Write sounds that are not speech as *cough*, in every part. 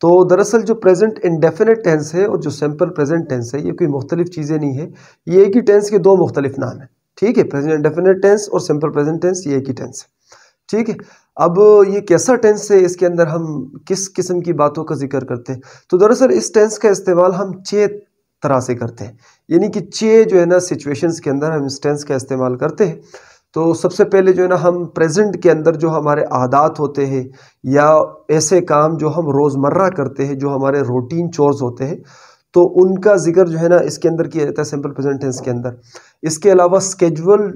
तो दरअसल जो प्रेजेंट इंडेफिनिट टेंस है और जो सैम्पल प्रेजेंट टेंस है ये कोई मुख्तलिफ चीज़ें नहीं है ये एक ही टेंस के दो मुख्तलिफ नाम हैं ठीक है प्रेजेंट इंडेफिनिट टेंस और सैम्पल प्रेजेंट टेंस ये एक ही टेंस है ठीक है अब ये कैसा टेंस है इसके अंदर हम किस किस्म की बातों का जिक्र करते हैं तो दरअसल इस टेंस का इस्तेमाल हम चे तरह से करते हैं यानी कि चे जो है ना सिचुएशंस के अंदर हम इस टेंस का इस्तेमाल करते हैं तो सबसे पहले जो है ना हम प्रेजेंट के अंदर जो हमारे आदात होते हैं या ऐसे काम जो हम रोज़मर्रा करते हैं जो हमारे रूटीन चोर्स होते हैं तो उनका जिक्र जो है ना इसके अंदर किया जाता है सिंपल प्रेजेंट टेंस के अंदर इसके अलावा स्केजुअल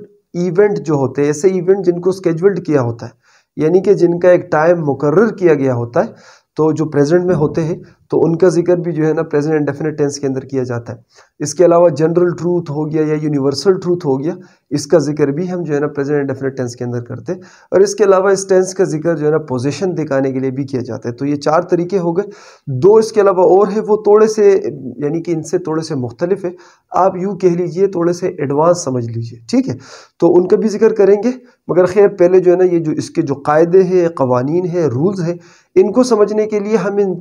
इवेंट जो होते हैं ऐसे इवेंट जिनको स्केजुअल्ड किया होता है यानी कि जिनका एक टाइम मुकर किया गया होता है तो जो प्रेजेंट में होते हैं तो उनका जिक्र भी जो है ना प्रेजेंट एंड डेफिनेट टेंस के अंदर किया जाता है इसके अलावा जनरल ट्रूथ हो गया या यूनिवर्सल ट्रूथ हो गया इसका जिक्र भी हम जो है ना प्रेजेंट एंड डेफिनेट टेंस के अंदर करते हैं और इसके अलावा इस टेंस का जिक्र जो है ना पोजिशन दिखाने के लिए भी किया जाता है तो ये चार तरीके हो गए दो इसके अलावा और है वो थोड़े से यानी कि इनसे थोड़े से मुख्तलिफ है आप यूँ कह लीजिए थोड़े से एडवांस समझ लीजिए ठीक है तो उनका भी जिक्र करेंगे मगर खैर पहले जो है ना ये जो इसके जो कायदे हैं कवानीन है रूल्स है इनको समझने के लिए हम इन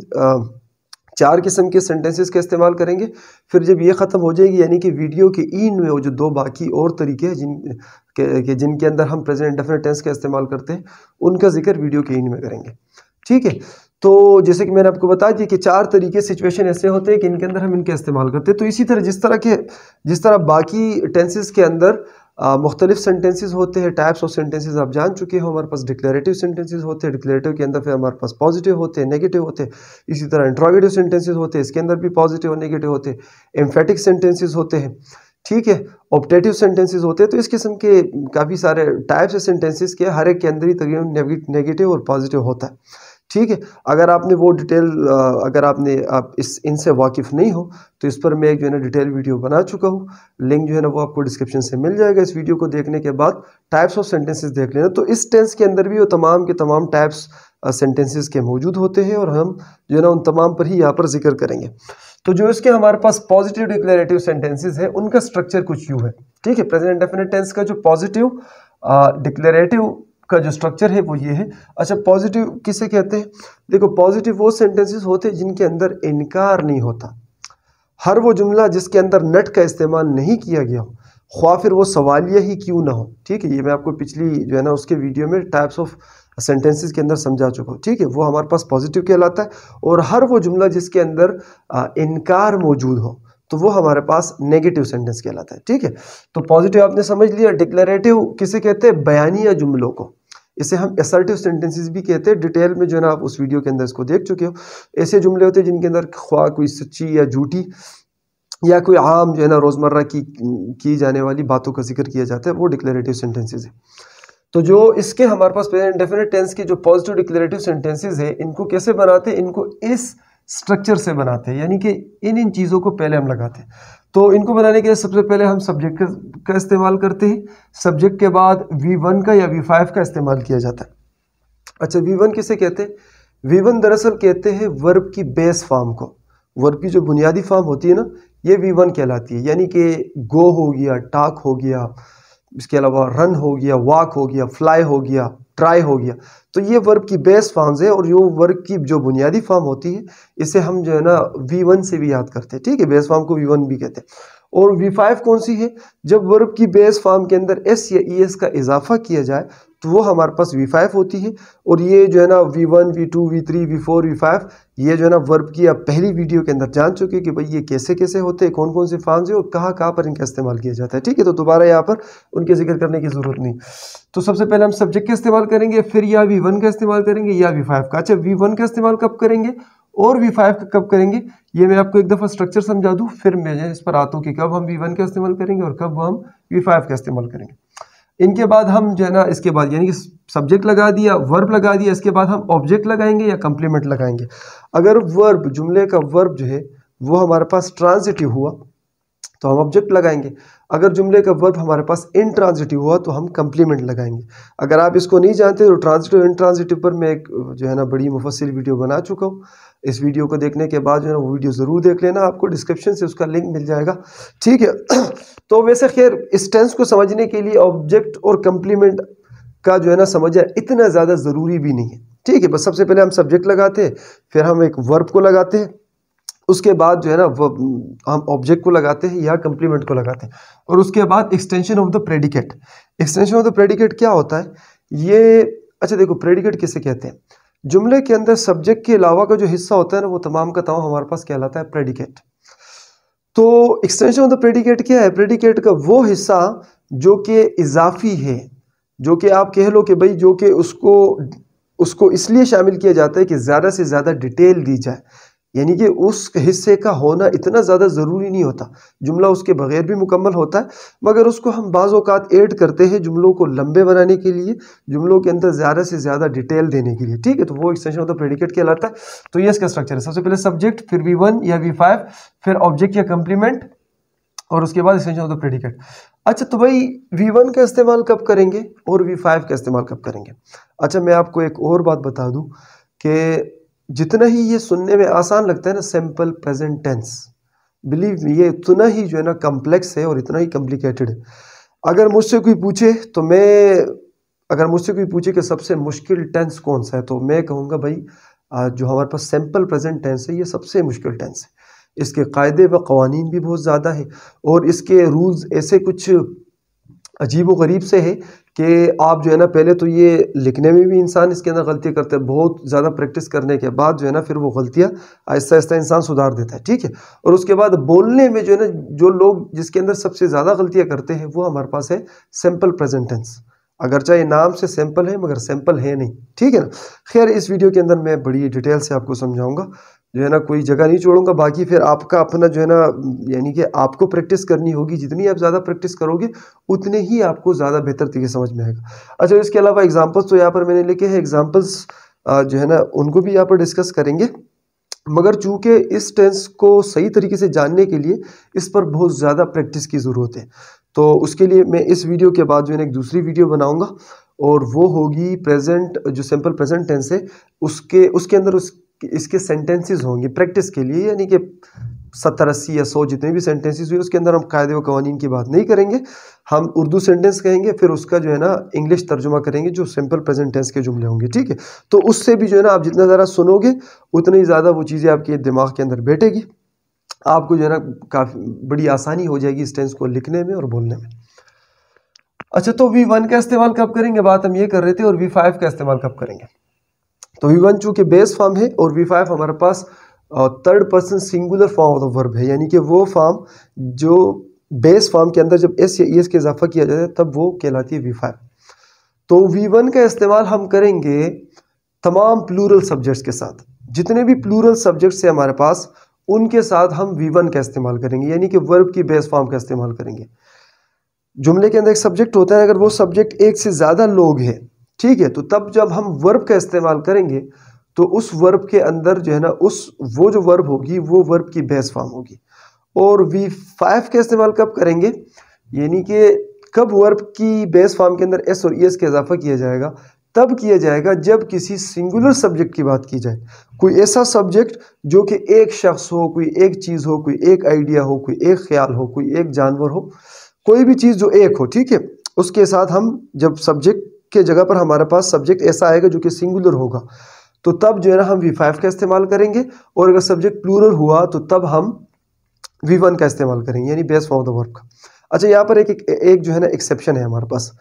चार किस्म के सेंटेंसेस का इस्तेमाल करेंगे फिर जब ये ख़त्म हो जाएगी यानी कि वीडियो के इन में वो जो दो बाकी और तरीके हैं जिन के, के जिनके अंदर हम प्रेजेंट डेफिनेट टेंस का इस्तेमाल करते हैं उनका जिक्र वीडियो के इन में करेंगे ठीक है तो जैसे कि मैंने आपको बता दिया कि चार तरीके सिचुएशन ऐसे होते हैं कि इनके अंदर हम इनका इस्तेमाल करते हैं तो इसी तरह जिस तरह के जिस तरह बाकी टेंसेस के अंदर मुख्तलिफ सेंटेंसेज होते हैं टाइप्स ऑफ सेंटेंसेज आप जान चुके हो हमारे पास डिक्लेरेटिव सेंटेंसेज होते हैं डिक्लेरेटिव के अंदर फिर हमारे पास पॉजिटिव होते हैं नेगेटिव होते हैं इसी तरह इंट्रोगेटिव सेंटेंसेज होते हैं इसके अंदर भी पॉजिटिव और नेगेटिव होते हैं एम्फेटिक सेंटेंसेज होते हैं ठीक है ऑप्टेटिव सेंटेंसेज होते हैं तो इस किस्म के काफ़ी सारे टाइप्स ऑफ सेंटेंसेज के हर एक के अंदर ही तकरीबन नेगेटिव और पॉजिटिव होता है ठीक है अगर आपने वो डिटेल अगर आपने आप इस इनसे वाकिफ़ नहीं हो तो इस पर मैं एक जो है ना डिटेल वीडियो बना चुका हूँ लिंक जो है ना वो आपको डिस्क्रिप्शन से मिल जाएगा इस वीडियो को देखने के बाद टाइप्स ऑफ सेंटेंसेस देख लेना तो इस टेंस के अंदर भी वो तमाम के तमाम टाइप्स सेंटेंसेस के मौजूद होते हैं और हम जो है ना उन तमाम पर ही यहाँ पर जिक्र करेंगे तो जो इसके हमारे पास पॉजिटिव डिक्लेरेटिव सेंटेंसेज है उनका स्ट्रक्चर कुछ यूँ है ठीक है प्रेजेंट डेफिनेट टेंस का जो पॉजिटिव डिक्लेरेटिव का जो स्ट्रक्चर है वो ये है अच्छा पॉजिटिव किसे कहते हैं देखो पॉजिटिव वो सेंटेंसेस होते हैं जिनके अंदर इनकार नहीं होता हर वो जुमला जिसके अंदर नट का इस्तेमाल नहीं किया गया हो ख्वा फिर वो सवालिया ही क्यों ना हो ठीक है ये मैं आपको पिछली जो है ना उसके वीडियो में टाइप्स ऑफ सेंटेंसेस के अंदर समझा चुका हूँ ठीक है वो हमारे पास पॉजिटिव कहलाता है और हर वो जुमला जिसके अंदर इनकार मौजूद हो तो वो हमारे पास नेगेटिव सेंटेंस कहलाता है ठीक है तो पॉजिटिव आपने समझ लिया डिक्लेरेटिव किसे कहते हैं बयानिया जुमलों को इसे हम असर्टिव सेंटेंसेस भी कहते हैं डिटेल में जो है ना आप उस वीडियो के अंदर इसको देख चुके हो ऐसे जुमले होते हैं जिनके अंदर ख्वा कोई सच्ची या झूठी या कोई आम जो है ना रोज़मर्रा की की जाने वाली बातों का जिक्र किया जाता है वो डिक्लेरेटिव सेंटेंसेज है तो जो इसके हमारे पास प्रेजेंट डेफिनेट टेंस के जो पॉजिटिव डिक्लेरेटिव सेंटेंसेज है इनको कैसे बनाते हैं इनको इस स्ट्रक्चर से बनाते हैं यानी कि इन इन चीज़ों को पहले हम लगाते हैं तो इनको बनाने के लिए सबसे पहले हम सब्जेक्ट का इस्तेमाल करते हैं सब्जेक्ट के बाद वी वन का या वी फाइव का इस्तेमाल किया जाता है अच्छा वी वन किसे कहते हैं वी वन दरअसल कहते हैं वर्ब की बेस फॉर्म को वर्ब की जो बुनियादी फॉर्म होती है ना ये वी वन कहलाती है यानी कि गो हो गया टाक हो गया इसके अलावा रन हो गया वॉक हो गया फ्लाई हो गया ट्राई हो गया तो ये वर्ब की बेस फॉर्म्स है और यो वर्ब की जो बुनियादी फॉर्म होती है इसे हम जो है ना वी वन से भी याद करते हैं ठीक है बेस फॉर्म को वी वन भी कहते हैं और V5 कौन सी है जब वर्ब की बेस फॉर्म के अंदर एस या ई e एस का इजाफा किया जाए तो वो हमारे पास V5 होती है और ये जो है ना V1, V2, V3, V4, V5 ये जो है ना वर्ब की आप पहली वीडियो के अंदर जान चुके हैं कि भाई ये कैसे कैसे होते हैं कौन कौन से फॉर्म्स हैं और कहाँ कहाँ पर इनका इस्तेमाल किया जाता है ठीक है तो दोबारा यहाँ पर उनके जिक्र करने की ज़रूरत नहीं तो सबसे पहले हम सब्जेक्ट का इस्तेमाल करेंगे फिर या वी का इस्तेमाल करेंगे या वी का अच्छा वी का इस्तेमाल कब करेंगे और वी फाइव कब करेंगे ये मैं आपको एक दफ़ा स्ट्रक्चर समझा दूँ फिर मैं इस पर आता हूँ कि कब हम वी वन का इस्तेमाल करेंगे और कब हम वी फाइव का इस्तेमाल करेंगे इनके बाद हम जो है ना इसके बाद यानी कि सब्जेक्ट लगा दिया वर्ब लगा दिया इसके बाद हम ऑब्जेक्ट लगाएंगे या कंप्लीमेंट लगाएंगे अगर वर्ब जुमले का वर्ब जो है वो हमारे पास ट्रांजिटिव हुआ तो हम ऑब्जेक्ट लगाएंगे अगर जुमले का वर्ब हमारे पास ट्रांजिटिव हुआ तो हम कम्प्लीमेंट लगाएंगे अगर आप इसको नहीं जानते तो ट्रांजिटिव इनट्रांजिटिव पर मैं एक जो है ना बड़ी मुफसिल वीडियो बना चुका हूँ इस वीडियो को देखने के बाद जो है ना वो वीडियो ज़रूर देख लेना आपको डिस्क्रिप्शन से उसका लिंक मिल जाएगा ठीक है *clears throat* तो वैसे खैर इस टेंस को समझने के लिए ऑब्जेक्ट और कम्प्लीमेंट का जो है ना समझना इतना ज़्यादा ज़रूरी भी नहीं है ठीक है बस सबसे पहले हम सब्जेक्ट लगाते हैं फिर हम एक वर्ब को लगाते हैं उसके बाद जो है ना वो हम ऑब्जेक्ट को लगाते हैं या कंप्लीमेंट को लगाते हैं और उसके बाद extension of the predicate extension of the predicate क्या होता है ये अच्छा देखो प्रेडिकेट किसे कहते हैं जुमले के अंदर सब्जेक्ट के अलावा का जो हिस्सा होता है ना वो तमाम का तमाम हमारे पास कहलाता है प्रेडिकेट तो एक्सटेंशन ऑफ द प्रेडिकेट क्या है प्रेडिकेट का वो हिस्सा जो कि इजाफी है जो कि आप कह लो कि भाई जो कि उसको उसको इसलिए शामिल किया जाता है कि ज़्यादा से ज़्यादा डिटेल दी जाए यानी कि उस हिस्से का होना इतना ज़्यादा ज़रूरी नहीं होता जुमला उसके बगैर भी मुकम्मल होता है मगर उसको हम बाज़ात ऐड करते हैं जुमलों को लंबे बनाने के लिए जुमलों के अंदर ज़्यादा से ज़्यादा डिटेल देने के लिए ठीक है तो वो एक्सटेंशन ऑफ द प्रेडिकेट कहलाता है तो ये इसका स्ट्रक्चर है सबसे पहले सब्जेक्ट फिर वी वन या वी फाइव फिर ऑब्जेक्ट या कम्प्लीमेंट और उसके बाद एक्सटेंशन ऑफ द प्रेडिकेट अच्छा तो भाई वी वन का इस्तेमाल कब करेंगे और वी फाइव का इस्तेमाल कब करेंगे अच्छा मैं आपको एक और बात बता दूँ कि जितना ही ये सुनने में आसान लगता है ना simple present tense believe me ये उतना ही जो है ना कम्प्लेक्स है और इतना ही कॉम्प्लिकेटेड है अगर मुझसे कोई पूछे तो मैं अगर मुझसे कोई पूछे कि सबसे मुश्किल टेंस कौन सा है तो मैं कहूँगा भाई जो हमारे पास सिंपल प्रेजेंट टेंस है ये सबसे मुश्किल टेंस है इसके कायदे व कवानीन भी बहुत ज़्यादा है और इसके रूल्स ऐसे कुछ अजीब व गरीब से है कि आप जो है ना पहले तो ये लिखने में भी इंसान इसके अंदर गलती करते हैं बहुत ज़्यादा प्रैक्टिस करने के बाद जो है ना फिर वो गलतियाँ आहिस्ता आहिस्ता इंसान सुधार देता है ठीक है और उसके बाद बोलने में जो है ना जो लोग जिसके अंदर सबसे ज़्यादा गलतियाँ करते हैं वो हमारे पास है सिंपल प्रेजेंटेंस अगर चाहे नाम से सैंपल है मगर सैंपल है नहीं ठीक है ना खैर इस वीडियो के अंदर मैं बड़ी डिटेल से आपको समझाऊंगा जो है ना कोई जगह नहीं छोड़ूंगा बाकी फिर आपका अपना जो है ना यानी कि आपको प्रैक्टिस करनी होगी जितनी आप ज़्यादा प्रैक्टिस करोगे उतने ही आपको ज़्यादा बेहतर तरीके समझ में आएगा अच्छा इसके अलावा एग्जाम्पल्स तो यहाँ पर मैंने लिखे हैं एग्जाम्पल्स जो है ना उनको भी यहाँ पर डिस्कस करेंगे मगर चूंकि इस टेंस को सही तरीके से जानने के लिए इस पर बहुत ज़्यादा प्रैक्टिस की ज़रूरत है तो उसके लिए मैं इस वीडियो के बाद जो है ना एक दूसरी वीडियो बनाऊंगा और वो होगी प्रेजेंट जो सैम्पल प्रेजेंट टेंस है उसके उसके अंदर उस कि इसके सेंटेंसेस होंगे प्रैक्टिस के लिए यानी कि सत्तर अस्सी या सौ जितने भी सेंटेंसेस हुए उसके अंदर हम कायदे व कवानीन की बात नहीं करेंगे हम उर्दू सेंटेंस कहेंगे फिर उसका जो है ना इंग्लिश तर्जुमा करेंगे जो सिंपल प्रेजेंट टेंस के जुमले होंगे ठीक है तो उससे भी जो है ना आप जितना ज़्यादा सुनोगे उतनी ही ज़्यादा वो चीज़ें आपके दिमाग के अंदर बैठेगी आपको जो है ना काफ़ी बड़ी आसानी हो जाएगी इस टेंस को लिखने में और बोलने में अच्छा तो वी वन का इस्तेमाल कब करेंगे बात हम ये कर रहे थे और वी फाइव का इस्तेमाल कब करेंगे तो वी वन चूँकि बेस फॉर्म है और वी फाइव हमारे पास third person singular form of the verb है यानी कि वो फॉर्म जो बेस फॉर्म के अंदर जब एस या ई एस के इजाफा किया जाता है तब वो कहलाती है वी फाइव तो वी वन का इस्तेमाल हम करेंगे तमाम प्लूरल सब्जेक्ट्स के साथ जितने भी प्लूरल सब्जेक्ट्स हैं हमारे पास उनके साथ हम वी वन का इस्तेमाल करेंगे यानी कि वर्ब की बेस फॉर्म का इस्तेमाल करेंगे जुमले के अंदर एक सब्जेक्ट होता है अगर वो सब्जेक्ट एक से ज़्यादा लोग हैं ठीक है तो तब जब हम वर्ब का इस्तेमाल करेंगे तो उस वर्ब के अंदर जो है ना उस वो जो वर्ब होगी वो वर्ब की बेस फॉर्म होगी और वी फाइव का इस्तेमाल कब करेंगे यानी कि कब वर्ब की बेस फॉर्म के अंदर एस और ई एस का इजाफा किया जाएगा तब किया जाएगा जब किसी सिंगुलर सब्जेक्ट की बात की जाए कोई ऐसा सब्जेक्ट जो कि एक शख्स हो कोई एक चीज़ हो कोई एक आइडिया हो कोई एक ख्याल हो कोई एक जानवर हो कोई भी चीज़ जो एक हो ठीक है उसके साथ हम जब सब्जेक्ट के जगह पर हमारे पास सब्जेक्ट ऐसा आएगा जो कि सिंगुलर होगा तो तब जो है ना हम वी फाइव का इस्तेमाल करेंगे और अगर सब्जेक्ट प्लूरल हुआ तो तब हम वी वन का इस्तेमाल करेंगे यानी बेस्ट फॉर्म द वर्क का अच्छा यहाँ पर एक एक, एक जो है ना एक्सेप्शन है हमारे पास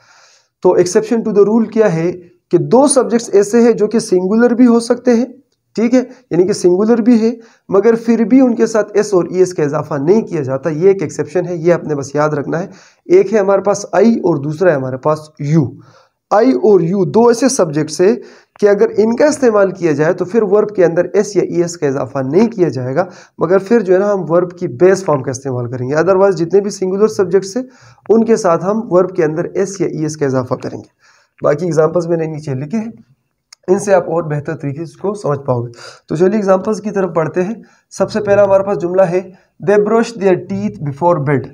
तो एक्सेप्शन टू द रूल क्या है कि दो सब्जेक्ट्स ऐसे हैं जो कि सिंगुलर भी हो सकते हैं ठीक है यानी कि सिंगुलर भी है मगर फिर भी उनके साथ एस और ई e एस का इजाफा नहीं किया जाता ये एक एक्सेप्शन है ये आपने बस याद रखना है एक है हमारे पास आई और दूसरा है हमारे पास यू आई और यू दो ऐसे सब्जेक्ट्स है कि अगर इनका इस्तेमाल किया जाए तो फिर वर्ब के अंदर एस या ई e एस का इजाफा नहीं किया जाएगा मगर फिर जो है ना हम वर्ब की बेस फॉर्म का इस्तेमाल करेंगे अदरवाइज जितने भी सिंगुलर सब्जेक्ट्स हैं उनके साथ हम वर्ब के अंदर एस या ई e एस का इजाफा करेंगे बाकी एग्जाम्पल्स मैंने नीचे लिखे हैं इनसे आप और बेहतर तरीके से इसको समझ पाओगे तो चलिए एग्जाम्पल्स की तरफ पढ़ते हैं सबसे पहला हमारे पास जुमला है they brush their teeth before bed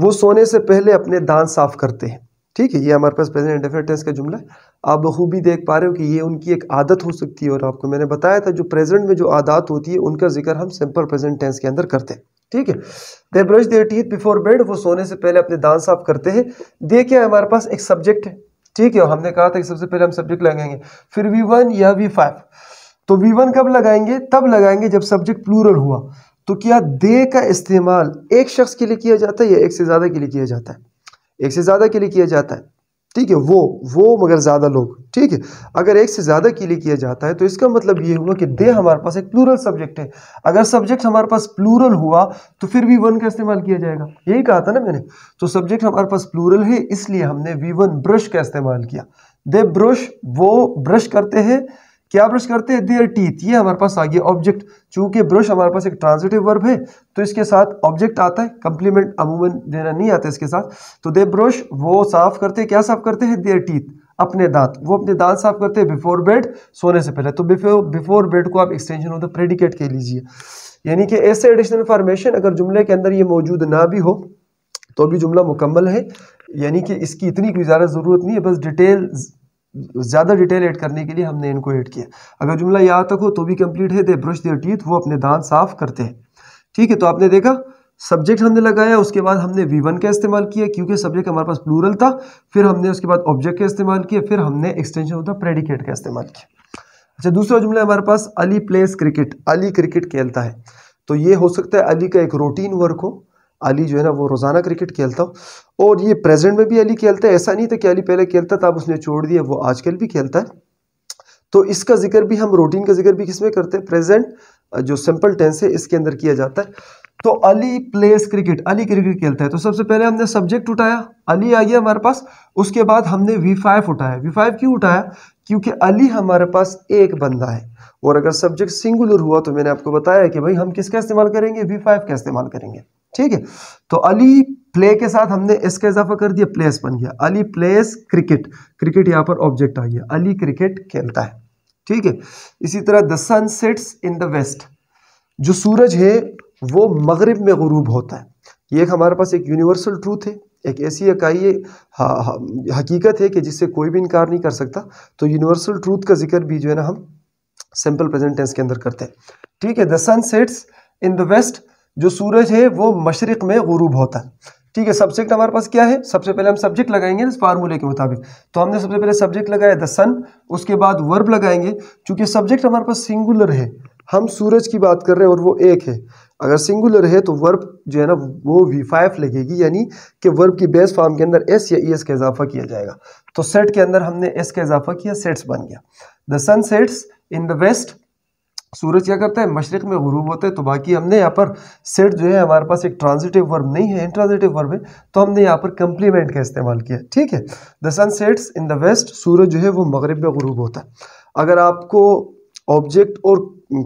वो सोने से पहले अपने दांत साफ करते हैं ठीक है ये हमारे पास प्रेजेंट इंडेफिनेट टेंस का जुमला है आप बखूबी देख पा रहे हो कि ये उनकी एक आदत हो सकती है और आपको मैंने बताया था जो प्रेजेंट में जो आदत होती है उनका जिक्र हम सिंपल प्रेजेंट टेंस के अंदर करते हैं ठीक है they brush their teeth before bed वो सोने से पहले अपने दांत साफ करते हैं दे क्या हमारे पास एक सब्जेक्ट है ठीक है और हमने कहा था कि सबसे पहले हम सब्जेक्ट लगाएंगे फिर वी वन या वी फाइव तो वी वन कब लगाएंगे तब लगाएंगे जब सब्जेक्ट प्लूरल हुआ तो क्या दे का इस्तेमाल एक शख्स के लिए किया जाता है या एक से ज़्यादा के लिए किया जाता है एक से ज़्यादा के लिए किया जाता है ठीक है वो वो मगर ज़्यादा लोग ठीक है अगर एक से ज़्यादा के लिए किया जाता है तो इसका मतलब ये हुआ कि दे हमारे पास एक प्लूरल सब्जेक्ट है अगर सब्जेक्ट हमारे पास प्लूरल हुआ तो फिर वी वन का इस्तेमाल किया जाएगा यही कहा था ना मैंने तो सब्जेक्ट हमारे पास प्लूरल है इसलिए हमने वी वन ब्रश का इस्तेमाल किया दे ब्रश वो ब्रश करते हैं क्या ब्रश करते हैं देयर टीथ ये हमारे पास आ गया ऑब्जेक्ट चूंकि ब्रश हमारे पास एक ट्रांजिटिव वर्ब है तो इसके साथ ऑब्जेक्ट आता है कंप्लीमेंट अमूमन देना नहीं आता इसके साथ तो दे ब्रश वो साफ करते हैं क्या साफ करते हैं देयर टीथ अपने दांत वो अपने दांत साफ करते हैं बिफोर बेड सोने से पहले तो बिफोर बिफोर बेड को आप एक्सटेंशन ऑफ द प्रेडिकेट कह लीजिए यानी कि ऐसे एडिशनल इंफॉर्मेशन अगर जुमले के अंदर ये मौजूद ना भी हो तो भी जुमला मुकम्मल है यानी कि इसकी इतनी कोई ज़्यादा ज़रूरत नहीं है बस डिटेल ज़्यादा डिटेल ऐड करने के लिए हमने इनको ऐड किया अगर जुमला यहाँ तक हो तो भी कंप्लीट है दे ब्रश देर टीथ वो अपने दांत साफ करते हैं ठीक है तो आपने देखा सब्जेक्ट हमने लगाया उसके बाद हमने वी वन का इस्तेमाल किया क्योंकि सब्जेक्ट हमारे पास प्लूरल था फिर हमने उसके बाद ऑब्जेक्ट का इस्तेमाल किया फिर हमने एक्सटेंशन होता प्रेडिकेट का इस्तेमाल किया अच्छा दूसरा जुमला है हमारे पास Ali plays cricket Ali cricket खेलता है तो ये हो सकता है अली का एक रूटीन वर्क हो अली जो है ना वो रोज़ाना क्रिकेट खेलता और ये प्रेजेंट में भी अली खेलता है ऐसा नहीं था कि अली पहले खेलता था अब उसने छोड़ दिया वो आजकल भी खेलता है तो इसका जिक्र भी हम रूटीन का जिक्र भी किस में करते हैं प्रेजेंट जो सिंपल टेंस है इसके अंदर किया जाता है तो Ali plays cricket Ali cricket खेलता है तो सबसे पहले हमने सब्जेक्ट उठाया अली आ गया हमारे पास उसके बाद हमने वी फाइव उठाया वी फाइव क्यों उठाया क्योंकि अली हमारे पास एक बंदा है और अगर सब्जेक्ट सिंगुलर हुआ तो मैंने आपको बताया कि भाई हम किसका इस्तेमाल करेंगे वी फाइव का इस्तेमाल करेंगे ठीक है तो अली प्ले के साथ हमने इसका इजाफा कर दिया प्लेस बन गया अली प्लेस क्रिकेट क्रिकेट यहाँ पर ऑब्जेक्ट आ गया अली क्रिकेट खेलता है ठीक है इसी तरह the sun sets in the west जो सूरज है वो मगरब में गरूब होता है ये एक हमारे पास एक यूनिवर्सल ट्रूथ है एक ऐसी इकाई हकीकत है कि जिससे कोई भी इनकार नहीं कर सकता तो यूनिवर्सल ट्रूथ का जिक्र भी जो है ना हम सिंपल प्रेजेंट टेंस के अंदर करते हैं ठीक है the sun sets in the west जो सूरज है वो मशरक़ में गुरूब होता है ठीक है सब्जेक्ट हमारे पास क्या है सबसे पहले हम सब्जेक्ट लगाएंगे इस फार्मूले के मुताबिक तो हमने सबसे पहले सब्जेक्ट लगाया द सन उसके बाद वर्ब लगाएंगे क्योंकि सब्जेक्ट हमारे पास सिंगुलर है हम सूरज की बात कर रहे हैं और वो एक है अगर सिंगुलर है तो वर्ब जो है ना वो वी फाइव लगेगी यानी कि वर्ब की बेस फॉर्म के अंदर एस या ई e एस का इजाफा किया जाएगा तो सेट के अंदर हमने एस का इजाफा किया सेट्स बन गया the sun sets in the west सूरज क्या करता है मशरक़ में गरूब होता है तो बाकी हमने यहाँ पर सेट जो है हमारे पास एक ट्रांजिटिव वर्ब नहीं है इंट्रांजिटिव वर्ब है तो हमने यहाँ पर कंप्लीमेंट का इस्तेमाल किया ठीक है the sun sets in the west सूरज जो है वो मगरब में गरूब होता है अगर आपको ऑब्जेक्ट और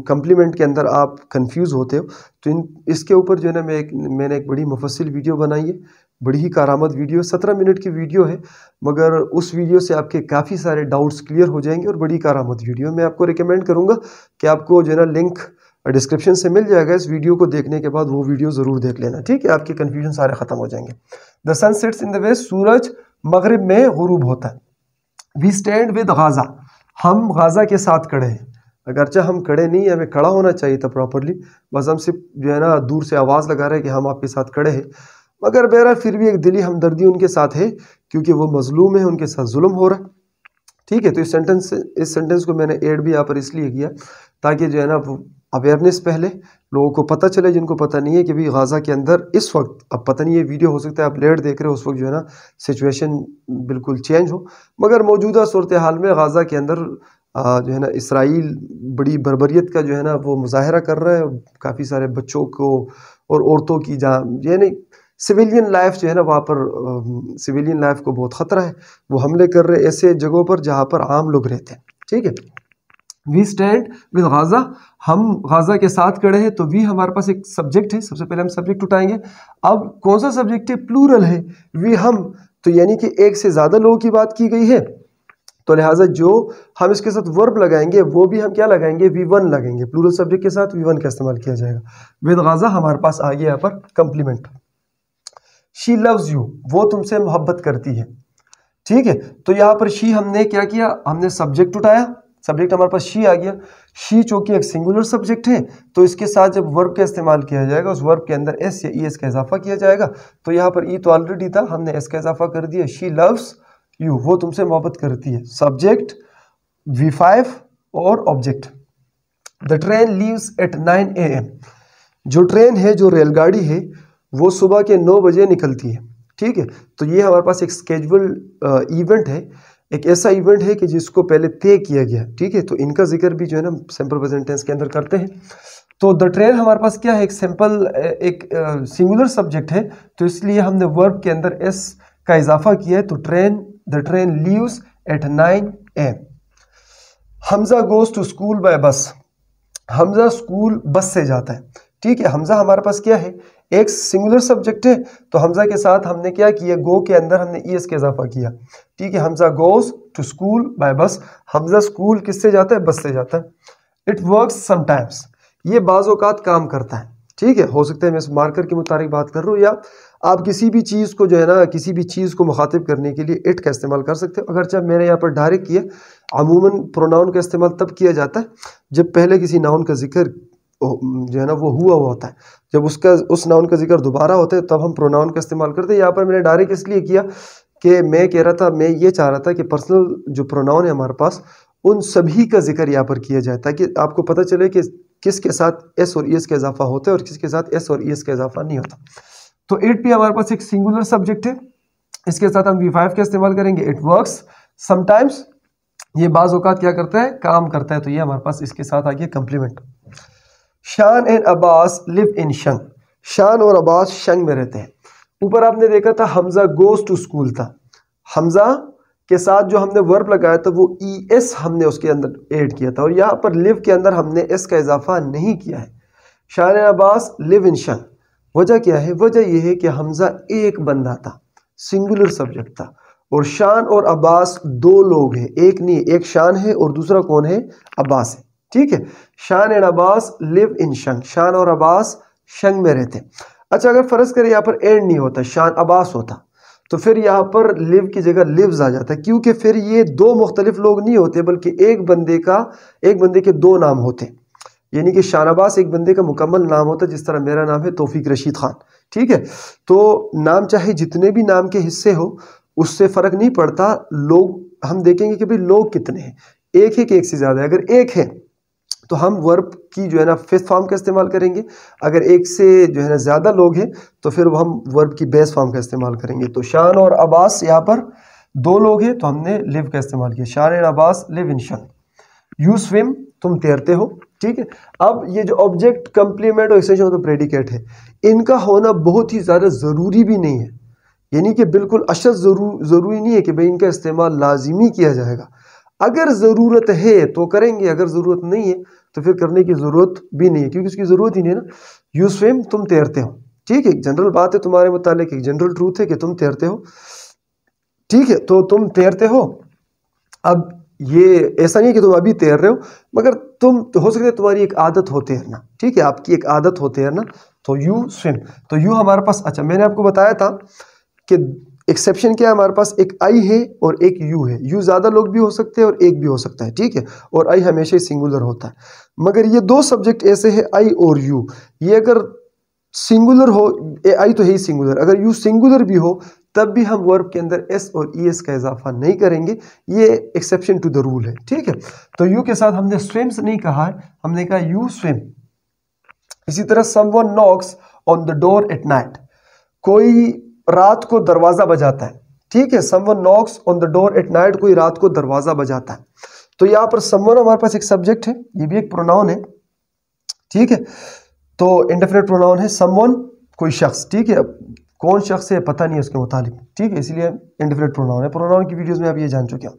कम्प्लीमेंट के अंदर आप कन्फ्यूज़ होते हो तो इन इसके ऊपर जो है ना मैं एक मैंने एक बड़ी मुफसिल वीडियो बनाई है बड़ी ही कारामद वीडियो सत्रह मिनट की वीडियो है मगर उस वीडियो से आपके काफ़ी सारे डाउट्स क्लियर हो जाएंगे और बड़ी कारामद वीडियो मैं आपको रिकमेंड करूँगा कि आपको जो है ना लिंक डिस्क्रिप्शन से मिल जाएगा इस वीडियो को देखने के बाद वो वीडियो ज़रूर देख लेना ठीक है आपके कन्फ्यूजन सारे ख़त्म हो जाएंगे the sun sets in the west सूरज मगरब में गरूब होता है वी स्टैंड विद गाज़ा हम गाज़ा के साथ खड़े हैं अगरचे हम खड़े नहीं हमें खड़ा होना चाहिए था प्रॉपरली बस हम सिर्फ जो है ना दूर से आवाज़ लगा रहे हैं कि हम आपके साथ खड़े हैं मगर बहरा फिर भी एक दिली हमदर्दी उनके साथ है क्योंकि वो मजलूम है उनके साथ जुल्म हो रहा है ठीक है तो इस सेंटेंस इस सेंटेंस को मैंने ऐड भी यहाँ पर इसलिए किया ताकि जो है ना अवेयरनेस पहले लोगों को पता चले जिनको पता नहीं है कि भाई गाज़ा के अंदर इस वक्त अब पता नहीं ये वीडियो हो सकता है आप लेट देख रहे हो उस वक्त जो है ना सिचुएशन बिल्कुल चेंज हो मगर मौजूदा सूरत हाल में गाज़ा के अंदर जो है ना इसराइल बड़ी बरबरीत का जो है ना वो मुजाहरा कर रहा है काफ़ी सारे बच्चों को और औरतों की जान यानी सिविलियन लाइफ जो है ना वहाँ पर सिविलियन लाइफ को बहुत ख़तरा है वो हमले कर रहे ऐसे जगहों पर जहाँ पर आम लोग रहते हैं ठीक है वी स्टैंड विद गाज़ा हम गाज़ा के साथ खड़े हैं तो वी हमारे पास एक सब्जेक्ट है सबसे पहले हम सब्जेक्ट उठाएंगे अब कौन सा सब्जेक्ट है प्लूरल है वी हम तो यानी कि एक से ज़्यादा लोगों की बात की गई है तो लिहाजा जो हम इसके साथ वर्ब लगाएंगे वो भी हम क्या लगाएंगे वी वन लगाएंगे प्लूरल सब्जेक्ट के साथ वी वन का इस्तेमाल किया जाएगा विद गाज़ा हमारे पास आ गया यहाँ पर कंप्लीमेंट शी लव्स यू वो तुमसे मोहब्बत करती है ठीक है तो यहाँ पर शी हमने क्या किया हमने सब्जेक्ट उठाया सब्जेक्ट हमारे पास शी आ गया शी चूँकि एक सिंगुलर सब्जेक्ट है तो इसके साथ जब वर्ब का इस्तेमाल किया जाएगा उस वर्ब के अंदर एस या ई एस का इजाफा किया जाएगा तो यहाँ पर ई e तो ऑलरेडी था हमने एस का इजाफा कर दिया शी लव्स यू वो तुमसे मोहब्बत करती है सब्जेक्ट वी फाइव और object the train leaves at nine A M जो ट्रेन है जो रेलगाड़ी है वो सुबह के नौ बजे निकलती है ठीक है तो ये हमारे पास एक स्केजुअल इवेंट है एक ऐसा इवेंट है कि जिसको पहले तय किया गया ठीक है तो इनका जिक्र भी जो है ना सैम्पल प्रेजेंटेंस के अंदर करते हैं तो द ट्रेन हमारे पास क्या है एक सैम्पल एक सिंगुलर सब्जेक्ट है तो इसलिए हमने वर्ब के अंदर एस का इजाफा किया है तो train the train leaves at nine AM Hamza goes to school by bus Hamza school bus से जाता है ठीक है हमजा हमारे पास क्या है एक सिंगुलर सब्जेक्ट है तो हमजा के साथ हमने क्या किया गो के अंदर हमने ई e एस का इजाफा किया ठीक है Hamza goes to school by bus Hamza school किससे जाता है बस से जाता है इट वर्क समटाइम्स ये बाज़ात काम करता है ठीक है हो सकता है मैं इस मार्कर के मुताबिक बात कर रहा हूँ या आप किसी भी चीज़ को जो है ना किसी भी चीज़ को मुखातिब करने के लिए इट का इस्तेमाल कर सकते हो अगर जब मैंने यहाँ पर डायरेक्ट किया अमूमन प्रोनाउन का इस्तेमाल तब किया जाता है जब पहले किसी नाउन का जिक्र जो है ना वो हुआ हुआ होता है जब उसका उस नाउन का जिक्र दोबारा होता है तब हम प्रोनाउन का इस्तेमाल करते हैं यहाँ पर मैंने डायरेक्ट इसलिए किया कि मैं कह रहा था मैं ये चाह रहा था कि पर्सनल जो प्रोनाउन है हमारे पास उन सभी का जिक्र यहाँ पर किया जाए ताकि आपको पता चले कि किसके साथ एस और ईस e का इजाफा होता है और किसके साथ एस और ईस e का इजाफा नहीं होता तो एट पी हमारे पास एक सिंगुलर सब्जेक्ट है इसके साथ हम वी फाइव का इस्तेमाल करेंगे इट वर्क समटाइम्स ये बाज़ क्या करता है काम करता है तो ये हमारे पास इसके साथ आ गया complement Shan and Abbas live in शंग Shan और अब्बास शंग में रहते हैं ऊपर आपने देखा था हमज़ा गोज़ टू स्कूल था हमज़ा के साथ जो हमने वर्ब लगाया था वो ई e एस हमने उसके अंदर ऐड किया था और यहाँ पर लिव के अंदर हमने एस का इजाफा नहीं किया है शान अब्बास लिव इन शंग वजह क्या है वजह यह है कि हमज़ा एक बंदा था सिंगुलर सब्जेक्ट था और शान और अब्बास दो लोग हैं एक नहीं एक शान है और दूसरा कौन है अब्बास है ठीक है Shan and Abbas live in शंग Shan और अब्बास शंग में रहते अच्छा अगर फ़र्ज़ करें यहाँ पर एंड नहीं होता शान अब्बास होता तो फिर यहाँ पर लिव की जगह लिव्स आ जाता है क्योंकि फिर ये दो मुख्तलिफ लोग नहीं होते बल्कि एक बंदे का एक बंदे के दो नाम होते यानी कि शाहनबास एक बंदे का मुकम्मल नाम होता है जिस तरह मेरा नाम है तोफ़ी रशीद खान ठीक है तो नाम चाहे जितने भी नाम के हिस्से हो उससे फ़र्क नहीं पड़ता लोग हम देखेंगे कि भाई लोग कितने हैं एक है कि एक से ज़्यादा है अगर एक है तो हम वर्ब की जो है ना फिफ्थ फॉर्म का इस्तेमाल करेंगे अगर एक से जो है ना ज़्यादा लोग हैं तो फिर हम वर्ब की बेस फॉर्म का इस्तेमाल करेंगे तो शान और अब्बास यहाँ पर दो लोग हैं तो हमने लिव का इस्तेमाल किया शान एंड अब्बास लिव इन शान यू स्विम तुम तैरते हो ठीक है अब ये जो ऑब्जेक्ट कंप्लीमेंट और एक्सटेंशन तो प्रेडिकेट है इनका होना बहुत ही ज़्यादा ज़रूरी भी नहीं है यानी कि बिल्कुल अशद ज़रूर ज़रूरी नहीं है कि भाई इनका इस्तेमाल लाजिमी किया जाएगा अगर ज़रूरत है तो करेंगे अगर ज़रूरत नहीं है तो फिर करने की ज़रूरत भी नहीं है क्योंकि उसकी ज़रूरत ही नहीं है ना यूज़ फेम तुम तैरते हो ठीक है जनरल बात है तुम्हारे मुतालिक एक जनरल ट्रूथ है कि तुम तैरते हो ठीक है तो तुम तैरते हो अब ये ऐसा नहीं है कि तुम अभी तैर रहे हो मगर तुम तो हो सकते तुम्हारी एक आदत हो तैरना ठीक है आपकी एक आदत हो तैरना तो यू स्विम तो यू हमारे पास अच्छा मैंने आपको बताया था कि एक्सेप्शन क्या है हमारे पास एक आई है और एक यू है यू ज़्यादा लोग भी हो सकते हैं और एक भी हो सकता है ठीक है और आई हमेशा ही सिंगुलर होता है मगर ये दो सब्जेक्ट ऐसे हैं आई और यू ये अगर सिंगुलर हो ए आई तो है ही सिंगुलर अगर यू सिंगुलर भी हो तब भी हम वर्ब के अंदर एस और ई e एस का इजाफा नहीं करेंगे ये एक्सेप्शन टू द रूल है ठीक है तो यू के साथ हमने स्विम्स नहीं कहा हमने कहा यू स्विम इसी तरह someone knocks on the door at night कोई रात को दरवाज़ा बजाता है ठीक है someone knocks on the door at night कोई रात को दरवाज़ा बजाता है तो यहां पर समवन हमारे पास एक सब्जेक्ट है ये भी एक प्रोनाउन है ठीक है तो इंडेफिनेट प्रोनाउन है समवन कोई शख्स ठीक है कौन शख्स है पता नहीं है उसके मुतालिक ठीक है इसलिए इंडेफिनेट प्रोनाउन है प्रोनाउन की वीडियोज़ में आप ये जान चुके हैं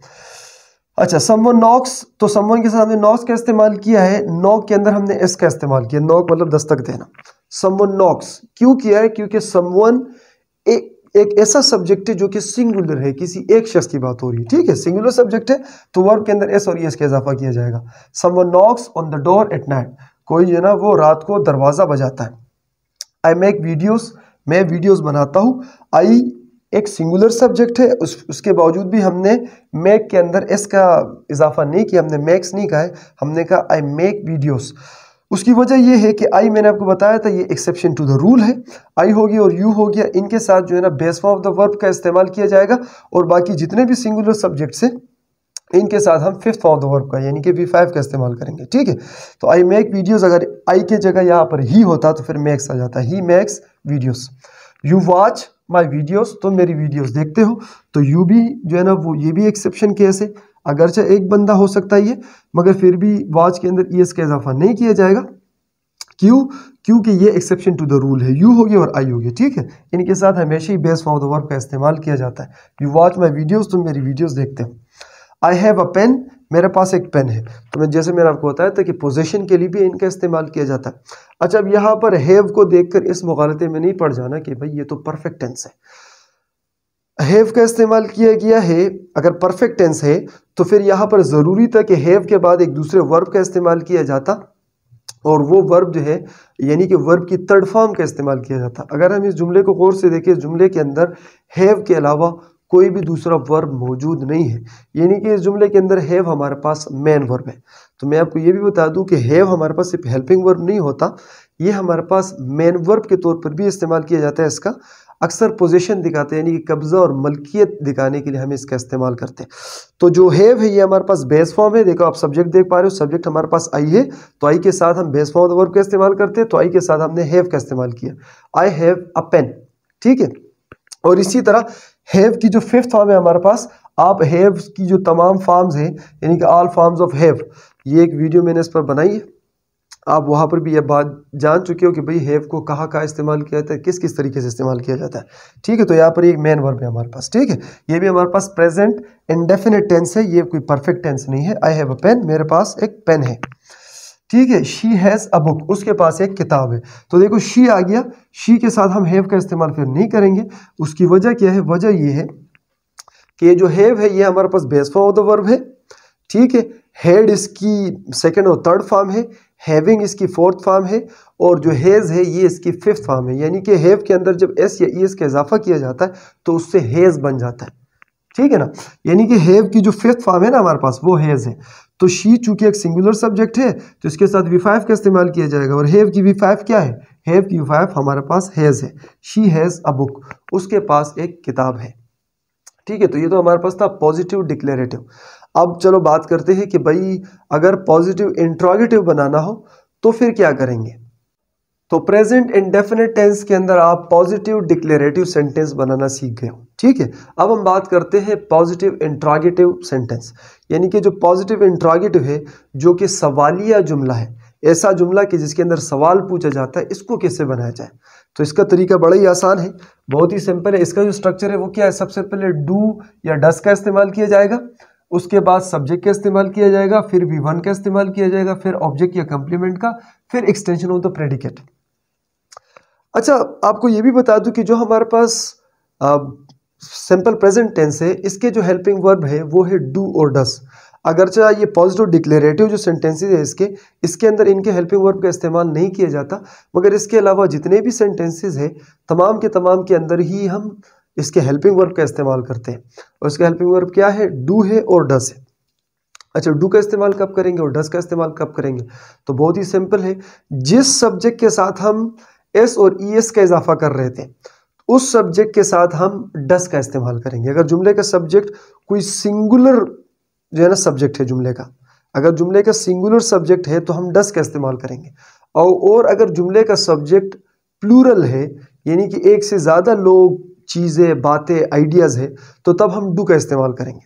अच्छा समवन नॉक्स तो समवन के साथ हमने नॉक्स का इस्तेमाल किया है नॉक के अंदर हमने इसका इस्तेमाल किया नॉक मतलब दस्तक देना समवन नॉक्स क्यों किया है क्योंकि समवन एक एक ऐसा सब्जेक्ट है जो कि सिंगुलर है किसी एक शख्स की बात हो रही है ठीक है सिंगुलर सब्जेक्ट है तो वर्ब के अंदर एस और एस e का इजाफा किया जाएगा someone knocks on the door at night कोई जो है ना वो रात को दरवाज़ा बजाता है आई मेक वीडियोस मैं वीडियोस बनाता हूँ आई एक सिंगुलर सब्जेक्ट है उस उसके बावजूद भी हमने मेक के अंदर एस का इजाफा नहीं किया हमने मैक्स नहीं कहा है हमने कहा आई मेक वीडियोस उसकी वजह यह है कि आई मैंने आपको बताया था ये एक्सेप्शन टू द रूल है आई होगी और यू हो गया इनके साथ जो है ना base form of the verb का इस्तेमाल किया जाएगा और बाकी जितने भी सिंगुलर सब्जेक्ट्स हैं इनके साथ हम fifth form of the verb का यानी कि वी फाइव का इस्तेमाल करेंगे ठीक है तो आई मेक वीडियोज अगर आई के जगह यहाँ पर ही होता तो फिर मैक्स आ जाता ही makes videos you watch my videos तुम मेरी वीडियोज़ देखते हो तो यू भी जो है ना वो ये भी एक्सेप्शन केस है अगरचे एक बंदा हो सकता है ये मगर फिर भी वाच के अंदर ई e का इजाफा नहीं किया जाएगा क्यों क्योंकि ये एक्सेप्शन टू द रूल है यू होगी और आई होगी ठीक है इनके साथ हमेशा ही बेस फॉर्म द वर्क का इस्तेमाल किया जाता है यू वॉच माई वीडियोज़ तुम मेरी वीडियोज़ देखते हो आई हैव अ पेन मेरे पास एक पेन है तो मैं जैसे मैंने आपको बताया था कि पोजेशन के लिए भी इनका इस्तेमाल किया जाता है अच्छा अब यहाँ पर हैव को देखकर इस मुगालते में नहीं पड़ जाना कि भाई ये तो परफेक्ट टेंस है हैव का इस्तेमाल किया गया है अगर परफेक्ट टेंस है तो फिर यहाँ पर ज़रूरी था कि हैव के बाद एक दूसरे वर्ब का इस्तेमाल किया जाता और वो वर्ब जो है यानी कि वर्ब की थर्ड फॉर्म का इस्तेमाल किया जाता अगर हम इस जुमले को गौर से देखें जुमले के अंदर हैव के अलावा कोई भी दूसरा वर्ब मौजूद नहीं है यानी कि इस जुमले के अंदर हैव हमारे पास मेन वर्ब है तो मैं आपको ये भी बता दूं कि हैव हमारे पास सिर्फ हेल्पिंग वर्ब नहीं होता ये हमारे पास मेन वर्ब के तौर पर भी इस्तेमाल किया जाता है इसका अक्सर पोजीशन दिखाते हैं यानी कि कब्ज़ा और मलकियत दिखाने के लिए हम इसका इस्तेमाल करते हैं तो जो हैव है ये हमारे पास बेस फॉर्म है देखो आप सब्जेक्ट देख पा रहे हो सब्जेक्ट हमारे पास आई है तो आई के साथ हम बेस फॉर्म वर्ब का इस्तेमाल करते हैं तो आई के साथ हमने हैव का इस्तेमाल किया आई हैव अ पेन ठीक है और इसी तरह हैव की जो फिफ्थ फॉर्म है हमारे पास आप हैव की जो तमाम फॉर्म्स हैं यानी कि ऑल फॉर्म्स ऑफ हैव ये एक वीडियो मैंने इस पर बनाई है आप वहाँ पर भी यह बात जान चुके हो कि भाई हैव को कहाँ कहाँ इस्तेमाल किया जाता है किस किस तरीके से इस्तेमाल किया जाता है ठीक है तो यहाँ पर एक मेन वर्ब है हमारे पास ठीक है ये भी हमारे पास प्रेजेंट इनडेफिनेट टेंस है ये कोई परफेक्ट टेंस नहीं है आई हैव अ पेन मेरे पास एक पेन है ठीक है शी हैज़ अ बुक उसके पास एक किताब है तो देखो शी आ गया शी के साथ हम हैव का इस्तेमाल फिर नहीं करेंगे उसकी वजह क्या है वजह यह है कि जो हैव है ये हमारे पास base form of the verb है ठीक है हेड इसकी सेकेंड और थर्ड फॉर्म है हैविंग इसकी फोर्थ फार्म है और जो हेज़ है ये इसकी फिफ्थ फार्म है यानी कि हैव के अंदर जब एस या ई एस का इजाफा किया जाता है तो उससे हेज़ बन जाता है ठीक है ना यानी कि हैव की जो फिफ्थ फार्म है ना हमारे पास वो हैज़ है तो शी चूंकि एक सिंगुलर सब्जेक्ट है तो इसके साथ वी फाइव का इस्तेमाल किया जाएगा और हैव की वी फाइव क्या है हैव की वी फाइव हमारे पास हैज़ है शी हैज़ अ बुक उसके पास एक किताब है ठीक है तो ये तो हमारे पास था पॉजिटिव डिक्लेरेटिव अब चलो बात करते हैं कि भाई अगर पॉजिटिव इंट्रोगेटिव बनाना हो तो फिर क्या करेंगे तो प्रेजेंट इंडेफिनेट टेंस के अंदर आप पॉजिटिव डिक्लेरेटिव सेंटेंस बनाना सीख गए हो ठीक है अब हम बात करते हैं पॉजिटिव इंट्रागेटिव सेंटेंस यानी कि जो पॉजिटिव इंट्रागेटिव है जो कि सवालिया जुमला है ऐसा जुमला कि जिसके अंदर सवाल पूछा जाता है इसको कैसे बनाया जाए तो इसका तरीका बड़ा ही आसान है बहुत ही सिंपल है इसका जो स्ट्रक्चर है वो क्या है सबसे पहले डू या डस का इस्तेमाल किया जाएगा उसके बाद सब्जेक्ट का इस्तेमाल किया जाएगा फिर वी वन का इस्तेमाल किया जाएगा फिर ऑब्जेक्ट या कंप्लीमेंट का फिर एक्सटेंशन ऑफ द प्रेडिकेट अच्छा आपको ये भी बता दूं कि जो हमारे पास सिंपल प्रेजेंट टेंस है इसके जो हेल्पिंग वर्ब है वो है डू और डस अगरचा ये पॉजिटिव डिक्लेरेटिव जो सेंटेंसेज है इसके इसके अंदर इनके हेल्पिंग वर्ब का इस्तेमाल नहीं किया जाता मगर इसके अलावा जितने भी सेंटेंसेज है तमाम के तमाम के अंदर ही हम इसके हेल्पिंग वर्ब का इस्तेमाल करते हैं और इसके हेल्पिंग वर्ब क्या है डू है और डस है अच्छा डू का इस्तेमाल कब करेंगे और डस का इस्तेमाल कब करेंगे तो बहुत ही सिंपल है जिस सब्जेक्ट के साथ हम एस और ई एस का इजाफा कर रहे थे उस सब्जेक्ट के साथ हम डस का इस्तेमाल करेंगे अगर जुमले का सब्जेक्ट कोई सिंगुलर जो है ना सब्जेक्ट है जुमले का अगर जुमले का सिंगुलर सब्जेक्ट है तो हम डस का इस्तेमाल करेंगे और अगर जुमले का सब्जेक्ट प्लूरल है यानी कि एक से ज़्यादा लोग चीज़ें बातें आइडियाज़ है तो तब हम डू का इस्तेमाल करेंगे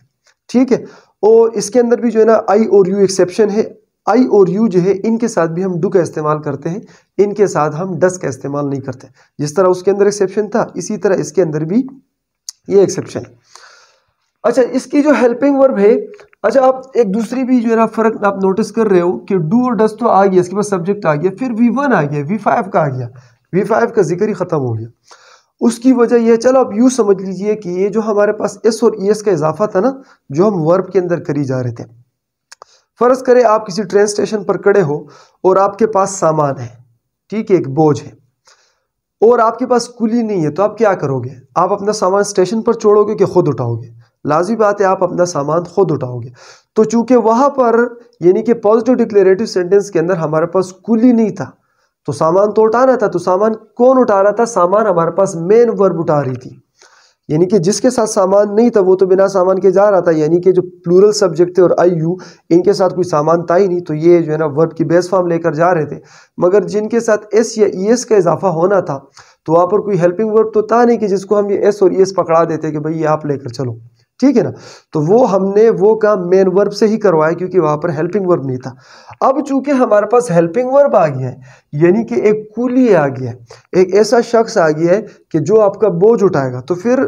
ठीक है और इसके अंदर भी जो है ना आई और यू एक्सेप्शन है आई और यू जो है इनके साथ भी हम डू का इस्तेमाल करते हैं इनके साथ हम डस का इस्तेमाल नहीं करते जिस तरह उसके अंदर एक्सेप्शन था इसी तरह इसके अंदर भी ये एक्सेप्शन अच्छा इसकी जो हेल्पिंग वर्ब है अच्छा आप एक दूसरी भी जो है ना फर्क आप नोटिस कर रहे हो कि डू और डस तो आ गया इसके पास सब्जेक्ट आ गया फिर वी वन आ गया वी फाइव का आ गया वी फाइव का जिक्र ही ख़त्म हो गया उसकी वजह यह चलो आप यूँ समझ लीजिए कि ये जो हमारे पास एस और ई e एस का इजाफा था ना जो हम वर्ब के अंदर करी जा रहे थे फ़र्ज़ करें आप किसी ट्रेन स्टेशन पर खड़े हो और आपके पास सामान है ठीक है एक बोझ है और आपके पास कुली नहीं है तो आप क्या करोगे आप अपना सामान स्टेशन पर छोड़ोगे कि खुद उठाओगे लाजमी बात है आप अपना सामान खुद उठाओगे तो चूंकि वहां पर यानी कि पॉजिटिव डिक्लेरेटिव सेंटेंस के अंदर हमारे पास कुली नहीं था तो सामान तो उठाना था तो सामान कौन उठा रहा था सामान हमारे पास मेन वर्ब उठा रही थी यानी कि जिसके साथ सामान नहीं था वो तो बिना सामान के जा रहा था यानी कि जो प्लूरल सब्जेक्ट थे और आई यू इनके साथ कोई सामान था ही नहीं तो ये जो है ना वर्ब की बेस फॉर्म लेकर जा रहे थे मगर जिनके साथ एस या ई एस का इजाफा होना था तो वहाँ पर कोई हेल्पिंग वर्ब तो था नहीं कि जिसको हम ये एस और ई एस पकड़ा देते कि भाई ये आप लेकर चलो ठीक है ना तो वो हमने वो काम मेन वर्ब से ही करवाया क्योंकि वहां पर हेल्पिंग वर्ब नहीं था अब चूंकि हमारे पास हेल्पिंग वर्ब आ गया है यानी कि एक कूली आ गया है एक ऐसा शख्स आ गया है कि जो आपका बोझ उठाएगा तो फिर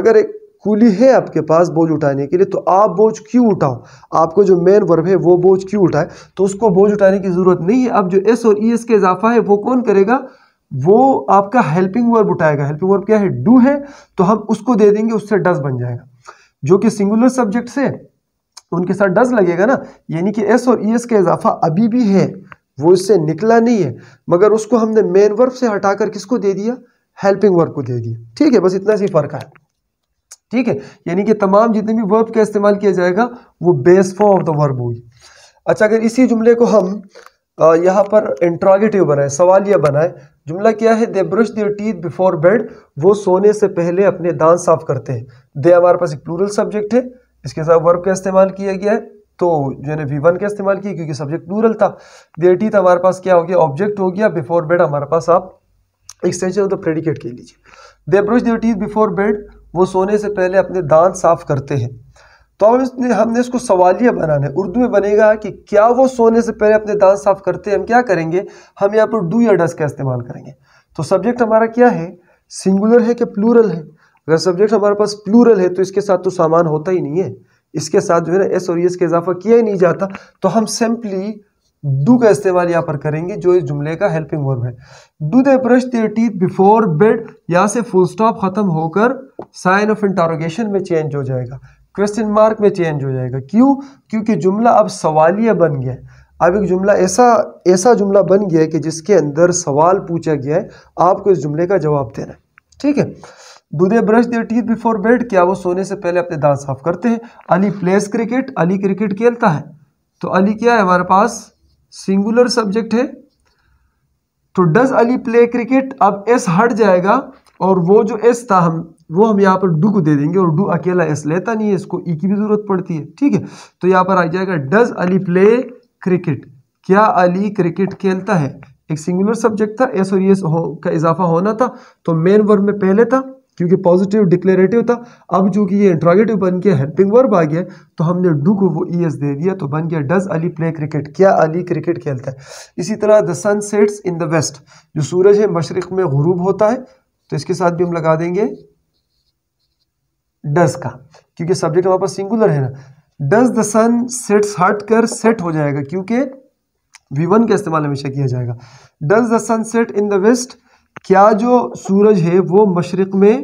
अगर एक कूली है आपके पास बोझ उठाने के लिए तो आप बोझ क्यों उठाओ आपको जो मेन वर्ब है वो बोझ क्यों उठाए तो उसको बोझ उठाने की ज़रूरत नहीं है अब जो एस और ई e एस के इजाफा है वो कौन करेगा वो आपका हेल्पिंग वर्ब उठाएगा हेल्पिंग वर्ब क्या है डू है तो हम उसको दे देंगे उससे डस बन जाएगा जो कि सिंगुलर सब्जेक्ट से उनके साथ डज लगेगा ना यानी कि एस और ई एस का इजाफा अभी भी है वो इससे निकला नहीं है मगर उसको हमने मेन वर्ब से हटाकर किसको दे दिया हेल्पिंग वर्क को दे दिया ठीक है बस इतना सी फर्क है ठीक है यानी कि तमाम जितने भी वर्ब का इस्तेमाल किया जाएगा वो base form of the verb होगी अच्छा अगर इसी जुमले को हम यहाँ पर इंट्रागेटिव बनाए सवालिया बनाए जुमला क्या है they brush their teeth before bed वो सोने से पहले अपने दांत साफ करते हैं दे हमारे पास एक प्लूरल सब्जेक्ट है इसके साथ वर्ब का इस्तेमाल किया गया है तो जो है वी वन का इस्तेमाल किया क्योंकि सब्जेक्ट प्लूरल था दे तो हमारे पास क्या हो गया ऑब्जेक्ट हो गया बिफोर बेड हमारे पास आप एक्सटेंशन ऑफ द प्रेडिकेट के लीजिए they brush their teeth before bed वो सोने से पहले अपने दांत साफ करते हैं तो अब इसने हमने इसको सवालिया बनाना है उर्दू में बनेगा कि क्या वो सोने से पहले अपने दांत साफ करते हैं हम क्या करेंगे हम यहाँ पर डू या डस का इस्तेमाल करेंगे तो सब्जेक्ट हमारा क्या है सिंगुलर है कि प्लूरल है अगर सब्जेक्ट हमारे पास प्लूरल है तो इसके साथ तो सामान होता ही नहीं है इसके साथ जो है ना एस और एस e, का इजाफा किया ही नहीं जाता तो हम सिंपली डू का इस्तेमाल यहाँ पर करेंगे जो इस जुमले का हेल्पिंग वर्ब है do they brush their teeth before bed यहाँ से फुल स्टॉप खत्म होकर साइन ऑफ इंटारोगेशन में चेंज हो जाएगा क्वेश्चन मार्क में चेंज हो जाएगा क्यों क्योंकि जुमला अब सवालिया बन गया है अब एक जुमला ऐसा ऐसा जुमला बन गया है कि जिसके अंदर सवाल पूछा गया है आपको इस जुमले का जवाब देना है ठीक है do they brush their teeth before bed क्या वो सोने से पहले अपने दांत साफ करते हैं Ali plays cricket Ali cricket खेलता है तो अली क्या है हमारे पास सिंगुलर सब्जेक्ट है तो डज अली प्ले क्रिकेट अब एस हट जाएगा और वो जो एस था हम वो हम यहाँ पर डू को दे देंगे और डू अकेला एस लेता नहीं है इसको ई e की भी ज़रूरत पड़ती है ठीक है तो यहाँ पर आ जाएगा डज अली प्ले क्रिकेट क्या अली क्रिकेट खेलता है एक सिंगुलर सब्जेक्ट था एस और एस e हो का इजाफा होना था तो मेन वर्ब में पहले था क्योंकि पॉजिटिव डिक्लेरेटिव था अब जो कि ये इंट्रोगेटिव बन गया हेल्पिंग वर्ब आ गया तो हमने डू को वो ई e एस दे दिया तो बन गया डज अली प्ले क्रिकेट क्या अली क्रिकेट खेलता है इसी तरह the sun sets in the west जो सूरज है मशरक़ में गरूब होता है तो इसके साथ भी हम लगा देंगे डज का क्योंकि सब्जेक्ट हमारे पास सिंगुलर है ना डज द सन सेट्स हट कर सेट हो जाएगा क्योंकि वी वन का इस्तेमाल हमेशा किया जाएगा does the sun set in the west क्या जो सूरज है वो मशरक़ में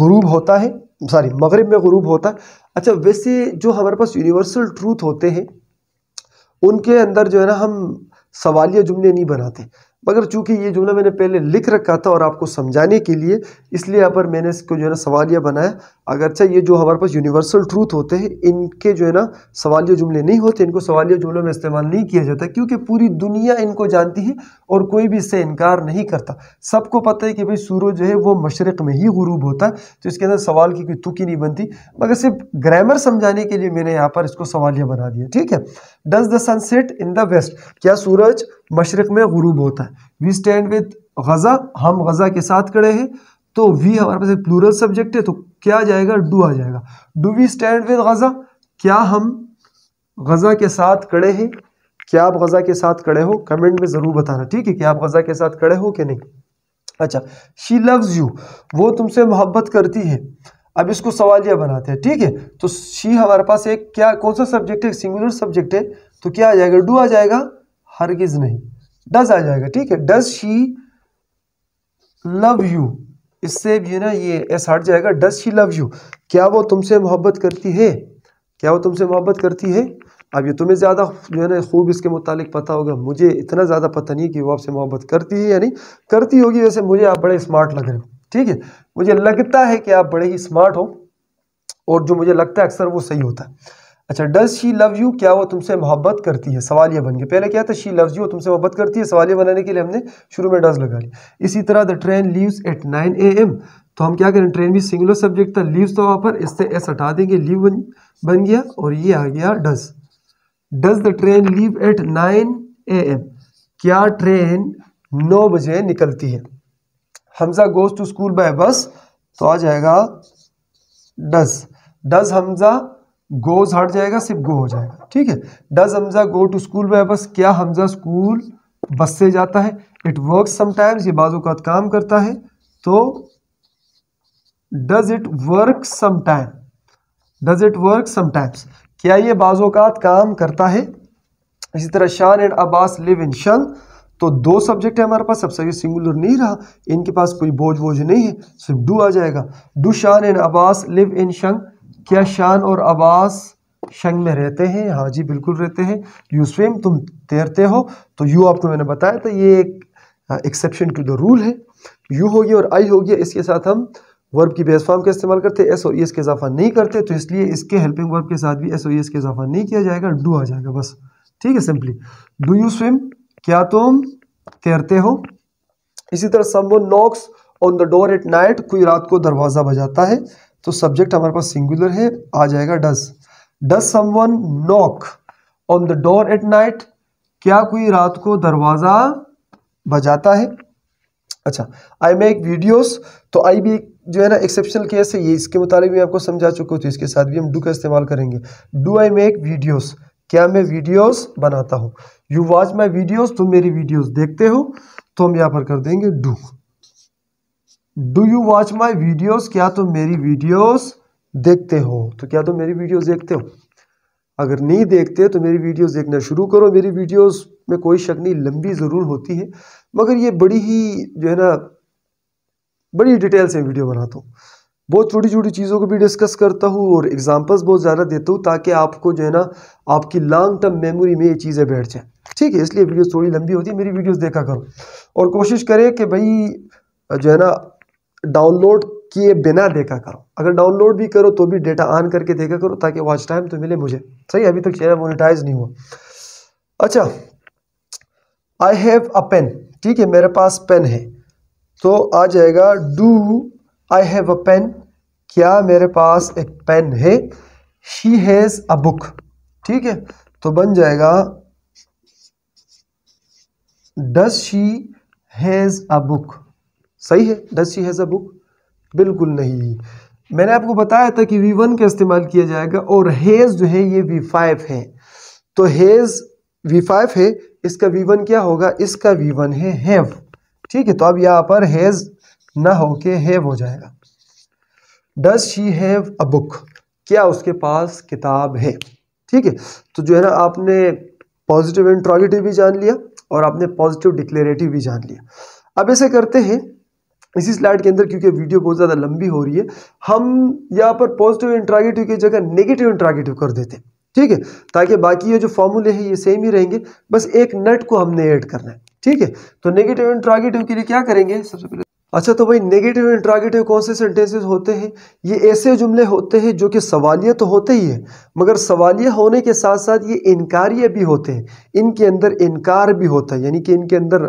गुरूब होता है सॉरी मगरब में गरूब होता है अच्छा वैसे जो हमारे पास यूनिवर्सल ट्रूथ होते हैं उनके अंदर जो है ना हम सवालिया जुमले नहीं बनाते मगर चूंकि ये जुमला मैंने पहले लिख रखा था और आपको समझाने के लिए इसलिए यहाँ पर मैंने इसको जो है ना सवालिया बनाया अगरचे ये जो हमारे पास यूनिवर्सल ट्रूथ होते हैं इनके जो है ना सवालिया जुमले नहीं होते इनको सवालिया जुमलों में इस्तेमाल नहीं किया जाता क्योंकि पूरी दुनिया इनको जानती है और कोई भी इससे इनकार नहीं करता सबको पता है कि भाई सूरज जो है वो मशरक़ में ही गुरूब होता है तो इसके अंदर सवाल की कोई तुकी नहीं बनती मगर सिर्फ ग्रामर समझाने के लिए मैंने यहाँ पर इसको सवालिया बना दिया ठीक है does the sun set in the west क्या सूरज मशरक़ में गुरूब होता है वी स्टैंड विद गज़ा हम गज़ा के साथ खड़े हैं तो वी हमारे पास एक प्लूरल सब्जेक्ट है तो क्या जाएगा डू आ जाएगा do we stand with Gaza क्या हम गजा के साथ खड़े हैं क्या आप गजा के साथ खड़े हो कमेंट में ज़रूर बताना ठीक है क्या आप गजा के साथ खड़े हो कि नहीं अच्छा शी लव्स यू वो तुमसे मोहब्बत करती है अब इसको सवाल यह बनाते हैं ठीक है तो शी हमारे पास एक क्या कौन सा सब्जेक्ट है सिंगुलर सब्जेक्ट है तो क्या आ जाएगा डू आ जाएगा हरगिज नहीं डज आ जाएगा ठीक है डज शी लव यू इससे भी ना ये एस हट जाएगा डज शी लव यू क्या वो तुमसे मोहब्बत करती है क्या वो तुमसे मोहब्बत करती है अब ये तुम्हें ज़्यादा जो है ना खूब इसके मुतालिक पता होगा मुझे इतना ज़्यादा पता नहीं कि वो आपसे मोहब्बत करती है या नहीं करती होगी वैसे मुझे आप बड़े स्मार्ट लग रहे हो ठीक है मुझे लगता है कि आप बड़े ही स्मार्ट हो और जो मुझे लगता है अक्सर वो सही होता है अच्छा डज शी लव यू क्या वो तुमसे मोहब्बत करती है सवाल ये बन गया पहले क्या था शी लव यू तुमसे मोहब्बत करती है सवाल ये बनाने के लिए हमने शुरू में डज लगा लिया इसी तरह the train leaves at nine A M तो हम क्या करें ट्रेन भी सिंगुलर सब्जेक्ट था लीव्स तो वहाँ पर इससे एस हटा देंगे लीव बन बन गया और ये आ गया does does the train leave at nine A M क्या ट्रेन नौ बजे निकलती है Hamza goes to school by bus तो आ जाएगा डज डज हमजा गोज हट जाएगा सिर्फ गो हो जाएगा ठीक है does Hamza go to school by bus क्या हमजा स्कूल बस से जाता है इट वर्क समटाइम्स ये बाजू का काम करता है तो does it work sometime does it work sometimes क्या ये बाज़ात काम करता है इसी तरह शान एंड अब्बास लिव इन शन तो दो सब्जेक्ट है हमारे पास सबसे ये सिंगुलर नहीं रहा इनके पास कोई बोझ वोझ नहीं है सिर्फ डू आ जाएगा do Shan and Abbas live in शंग क्या शान और अब्बास शंग में रहते हैं हाँ जी बिल्कुल रहते हैं यू स्विम तुम तैरते हो तो यू आपको मैंने बताया था ये एक एक्सेप्शन टू द रूल है यू हो गया और आई हो गया इसके साथ हम वर्ब की बेस फॉर्म का इस्तेमाल करते एस ओ ई एस का इजाफा नहीं करते तो इसलिए इसके हेल्पिंग वर्ब के साथ भी एस ओ ई एस का इजाफा नहीं किया जाएगा डू आ जाएगा बस ठीक है सिंपली डू यू स्विम क्या तुम तैरते हो इसी तरह someone knocks on the door at night कोई रात को दरवाज़ा बजाता है तो सब्जेक्ट हमारे पास सिंगुलर है आ जाएगा does does someone knock on the door at night क्या कोई रात को दरवाजा बजाता है अच्छा आई मेक वीडियोस तो आई भी जो है ना एक्सेप्शनल केस है ये इसके मुताबिक भी आपको समझा चुका हूँ तो इसके साथ भी हम डू का इस्तेमाल करेंगे डू आई मेक वीडियोस क्या मैं वीडियोस बनाता हूँ यू वॉच माई वीडियोस तुम मेरी वीडियोस देखते हो तो हम यहाँ पर कर देंगे do do you watch my videos क्या तुम मेरी वीडियोज देखते हो तो क्या तुम मेरी वीडियोज देखते हो अगर नहीं देखते तो मेरी वीडियोस देखना शुरू करो मेरी वीडियोस में कोई शक नहीं लंबी ज़रूर होती है मगर ये बड़ी ही जो है ना बड़ी डिटेल से वीडियो बनाता हूँ बहुत छोटी छोटी चीज़ों को भी डिस्कस करता हूँ और एग्जांपल्स बहुत ज़्यादा देता हूँ ताकि आपको जो है ना आपकी लॉन्ग टर्म मेमोरी में ये चीज़ें बैठ जाए ठीक है इसलिए वीडियो थोड़ी लंबी होती है मेरी वीडियोस देखा करो और कोशिश करें कि भाई जो है ना डाउनलोड किए बिना देखा करो अगर डाउनलोड भी करो तो भी डेटा ऑन करके देखा करो ताकि वॉच टाइम तो मिले मुझे सही अभी तक चेहरा मोनिटाइज नहीं हुआ अच्छा आई हैव अ पेन ठीक है मेरे पास पेन है तो आ जाएगा do I have a pen क्या मेरे पास एक पेन है शी हैज़ अ बुक ठीक है तो बन जाएगा does she has a book सही है does she has a book बिल्कुल नहीं मैंने आपको बताया था कि वी वन का इस्तेमाल किया जाएगा और हेज़ जो है ये वी फाइव है तो हेज़ वी फाइव है इसका वी वन क्या होगा इसका वी वन है हैव ठीक है तो अब यहाँ पर हैज़ ना होके हैव हो जाएगा does she have a book क्या उसके पास किताब है ठीक है तो जो है ना आपने पॉजिटिव इंट्रोगेटिव भी जान लिया और आपने पॉजिटिव डिक्लेरेटिव भी जान लिया अब ऐसे करते हैं इसी स्लाइड के अंदर क्योंकि वीडियो बहुत ज़्यादा लंबी हो रही है हम यहाँ पर पॉजिटिव इंट्रागेटिव की जगह नेगेटिव इंट्रागेटिव कर देते हैं ठीक है ताकि बाकी ये जो फॉर्मूले हैं ये सेम ही रहेंगे बस एक नट को हमने ऐड करना है ठीक है तो नेगेटिव इंट्रागेटिव के लिए क्या करेंगे सबसे पहले अच्छा तो भाई नेगेटिव इंट्रागेटिव कौन से सेंटेंसेस होते हैं ये ऐसे जुमले होते हैं जो कि सवालिया तो होते ही है मगर सवालिया होने के साथ साथ ये इनकारिय भी होते हैं इनके अंदर इनकार भी होता है यानी कि इनके अंदर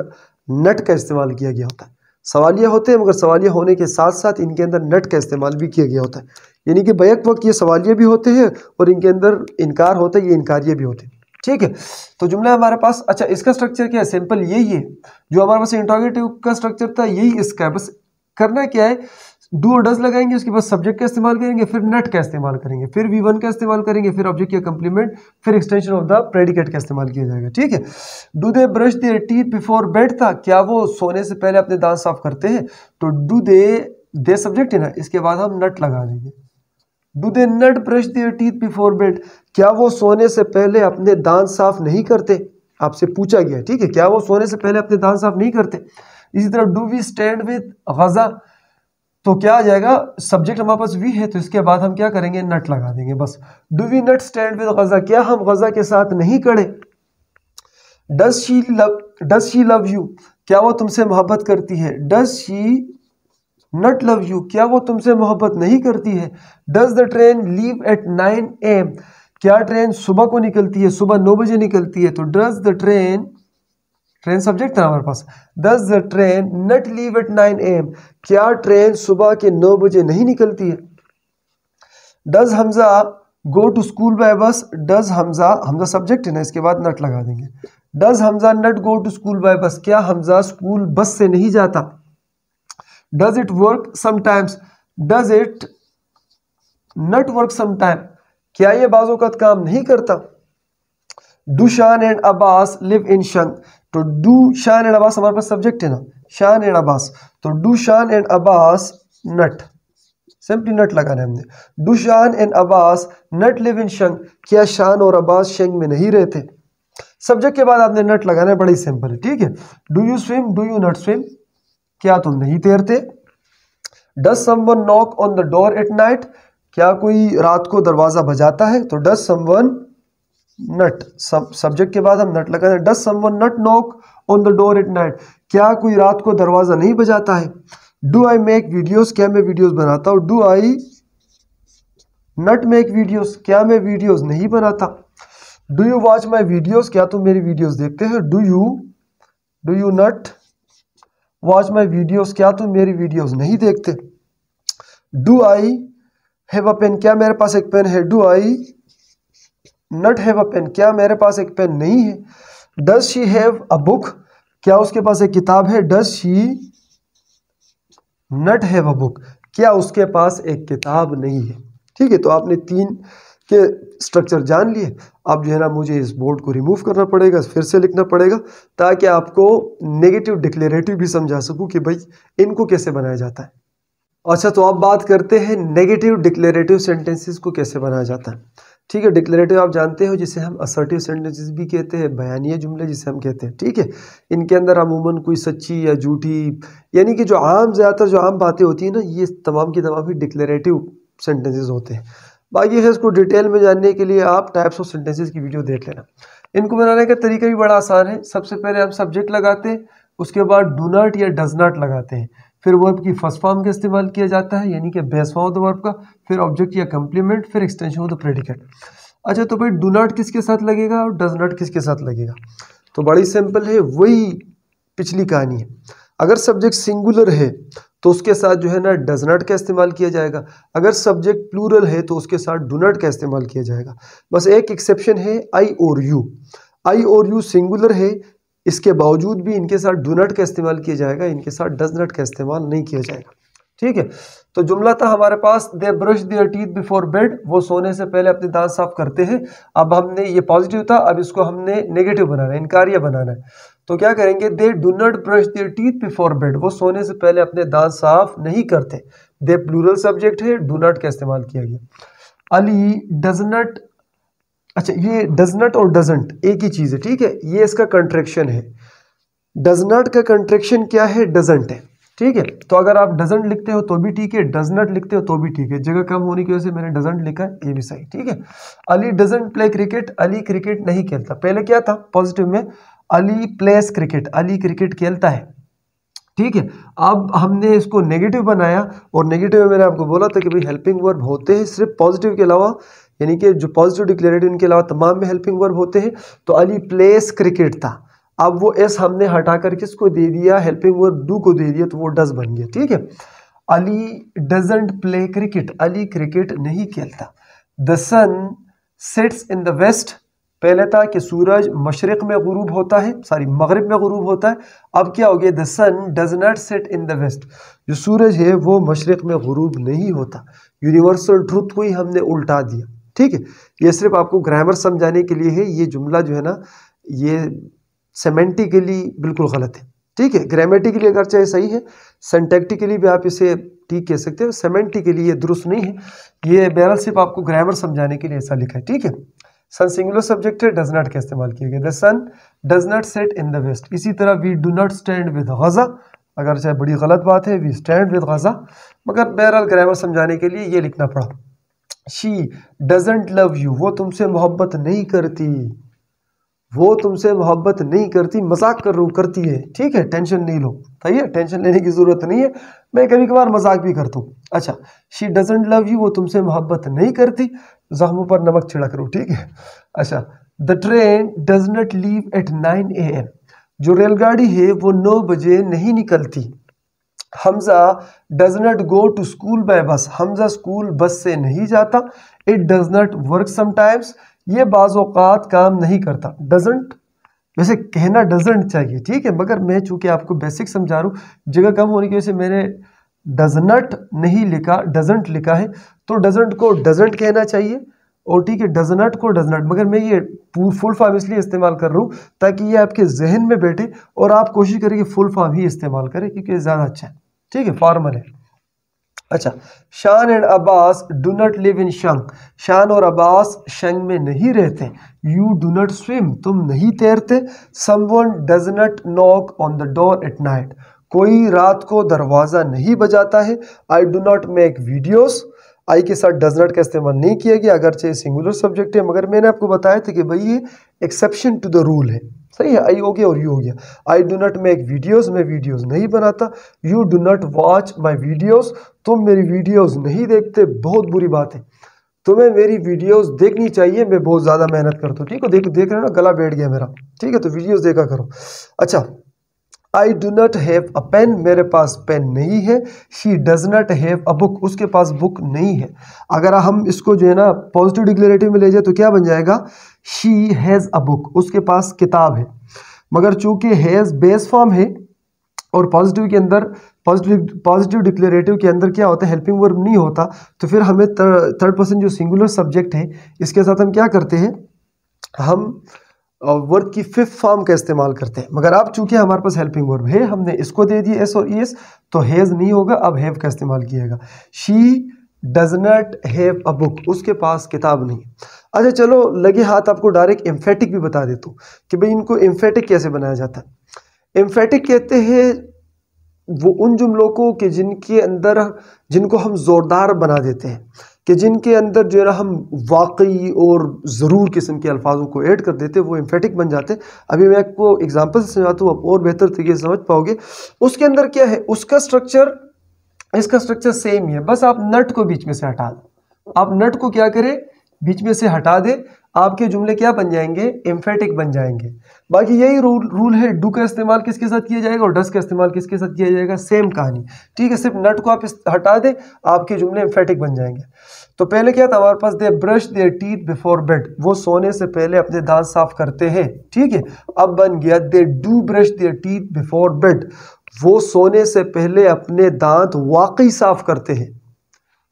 नट का इस्तेमाल किया गया होता है सवालिया होते हैं मगर सवालिया होने के साथ साथ इनके अंदर नट का इस्तेमाल भी किया गया होता है यानी कि बैक वक्त ये सवालिया भी होते हैं और इनके अंदर इनकार होता है ये इनकारिया भी होते हैं ठीक है तो जुमला हमारे पास अच्छा इसका स्ट्रक्चर क्या है सिंपल यही है जो हमारे पास इंटरोगेटिव का स्ट्रक्चर था यही इसका है बस करना क्या है डू और डज लगाएंगे उसके बाद सब्जेक्ट का इस्तेमाल करेंगे फिर नेट का इस्तेमाल करेंगे फिर वी वन का इस्तेमाल करेंगे फिर ऑब्जेक्ट या कंप्लीमेंट फिर एक्सटेंशन ऑफ द प्रेडिकेट का इस्तेमाल किया जाएगा ठीक है do they brush their teeth before bed था क्या वो सोने से पहले अपने दांत साफ करते हैं तो डू दे दे सब्जेक्ट है ना इसके बाद हम नट लगा देंगे do they not brush their teeth before bed क्या वो सोने से पहले अपने दांत साफ नहीं करते आपसे पूछा गया ठीक है क्या वो सोने से पहले अपने दांत साफ नहीं करते इसी तरह do we stand with Gaza तो क्या आ जाएगा सब्जेक्ट हमारे पास वी है तो इसके बाद हम क्या करेंगे नट लगा देंगे बस do we not stand with Gaza क्या हम गजा के साथ नहीं खड़े does she love does she love you क्या वो तुमसे मोहब्बत करती है does she not love you क्या वो तुमसे मोहब्बत नहीं करती है does the train leave at nine AM क्या ट्रेन सुबह को निकलती है सुबह नौ बजे निकलती है तो does the train train subject था हमारे पास does train not leave at nine AM क्या ट्रेन सुबह के नौ बजे नहीं निकलती है does Hamza go to school by bus does Hamza Hamza subject है ना इसके बाद नट लगा देंगे does Hamza not go to school by bus क्या हमजा स्कूल बस से नहीं जाता does it work sometimes does it not work sometime क्या ये बाज़ काम नहीं करता डुशान एंड अब्बास लिव इन शंग तो डू शान एंड अब्बास हमारे पास सब्जेक्ट है ना शान एंड अब्बास तो do Shan and Abbas not simply not लगाना है हमने do Shan and Abbas not live in शंग क्या शान और अब्बास शंग में नहीं रहते सब्जेक्ट के बाद आपने नट लगाना है बड़ी सिंपल है ठीक है do you swim do you not swim क्या तुम नहीं तैरते does someone knock on the door at night क्या कोई रात को दरवाज़ा बजाता है तो डस समवन नट सब सब्जेक्ट के बाद हम नट लगाते हैं does someone not knock on the door at night क्या कोई रात को दरवाज़ा नहीं बजाता है डू आई मेक वीडियोस क्या मैं वीडियोस बनाता हूँ do I not make videos क्या मैं वीडियोस नहीं बनाता do you watch my videos क्या तुम मेरी वीडियोज देखते हो do you do you not watch my videos क्या तुम मेरी वीडियोज नहीं देखते do I have a pen क्या मेरे पास एक पेन है do I not have a pen क्या मेरे पास एक पेन नहीं है does she have a book क्या उसके पास एक किताब है does she not have a book क्या उसके पास एक किताब नहीं है ठीक है तो आपने तीन के स्ट्रक्चर जान लिए अब जो है ना मुझे इस बोर्ड को रिमूव करना पड़ेगा फिर से लिखना पड़ेगा ताकि आपको नेगेटिव डिक्लेरेटिव भी समझा सकूं कि भाई इनको कैसे बनाया जाता है अच्छा तो अब बात करते हैं नेगेटिव डिक्लेरेटिव सेंटेंसेस को कैसे बनाया जाता है ठीक है डिक्लेरेटिव आप जानते हो जिसे हम असर्टिव सेंटेंसेस भी कहते हैं बयानिया जुमले जिसे हम कहते हैं ठीक है इनके अंदर अमूमन कोई सच्ची या झूठी यानी कि जो आम ज़्यादातर जो आम बातें होती हैं ना ये तमाम की तमाम ही डिक्लेरेटिव सेंटेंसेस होते हैं बाकी है इसको डिटेल में जानने के लिए आप टाइप्स ऑफ सेंटेंसेज की वीडियो देख लेना इनको बनाने का तरीका भी बड़ा आसान है सबसे पहले हम सब्जेक्ट लगाते हैं उसके बाद डू नाट या डज नाट लगाते हैं फिर वर्ब की फर्स्ट फॉर्म का इस्तेमाल किया जाता है यानी कि base form of the verb का फिर ऑब्जेक्ट या कंप्लीमेंट फिर एक्सटेंशन ऑफ द प्रेडिकेट अच्छा तो भाई डू नॉट किसके साथ लगेगा और डज नॉट किसके साथ लगेगा तो बड़ी सिंपल है वही पिछली कहानी है अगर सब्जेक्ट सिंगुलर है तो उसके साथ जो है ना डज नॉट का इस्तेमाल किया जाएगा अगर सब्जेक्ट प्लूरल है तो उसके साथ डू नॉट का इस्तेमाल किया जाएगा बस एक एक्सेप्शन है आई और यू आई और यू सिंगुलर है इसके बावजूद भी इनके साथ डू नट का इस्तेमाल किया जाएगा इनके साथ डज नट का इस्तेमाल नहीं किया जाएगा ठीक है तो जुमला था हमारे पास they brush their teeth before bed वो सोने से पहले अपने दांत साफ करते हैं अब हमने ये पॉजिटिव था अब इसको हमने नेगेटिव बनाना है इनकारिया बनाना है तो क्या करेंगे they do not brush their teeth before bed वो सोने से पहले अपने दांत साफ नहीं करते दे प्लूरल सब्जेक्ट है डू नॉट का इस्तेमाल किया गया अली डज नट अच्छा ये डज नॉट और डजेंट एक ही चीज़ है ठीक है ये इसका कंट्रेक्शन है डज नॉट का कंट्रेक्शन क्या है डजेंट है ठीक है तो अगर आप डजेंट लिखते हो तो भी ठीक है डज नॉट लिखते हो तो भी ठीक है जगह कम होने की वजह से मैंने डजेंट लिखा है ये भी सही ठीक है Ali doesn't play cricket Ali cricket नहीं खेलता पहले क्या था पॉजिटिव में Ali plays cricket Ali cricket खेलता है ठीक है अब हमने इसको नेगेटिव बनाया और नेगेटिव में मैंने आपको बोला था कि भाई हेल्पिंग वर्ब होते हैं सिर्फ पॉजिटिव के अलावा यानी कि जो पॉजिटिव डिक्लेरेटिव इनके अलावा तमाम में हेल्पिंग वर्ब होते हैं तो अली प्लेस क्रिकेट था अब वो एस हमने हटा कर किसको दे दिया हेल्पिंग वर्ब डू को दे दिया तो वो डज बन गया ठीक है Ali doesn't play cricket Ali cricket नहीं खेलता the sun sets in the west पहले था कि सूरज मशरक़ में गुरूब होता है सॉरी मगरब में गुरूब होता है अब क्या हो गया the sun does not set in the west जो सूरज है वो मशरक़ में गुरूब नहीं होता यूनिवर्सल ट्रुथ को ही हमने उल्टा दिया ठीक है ये सिर्फ आपको ग्रामर समझाने के लिए है ये जुमला जो है ना ये सेमेंटिकली बिल्कुल गलत है ठीक है ग्रामेटिकली अगर चाहे सही है सेंटेक्टिकली भी आप इसे ठीक कह सकते हो सेमेंटिकली ये दुरुस्त नहीं है ये बैरल सिर्फ आपको ग्रामर समझाने के लिए ऐसा लिखा है ठीक है सन सिंगुलर सब्जेक्ट है डज नॉट का इस्तेमाल किया गया the sun does not set in the west इसी तरह we do not stand with Gaza अगर चाहे बड़ी गलत बात है वी स्टैंड विद गजा मगर बैरल ग्रामर समझाने के लिए ये लिखना पड़ा शी डजेंट लव यू वो तुमसे मोहब्बत नहीं करती वो तुमसे मोहब्बत नहीं करती मजाक कर रू करती है ठीक है टेंशन नहीं लो सही है टेंशन लेने की ज़रूरत नहीं है मैं कभी कभार मजाक भी करता हूँ अच्छा शी डजेंट लव यू वो तुमसे मोहब्बत नहीं करती जख्मों पर नमक छिड़क रू ठीक है अच्छा the train does not leave at nine A M जो रेलगाड़ी है वो नौ बजे नहीं निकलती Hamza does not go to school by bus Hamza school bus से नहीं जाता it does not work sometimes ये बाज़ात काम नहीं करता डजेंट वैसे कहना डजेंट चाहिए ठीक है मगर मैं चूंकि आपको बेसिक समझा रहा हूँ जगह कम होने की वजह से मैंने डजनट नहीं लिखा डजेंट लिखा है तो डजेंट को डजेंट कहना चाहिए और ठीक है डजनट को डजनट मगर मैं ये फुल फॉर्म इसलिए इस्तेमाल कर रहा हूँ ताकि ये आपके जहन में बैठे और आप कोशिश करें कि फुल फॉर्म ही इस्तेमाल करें क्योंकि ज़्यादा अच्छा है ठीक है फॉर्मल है अच्छा Shan and Abbas do not live in शंग Shan और अब्बास शंग में नहीं रहते यू डू नॉट स्विम तुम नहीं तैरते someone does not knock on the door at night कोई रात को दरवाज़ा नहीं बजाता है I do not make videos I के साथ डज नॉट का इस्तेमाल नहीं किया गया अगरचे सिंगुलर सब्जेक्ट है मगर मैंने आपको बताया था कि भाई ये एक्सेप्शन टू द रूल है सही है आई हो गया और यू हो गया I do not make videos मैं वीडियोस नहीं बनाता you do not watch my videos तुम मेरी वीडियोस नहीं देखते बहुत बुरी बात है तुम्हें मेरी वीडियोस देखनी चाहिए मैं बहुत ज़्यादा मेहनत करता हूँ ठीक है देख देख रहे हो ना गला बैठ गया मेरा ठीक है तो वीडियोस देखा करो अच्छा I do not have a pen मेरे पास पेन नहीं है she does not have a book उसके पास बुक नहीं है अगर हम इसको जो है ना पॉजिटिव डिक्लेरेटिव में ले जाए तो क्या बन जाएगा शी हैज़ अ बुक उसके पास किताब है मगर चूंकि हैज़ बेस फॉर्म है और पॉजिटिव के अंदर पॉजिटिव पॉजिटिव डिक्लेरेटिव के अंदर क्या होता है हेल्पिंग वर्ब नहीं होता तो फिर हमें थर्ड पर्सन जो सिंगुलर सब्जेक्ट है इसके साथ हम क्या करते हैं हम वर्ब की फिफ्थ फॉर्म का इस्तेमाल करते हैं मगर अब चूंकि हमारे पास हेल्पिंग वर्ब है हमने इसको दे दिया एस और ई e एस तो हैज़ नहीं होगा अब हैव का इस्तेमाल किएगा she does not have a book उसके पास किताब नहीं अच्छा चलो लगे हाथ आपको डायरेक्ट एम्फेटिक भी बता देता हूँ कि भाई इनको एम्फेटिक कैसे बनाया जाता है एम्फेटिक कहते हैं वो उन जुमलों को कि जिनके अंदर जिनको हम ज़ोरदार बना देते हैं कि जिनके अंदर जो है ना हम वाकई और ज़रूर किस्म के अल्फाजों को ऐड कर देते वो इम्फेटिक बन जाते अभी मैं आपको एग्जाम्पल से समझाता हूँ आप और बेहतर तरीके से समझ पाओगे उसके अंदर क्या है उसका स्ट्रक्चर इसका स्ट्रक्चर सेम ही है बस आप नट को बीच में से हटा दो आप नट को क्या करें बीच में से हटा दें आपके जुमले क्या बन जाएंगे एम्फेटिक बन जाएंगे बाकी यही रूल रूल है डू का इस्तेमाल किसके साथ किया जाएगा और डस का इस्तेमाल किसके साथ किया जाएगा सेम कहानी ठीक है सिर्फ नट को आप हटा दें आपके जुमले एम्फेटिक बन जाएंगे तो पहले क्या था हमारे पास they brush their teeth before bed वो सोने से पहले अपने दांत साफ करते हैं ठीक है अब बन गया they do brush their teeth before bed वो सोने से पहले अपने दांत वाकई साफ करते हैं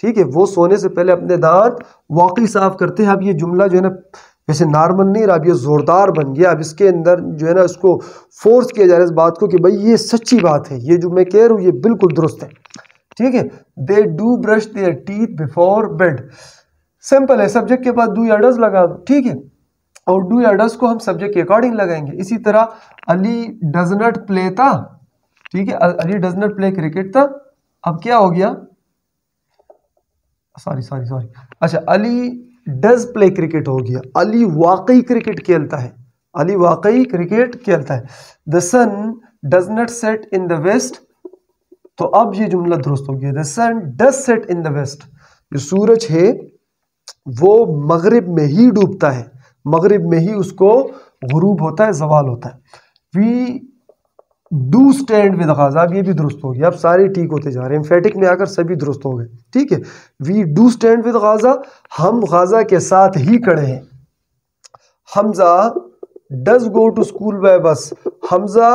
ठीक है वो सोने से पहले अपने दांत वाकई साफ करते हैं अब ये जुमला जो है ना वैसे नॉर्मल नहीं रहा अब ये ज़ोरदार बन गया अब इसके अंदर जो है ना इसको फोर्स किया जा रहा है इस बात को कि भाई ये सच्ची बात है ये जो मैं कह रहा हूँ ये बिल्कुल दुरुस्त है ठीक है they do brush their teeth before bed simple है सब्जेक्ट के पास डू या डस लगा दो ठीक है और डू या डस को हम सब्जेक्ट के अकॉर्डिंग लगाएंगे इसी तरह अली डज प्ले था ठीक है अली डज प्ले क्रिकेट था अब क्या हो गया सॉरी सॉरी सॉरी अच्छा अली डज प्ले क्रिकेट हो गया अली वाकई क्रिकेट खेलता है अली वाकई क्रिकेट खेलता है the sun does not set in the west तो अब ये जुमला दुरुस्त हो गया the sun does set in the west जो सूरज है वो मगरिब में ही डूबता है मगरिब में ही उसको गुरूब होता है जवाल होता है वी डू स्टैंड विद खाजा अब ये भी दुरुस्त हो गया अब सारे ठीक होते जा रहे हैं इम्फेटिक में आकर सभी दुरुस्त हो गए ठीक है we do stand with Gaza हम गाजा के साथ ही खड़े हैं Hamza does go to school by bus Hamza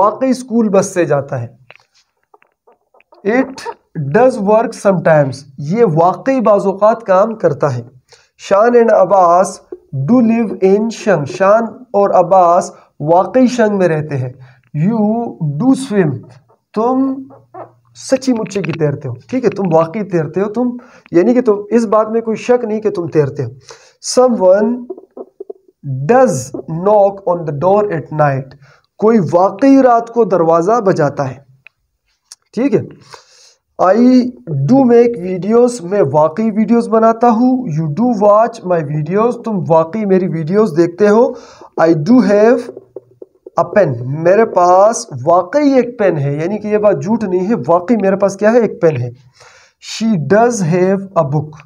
वाकई स्कूल बस से जाता है इट डज वर्क समटाइम्स ये वाकई बाज़ात काम करता है Shan and Abbas do live in शंग Shan और अब्बास वाकई शंग में रहते हैं यू डू स्विम तुम सच्ची मुच्ची की तैरते हो ठीक है तुम वाकई तैरते हो तुम यानी कि तुम इस बात में कोई शक नहीं कि तुम तैरते हो someone does knock on the door at night कोई वाकई रात को दरवाज़ा बजाता है ठीक है आई डू मेक वीडियोज मैं वाकई वीडियोज बनाता हूँ you do watch my videos तुम वाकई मेरी वीडियोज देखते हो I do have a pen मेरे पास वाकई एक पेन है यानी कि ये बात झूठ नहीं है वाकई मेरे पास क्या है एक पेन है she does have a book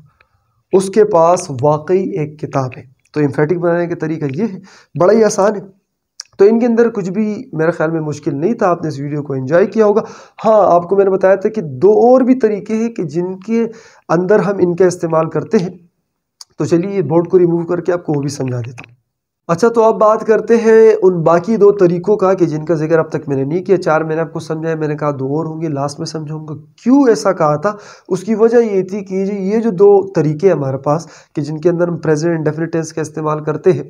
उसके पास वाकई एक किताब है तो इम्फेटिक बनाने का तरीका ये है बड़ा ही आसान है तो इनके अंदर कुछ भी मेरे ख्याल में मुश्किल नहीं था आपने इस वीडियो को एंजॉय किया होगा हाँ आपको मैंने बताया था कि दो और भी तरीके हैं कि जिनके अंदर हम इनका इस्तेमाल करते हैं तो चलिए बोर्ड को रिमूव करके आपको वो भी समझा देता हूँ अच्छा तो अब बात करते हैं उन बाकी दो तरीक़ों का कि जिनका जिक्र अब तक मैंने नहीं किया चार मैंने आपको समझाया मैंने कहा दो और होंगे लास्ट में समझाऊंगा क्यों ऐसा कहा था उसकी वजह ये थी कि ये जो दो तरीके हैं हमारे पास कि जिनके अंदर हम प्रेजेंट डेफिनेटेंस का इस्तेमाल करते हैं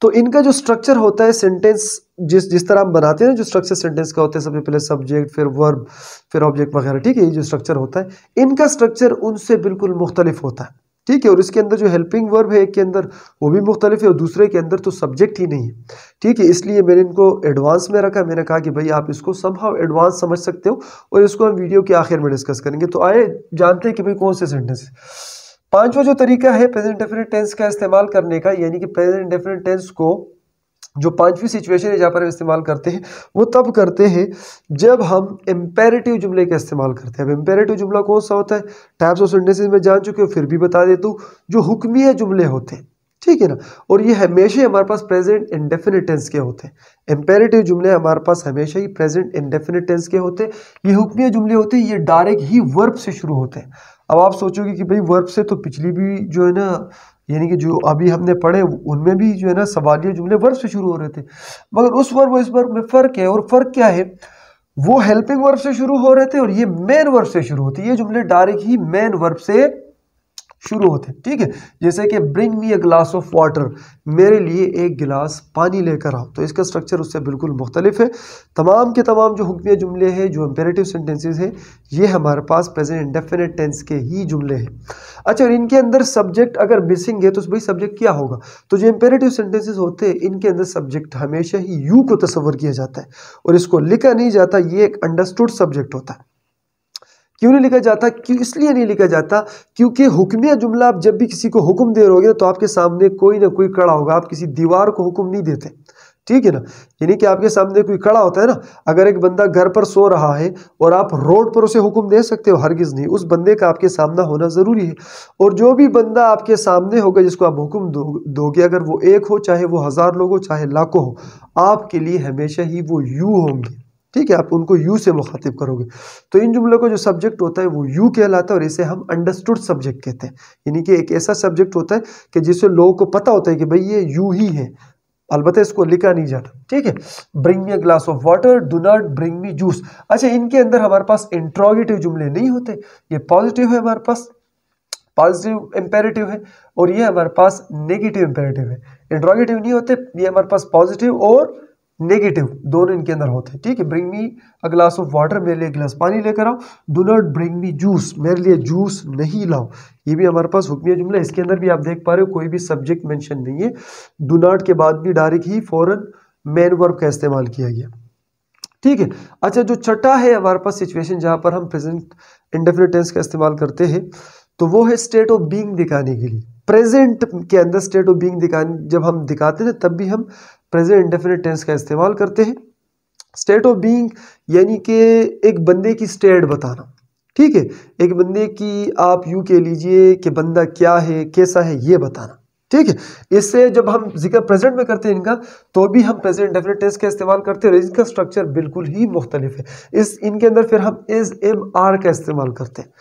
तो इनका जो स्ट्रक्चर होता है सेंटेंस जिस जिस तरह हम बनाते हैं ना जो स्ट्रक्चर सेंटेंस का होता है सबसे पहले सब्जेक्ट फिर वर्ब फिर ऑब्जेक्ट वगैरह ठीक है ये जो स्ट्रक्चर होता है इनका स्ट्रक्चर उनसे बिल्कुल मुख्तलिफ होता है ठीक है और इसके अंदर जो हेल्पिंग वर्ब है एक के अंदर वो भी मुख्तलिफ है और दूसरे के अंदर तो सब्जेक्ट ही नहीं है ठीक है इसलिए मैंने इनको एडवांस में रखा मैंने कहा कि भाई आप इसको समहाव एडवांस समझ सकते हो और इसको हम वीडियो के आखिर में डिस्कस करेंगे तो आए जानते हैं कि भाई कौन से सेंटेंस पांचवा जो तरीका है प्रेजेंट डेफिनेट टेंस का इस्तेमाल करने का यानी कि प्रेजेंट डेफिनेट टेंस को जो पांचवी सिचुएशन है जहाँ पर हम इस्तेमाल करते हैं वो तब करते हैं जब हम इम्पेरेटिव जुमले का इस्तेमाल करते हैं अब एम्पेरेटिव जुमला कौन सा होता है टाइप्स ऑफ सेंटेंसेज में जान चुके हो फिर भी बता देता हूँ जो हुक्मिया जुमले होते हैं ठीक है ना और ये हमेशा हमारे पास प्रेजेंट इंडेफिनिट टेंस के होते हैं इम्पेरेटिव जुमले हमारे पास हमेशा ही प्रेजेंट इंडेफिनिट टेंस के होते हैं ये हुक्मिया जुमले होते हैं ये डायरेक्ट ही वर्ब से शुरू होते हैं अब आप सोचोगे कि भाई वर्ब से तो पिछली भी जो है ना यानी कि जो अभी हमने पढ़े उनमें भी जो है ना सवालिया जुमले वर्ब से शुरू हो रहे थे मगर उस वर्ब और इस वर्ब में फ़र्क है और फ़र्क क्या है वो हेल्पिंग वर्ब से शुरू हो रहे थे और ये मेन वर्ब से शुरू होती है ये जुमले डायरेक्ट ही मेन वर्ब से शुरू होते हैं ठीक है जैसे कि bring me a glass of water मेरे लिए एक गिलास पानी लेकर आओ तो इसका स्ट्रक्चर उससे बिल्कुल मुख्तलिफ है तमाम के तमाम जो हुक्मिया जुमले हैं जो इम्पेरेटिव सेंटेंसेज हैं ये हमारे पास प्रेजेंट इंडेफिनेट टेंस के ही जुमले हैं अच्छा और इनके अंदर सब्जेक्ट अगर मिसिंग है तो भाई सब्जेक्ट क्या होगा तो जो इम्पेरेटिव सेंटेंसेज होते हैं इनके अंदर सब्जेक्ट हमेशा ही यू को तस्वर किया जाता है और इसको लिखा नहीं जाता ये एक अंडरस्टूड सब्जेक्ट होता है क्यों नहीं लिखा जाता क्यों इसलिए नहीं लिखा जाता क्योंकि हुक्मिया जुमला आप जब भी किसी को हुक्म दे रहे हो तो आपके सामने कोई ना कोई कड़ा होगा आप किसी दीवार को हुक्म नहीं देते ठीक है ना यानी कि आपके सामने कोई कड़ा होता है ना अगर एक बंदा घर पर सो रहा है और आप रोड पर उसे हुक्म दे सकते हो हरगिज़ नहीं उस बंदे का आपके सामना होना ज़रूरी है और जो भी बंदा आपके सामने होगा जिसको आप हुक्म दो दोगे अगर वो एक हो चाहे वो हज़ार लोग हो चाहे लाखों हो आपके लिए हमेशा ही वो यू होंगे ठीक है आप उनको यू से मुखातिब करोगे तो इन जुमलों का जो सब्जेक्ट होता है वो यू कहलाता है और इसे हम अंडरस्टूड सब्जेक्ट कहते हैं यानी कि एक ऐसा सब्जेक्ट होता है कि जिससे लोगों को पता होता है कि भाई ये यू ही है अलबत्त इसको लिखा नहीं जाता ठीक है bring me a glass of water do not bring me juice अच्छा इनके अंदर हमारे पास इंट्रोगेटिव जुमले नहीं होते ये पॉजिटिव है हमारे पास पॉजिटिव इंपेरेटिव है और ये हमारे पास नेगेटिव इंपेरेटिव है इंट्रोगेटिव नहीं होते ये हमारे पास पॉजिटिव और नेगेटिव दोनों इनके अंदर होते हैं ठीक है bring me a glass of water मेरे लिए गिलास पानी लेकर आओ do not bring me juice मेरे लिए जूस नहीं लाओ ये भी हमारे पास हुक्मिया जुमला इसके अंदर भी आप देख पा रहे हो कोई भी सब्जेक्ट मैंशन नहीं है डो नॉट के बाद भी डायरेक्ट ही फॉरन मैन वर्ब का इस्तेमाल किया गया ठीक है अच्छा जो छठा है हमारे पास सिचुएशन जहाँ पर हम प्रेजेंट इंडेफिनेट टेंस का इस्तेमाल करते हैं तो वो है स्टेट ऑफ बीइंग दिखाने के लिए प्रेजेंट के अंदर स्टेट ऑफ बीइंग दिखाने जब हम दिखाते हैं तब भी हम प्रेजेंट इंडेफिनिट टेंस का इस्तेमाल करते हैं स्टेट ऑफ बीइंग यानी कि एक बंदे की स्टेट बताना ठीक है एक बंदे की आप यू कह लीजिए कि बंदा क्या है कैसा है ये बताना ठीक है इससे जब हम जिक्र प्रेजेंट में करते हैं इनका तो भी हम प्रेजेंट डेफिनेट टेंस का इस्तेमाल करते हैं और इनका स्ट्रक्चर बिल्कुल ही मुख्तलिफ है इस इनके अंदर फिर हम एज एम आर का इस्तेमाल करते हैं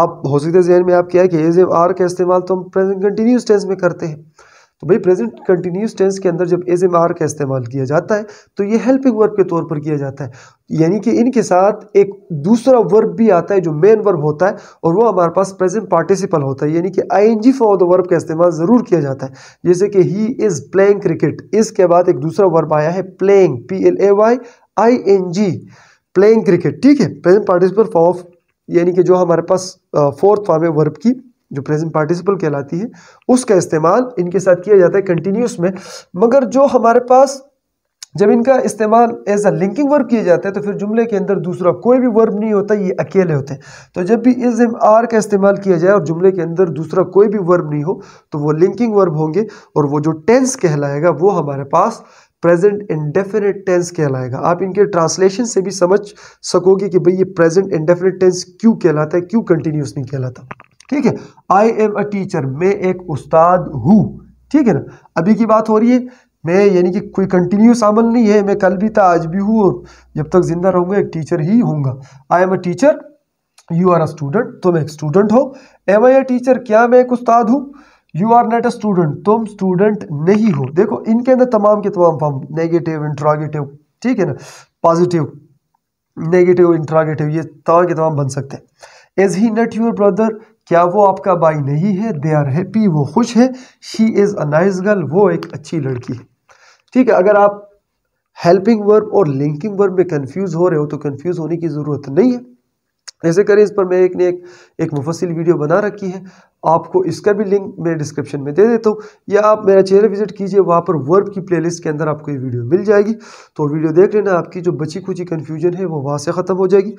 आप हो सकता है जहन में आप क्या है कि एज एम आर का इस्तेमाल तो हम प्रेजेंट कंटिन्यूस टेंस में करते हैं तो भाई प्रेजेंट कंटिन्यूस टेंस के अंदर जब एज एम आर का इस्तेमाल किया जाता है तो ये हेल्पिंग वर्ब के तौर पर किया जाता है यानी कि इनके साथ एक दूसरा वर्ब भी आता है जो मेन वर्ब होता है और वो हमारे पास प्रेजेंट पार्टिसिपल होता है यानी कि I N G for the verb का इस्तेमाल ज़रूर किया जाता है जैसे कि ही इज़ प्लेइंग क्रिकेट इसके बाद एक दूसरा वर्ब आया है playing P L A Y I N G playing cricket ठीक है प्रेजेंट पार्टिसिपल फॉर्म यानी कि जो हमारे पास फोर्थ फॉर्म है वर्ब की जो प्रेजेंट पार्टिसिपल कहलाती है उसका इस्तेमाल इनके साथ किया जाता है कंटिन्यूस में मगर जो हमारे पास जब इनका इस्तेमाल एज अ लिंकिंग वर्ब किया जाता है तो फिर जुमले के अंदर दूसरा कोई भी वर्ब नहीं होता ये अकेले होते हैं तो जब भी इज एम आर का इस्तेमाल किया जाए और जुमले के अंदर दूसरा कोई भी वर्ब नहीं हो तो वो लिंकिंग वर्ब होंगे और वो जो टेंस कहलाएगा वो हमारे पास प्रेजेंट इंडेफिनिट टेंस कहलाएगा आप इनके ट्रांसलेशन से भी समझ सकोगे कि भाई ये प्रेजेंट इंडेफिनिट टेंस क्यों कहलाता है क्यों कंटिन्यूस नहीं कहलाता ठीक है आई एम अ टीचर मैं एक उस्ताद हूँ ठीक है ना अभी की बात हो रही है मैं यानी कि कोई कंटिन्यूस अमल नहीं है मैं कल भी था आज भी हूँ और जब तक ज़िंदा रहूँगा एक टीचर ही हूँगा I am a teacher you are a student तुम एक स्टूडेंट हो एम आई अ टीचर क्या मैं एक उस्ताद हूँ you are not a student तुम स्टूडेंट नहीं हो देखो इनके अंदर तमाम के तमाम फॉर्म नेगेटिव इंट्रागेटिव ठीक है ना पॉजिटिव नेगेटिव इंट्रागेटिव ये तमाम के तमाम बन सकते हैं is he not your brother क्या वो आपका भाई नहीं है दे आर हैप्पी वो खुश है she is a nice girl वो एक अच्छी लड़की है ठीक है अगर आप हेल्पिंग वर्ब और लिंकिंग वर्ब में कन्फ्यूज़ हो रहे हो तो कन्फ्यूज़ होने की ज़रूरत नहीं है ऐसे करें इस पर मैं एक ने एक एक मुफसिल वीडियो बना रखी है आपको इसका भी लिंक मैं डिस्क्रिप्शन में दे देता हूँ या आप मेरा चैनल विजिट कीजिए वहाँ पर वर्ब की प्लेलिस्ट के अंदर आपको ये वीडियो मिल जाएगी तो वीडियो देख लेना आपकी जो बची खुची कन्फ्यूजन है वो वहाँ से ख़त्म हो जाएगी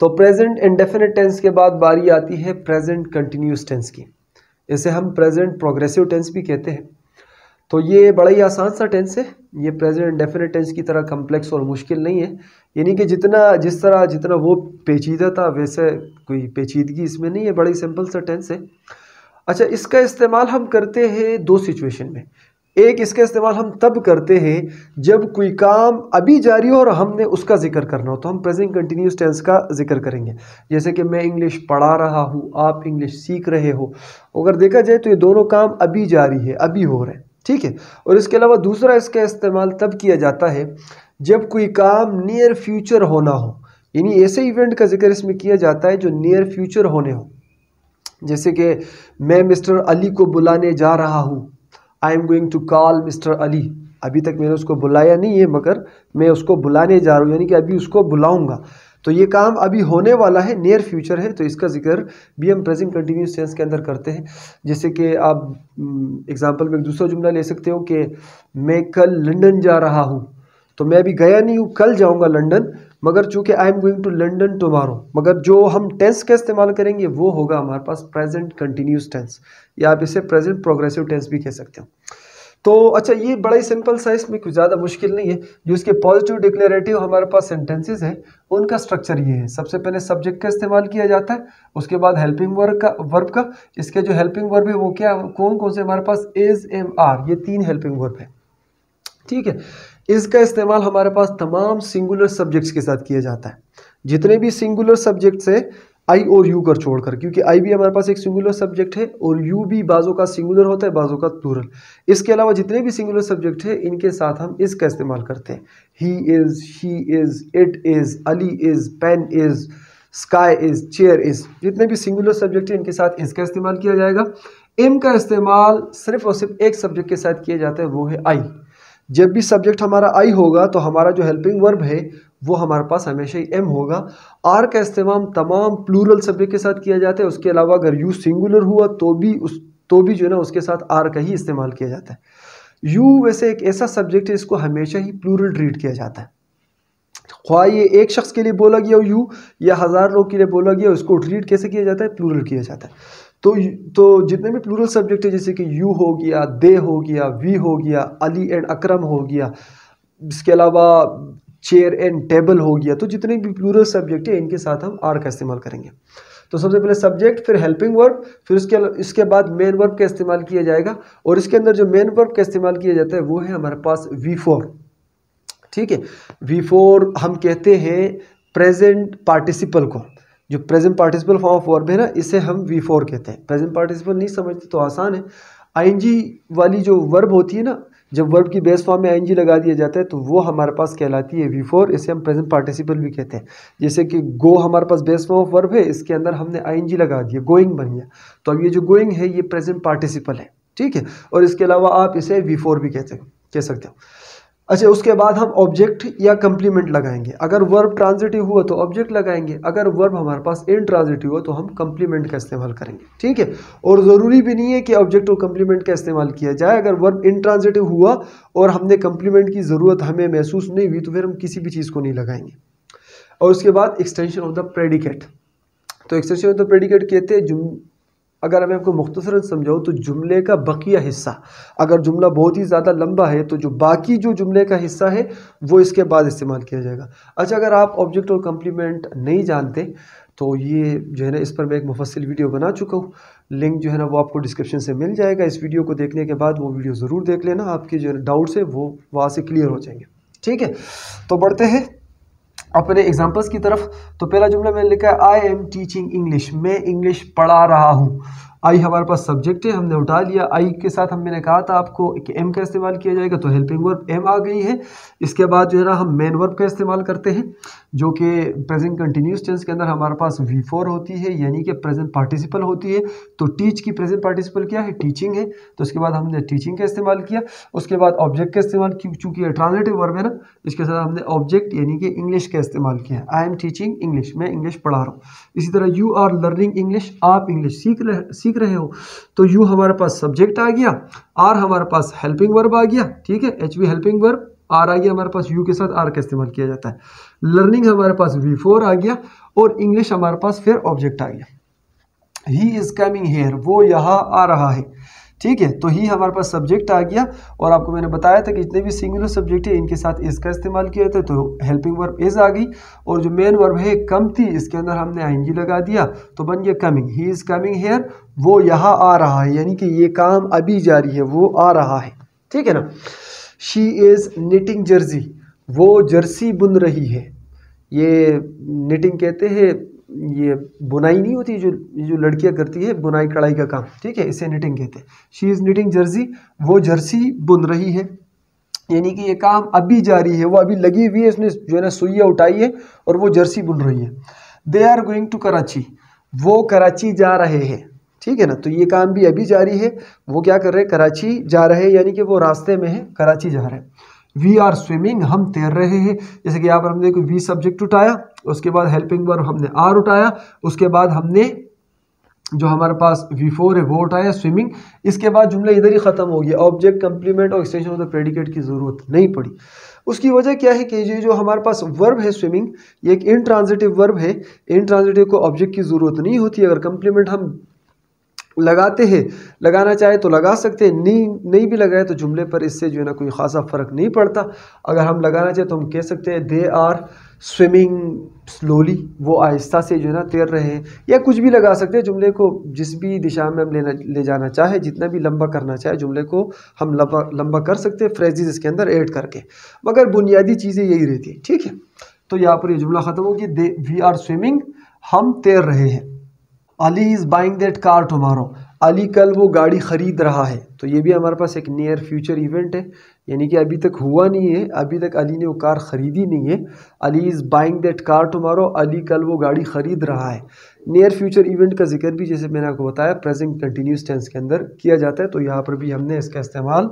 तो प्रेजेंट इंडेफिनिट टेंस के बाद बारी आती है प्रेजेंट कंटिन्यूस टेंस की इसे हम प्रेजेंट प्रोग्रेसिव टेंस भी कहते हैं तो ये बड़ा ही आसान सा टेंस है ये प्रेजेंट इंडेफिनिट टेंस की तरह कम्प्लेक्स और मुश्किल नहीं है यानी कि जितना जिस तरह जितना वो पेचीदा था वैसे कोई पेचीदगी इसमें नहीं है बड़ा ही सिंपल सा टेंस है अच्छा इसका इस्तेमाल हम करते हैं दो सिचुएशन में एक इसका इस्तेमाल हम तब करते हैं जब कोई काम अभी जारी हो और हमने उसका जिक्र करना हो तो हम प्रेजेंट कंटिन्यूस टेंस का जिक्र करेंगे जैसे कि मैं इंग्लिश पढ़ा रहा हूँ आप इंग्लिश सीख रहे हो अगर देखा जाए तो ये दोनों काम अभी जारी है अभी हो रहे हैं ठीक है और इसके अलावा दूसरा इसका इस्तेमाल तब किया जाता है जब कोई काम नियर फ्यूचर होना हो यानी ऐसे इवेंट का जिक्र इसमें किया जाता है जो नियर फ्यूचर होने हो जैसे कि मैं मिस्टर अली को बुलाने जा रहा हूँ I am going to call mister Ali अभी तक मैंने उसको बुलाया नहीं है मगर मैं उसको बुलाने जा रहा हूँ यानी कि अभी उसको बुलाऊंगा तो ये काम अभी होने वाला है नियर फ्यूचर है तो इसका जिक्र भी हम प्रेजेंट कंटिन्यूस टेंस के अंदर करते हैं जैसे कि आप एग्जांपल हम्म, में एक दूसरा जुमला ले सकते हो कि मैं कल लंदन जा रहा हूँ तो मैं अभी गया नहीं हूँ कल जाऊँगा लंदन मगर चूंकि I am going to London tomorrow मगर जो हम टेंस का इस्तेमाल करेंगे वो होगा हमारे पास प्रेजेंट कंटिन्यूस टेंस या आप इसे प्रेजेंट प्रोग्रेसिव टेंस भी कह सकते हो तो अच्छा ये बड़ा ही सिंपल साइज में कुछ ज़्यादा मुश्किल नहीं है जो इसके पॉजिटिव डिक्लेरेटिव हमारे पास सेंटेंसेस हैं उनका स्ट्रक्चर ये है सबसे पहले सब्जेक्ट का इस्तेमाल किया जाता है उसके बाद हेल्पिंग वर्ब का वर्ब का इसके जो हेल्पिंग वर्ब है वो क्या कौन कौन से हमारे पास एज एम आर ये तीन हेल्पिंग वर्ब है ठीक है इसका इस्तेमाल हमारे पास तमाम सिंगुलर सब्जेक्ट्स के साथ किया जाता है जितने भी सिंगुलर सब्जेक्ट्स है आई और यू कर छोड़कर क्योंकि आई भी हमारे पास एक सिंगुलर सब्जेक्ट है और यू भी बाज़ों का सिंगुलर होता है बाज़ों का तुरल इसके अलावा जितने भी सिंगुलर सब्जेक्ट है इनके साथ हम इसका इस्तेमाल करते हैं he is he is it is Ali is pen is sky is chair is जितने भी सिंगुलर सब्जेक्ट है इनके साथ इसका इस्तेमाल किया जाएगा एम का इस्तेमाल सिर्फ और सिर्फ एक सब्जेक्ट के साथ किया जाता है वो है आई जब भी सब्जेक्ट हमारा आई होगा तो हमारा जो हेल्पिंग वर्ब है वो हमारे पास हमेशा ही एम होगा आर का इस्तेमाल तमाम प्लूरल सब्जेक्ट के साथ किया जाता है उसके अलावा अगर यू सिंगुलर हुआ तो भी उस तो भी जो है ना उसके साथ आर का ही इस्तेमाल किया जाता है यू वैसे एक ऐसा सब्जेक्ट है इसको हमेशा ही प्लूरल ट्रीट किया जाता है ख्वा ये एक शख्स के लिए बोला गया हो यू या हज़ार लोग के लिए बोला गया उसको ट्रीट कैसे किया जाता है प्लूरल किया जाता है तो तो जितने भी प्लूरल सब्जेक्ट है जैसे कि यू हो गया दे हो गया वी हो गया अली एंड अकरम हो गया इसके अलावा चेयर एंड टेबल हो गया तो जितने भी प्लूरल सब्जेक्ट है इनके साथ हम आर का इस्तेमाल करेंगे तो सबसे पहले सब्जेक्ट फिर हेल्पिंग वर्ब फिर उसके इसके बाद मेन वर्ब का इस्तेमाल किया जाएगा और इसके अंदर जो मेन वर्ब का इस्तेमाल किया जाता है वो है हमारे पास वी फोर ठीक है वी फोर हम कहते हैं प्रेजेंट पार्टिसिपल को जो present participle form of verb है ना इसे हम वी फोर कहते हैं प्रेजेंट पार्टिसिपल नहीं समझते तो आसान है आईएनजी वाली जो वर्ब होती है ना जब वर्ब की बेस फॉर्म में आईएनजी लगा दिया जाता है तो वो हमारे पास कहलाती है वी फोर इसे हम प्रेजेंट पार्टिसिपल भी कहते हैं जैसे कि गो हमारे पास बेस फॉर्म ऑफ वर्ब है इसके अंदर हमने आईएनजी लगा दिया गोइंग बन गया तो अब ये जो गोइंग है ये प्रेजेंट पार्टिसिपल है ठीक है और इसके अलावा आप इसे वी फोर भी कहते हैं कह सकते हो अच्छा उसके बाद हम ऑब्जेक्ट या कंप्लीमेंट लगाएंगे अगर वर्ब ट्रांजिटिव हुआ तो ऑब्जेक्ट लगाएंगे अगर वर्ब हमारे पास इन ट्रांजिटिव हुआ तो हम कंप्लीमेंट का इस्तेमाल करेंगे ठीक है और ज़रूरी भी नहीं है कि ऑब्जेक्ट और कंप्लीमेंट का इस्तेमाल किया जाए अगर वर्ब इन ट्रांजिटिव हुआ और हमने कंप्लीमेंट की ज़रूरत हमें महसूस नहीं हुई तो फिर हम किसी भी चीज़ को नहीं लगाएंगे और उसके बाद एक्सटेंशन ऑफ द प्रेडिकेट तो एक्सटेंशन ऑफ द प्रेडिकेट कहते हैं अगर मैं आपको मुख्तर समझाऊँ तो जुमले का बकिया हिस्सा अगर जुमला बहुत ही ज़्यादा लंबा है तो जो बाकी जो जुमले का हिस्सा है वो इसके बाद इस्तेमाल किया जाएगा अच्छा अगर आप ऑब्जेक्ट और कम्प्लीमेंट नहीं जानते तो ये जो है ना इस पर मैं एक मुफसल वीडियो बना चुका हूँ लिंक जो है ना वो आपको डिस्क्रिप्शन से मिल जाएगा इस वीडियो को देखने के बाद वो वीडियो ज़रूर देख लेना आपके जो डाउट्स है वो वहाँ से क्लियर हो जाएंगे ठीक है तो बढ़ते हैं अपने एग्जाम्पल्स की तरफ तो पहला जुमला मैंने लिखा है आई एम टीचिंग इंग्लिश मैं इंग्लिश पढ़ा रहा हूँ आई हमारे पास सब्जेक्ट है हमने उठा लिया आई के साथ हम मैंने कहा था आपको कि एम का इस्तेमाल किया जाएगा तो हेल्पिंग वर्ब एम आ गई है इसके बाद जो है ना हम मेन वर्ब का इस्तेमाल करते हैं जो कि प्रेजेंट कंटिन्यूस टेंस के अंदर हमारे पास वी फोर होती है यानी कि प्रेजेंट पार्टिसिपल होती है तो टीच की प्रेजेंट पार्टिसिपल क्या है टीचिंग है तो उसके बाद हमने टीचिंग का इस्तेमाल किया उसके बाद ऑब्जेक्ट का इस्तेमाल चूँकि ट्रांसलेटिव वर्ब है ना इसके साथ हमने ऑब्जेक्ट यानी कि इंग्लिश का इस्तेमाल किया आई एम टीचिंग इंग्लिश मैं इंग्लिश पढ़ा रहा हूँ इसी तरह यू आर लर्निंग इंग्लिश आप इंग्लिश सीख रहे सीख सीख रहे हो तो यू हमारे पास सब्जेक्ट आ गया आर हमारे पास हेल्पिंग वर्ब आ गया ठीक है H V helping verb are आ गया हमारे पास यू के साथ आर का इस्तेमाल किया जाता है लर्निंग हमारे पास वी फोर आ गया और इंग्लिश हमारे पास फिर ऑब्जेक्ट आ गया ही इज कमिंग हेयर वो यहाँ आ रहा है ठीक है तो ही हमारे पास सब्जेक्ट आ गया और आपको मैंने बताया था कि जितने भी सिंगुलर सब्जेक्ट है इनके साथ इसका इस्तेमाल किया था तो हेल्पिंग वर्ब इज़ आ गई और जो मेन वर्ब है कम थी इसके अंदर हमने आइंगी लगा दिया तो बन गया coming he is coming here वो यहाँ आ रहा है यानी कि ये काम अभी जारी है वो आ रहा है ठीक है ना शी इज़ निटिंग जर्सी वो जर्सी बुन रही है ये निटिंग कहते हैं ये बुनाई नहीं होती जो जो लड़कियाँ करती है बुनाई कढ़ाई का काम ठीक है इसे निटिंग कहते हैं शी इज़ निटिंग जर्सी वो जर्सी बुन रही है यानी कि ये काम अभी जारी है वो अभी लगी हुई है इसने जो है ना सुइया उठाई है और वो जर्सी बुन रही है they are going to Karachi वो कराची जा रहे हैं ठीक है ना तो ये काम भी अभी जारी है वो क्या कर रहे हैं कराची जा रहे हैं यानी कि वो रास्ते में है कराची जा रहे हैं वी आर स्विमिंग हम तैर रहे हैं जैसे कि यहाँ पर हमने वी सब्जेक्ट उठाया उसके बाद हेल्पिंग वर्ब हमने आर उठाया उसके बाद हमने जो हमारे पास वी फोर है वो उठाया स्विमिंग इसके बाद जुमला इधर ही ख़त्म हो गया ऑब्जेक्ट कंप्लीमेंट और एक्सटेंशन ऑफ द प्रेडिकेट की ज़रूरत नहीं पड़ी उसकी वजह क्या है कि ये जो हमारे पास वर्ब है स्विमिंग ये एक ट्रांजिटिव वर्ब है इन ट्रांजिटिव को ऑब्जेक्ट की ज़रूरत नहीं होती अगर कंप्लीमेंट हम लगाते हैं लगाना चाहे तो लगा सकते हैं नहीं नहीं भी लगाए तो जुमले पर इससे जो है ना कोई ख़ासा फ़र्क नहीं पड़ता अगर हम लगाना चाहें तो हम कह सकते हैं दे आर स्विमिंग स्लोली वो आहिस्ता से जो है ना तैर रहे हैं या कुछ भी लगा सकते हैं जुमले को जिस भी दिशा में हम लेना ले जाना चाहे जितना भी लंबा करना चाहे जुमले को हम लंबा लंबा कर सकते हैं फ्रेजिज इसके अंदर ऐड करके मगर बुनियादी चीज़ें यही रहती हैं ठीक है तो यहाँ पर ये जुमला ख़त्म होगी दे वी आर स्विमिंग हम तैर रहे हैं Ali is buying that car tomorrow Ali कल वो गाड़ी ख़रीद रहा है तो ये भी हमारे पास एक नियर फ्यूचर इवेंट है यानी कि अभी तक हुआ नहीं है अभी तक अली ने वो कार ख़रीदी नहीं है Ali is buying that car tomorrow Ali कल वो गाड़ी ख़रीद रहा है नियर फ्यूचर इवेंट का जिक्र भी जैसे मैंने आपको बताया प्रेजेंट कंटिन्यूस टेंस के अंदर किया जाता है तो यहाँ पर भी हमने इसका इस्तेमाल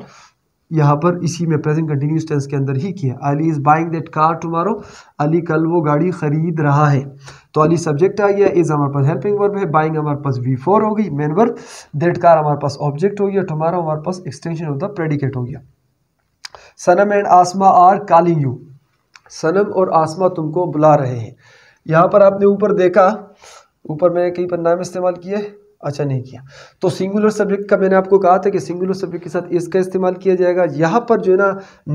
यहाँ पर इसी में प्रेजेंट कंटिन्यूस टेंस के अंदर ही किया Ali is buying that car tomorrow Ali कल वो गाड़ी ख़रीद रहा है तो अली सब्जेक्ट आ गया इज़ हमारे पास हेल्पिंग वर्ब है बाइंग हमारे पास वी फोर हो गई मेन वर्ब देट कार हमारे पास ऑब्जेक्ट हो गया टुमारो हमारे पास एक्सटेंशन ऑफ द प्रेडिकेट हो गया Sanam and Asma are calling you Sanam और आसमा तुमको बुला रहे हैं यहाँ पर आपने ऊपर देखा ऊपर मैंने कई पर नाम इस्तेमाल किए अच्छा नहीं किया तो सिंगुलर सब्जेक्ट का मैंने आपको कहा था कि सिंगुलर सब्जेक्ट के साथ इसका इस्तेमाल किया जाएगा यहाँ पर जो है ना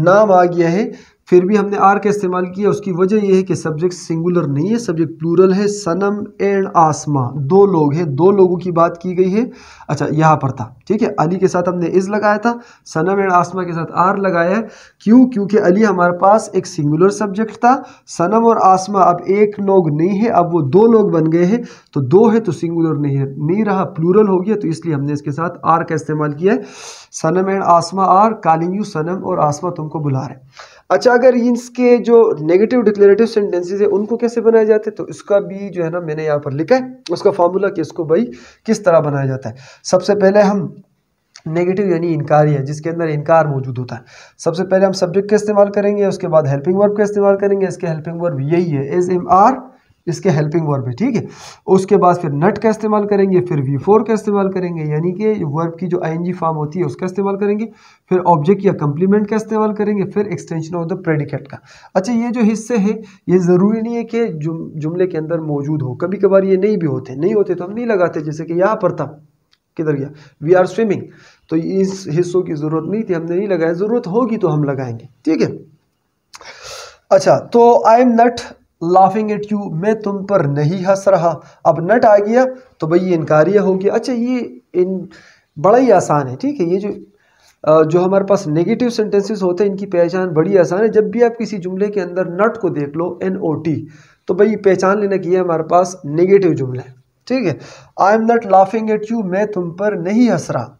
नाम आ गया है फिर भी हमने आर का इस्तेमाल किया उसकी वजह यह है कि सब्जेक्ट सिंगुलर नहीं है सब्जेक्ट प्लूरल है सनम एंड आसमा दो लोग हैं दो लोगों की बात की गई है अच्छा यहाँ पर था ठीक है अली के साथ हमने इज़ लगाया था सनम एंड आसमा के साथ आर लगाया है क्यों क्योंकि अली हमारे पास एक सिंगुलर सब्जेक्ट था सनम और आसमा अब एक लोग नहीं है अब वो दो लोग बन गए हैं तो दो है तो सिंगुलर नहीं है नहीं रहा प्लूरल हो गया तो इसलिए हमने इसके साथ आर का इस्तेमाल किया है Sanam and Asma are calling you Sanam और आसमा तुमको बुला रहे अच्छा अगर इनके जो नेगेटिव डिक्लेरेटिव सेंटेंसेज है उनको कैसे बनाए जाते हैं तो इसका भी जो है ना मैंने यहाँ पर लिखा है उसका फार्मूला कि इसको भाई किस तरह बनाया जाता है सबसे पहले हम नेगेटिव यानी इनकारी है जिसके अंदर इनकार मौजूद होता है सबसे पहले हम सब्जेक्ट का इस्तेमाल करेंगे उसके बाद हेल्पिंग वर्ब का इस्तेमाल करेंगे इसके हेल्पिंग वर्ब यही है एज एम आर इसके हेल्पिंग वर्ब है ठीक है उसके बाद फिर नट का इस्तेमाल करेंगे फिर वी फोर का इस्तेमाल करेंगे यानी कि वर्ब की जो आई फॉर्म होती है उसका इस्तेमाल करेंगे फिर ऑब्जेक्ट या कंप्लीमेंट का इस्तेमाल करेंगे फिर एक्सटेंशन ऑफ द प्रेडिकेट का अच्छा ये जो हिस्से हैं ये ज़रूरी नहीं है कि जुमले के अंदर मौजूद हो कभी कभार ये नहीं भी होते नहीं होते तो हम नहीं लगाते जैसे कि यहाँ पर था किधर गया वी आर स्विमिंग तो इस हिस्सों की ज़रूरत नहीं थी हमने नहीं लगाया ज़रूरत होगी तो हम लगाएंगे ठीक है अच्छा तो I am not laughing at you मैं तुम पर नहीं हंस रहा अब नट आ गया तो भाई ये हो होगी अच्छा ये इन बड़ा ही आसान है ठीक है ये जो जो हमारे पास नेगेटिव सेंटेंसेस होते हैं इनकी पहचान बड़ी आसान है जब भी आप किसी जुमले के अंदर नट को देख लो एन ओ टी तो भाई पहचान लेने की है हमारे पास नेगेटिव जुमला ठीक है I am not laughing at you मैं तुम पर नहीं हंस रहा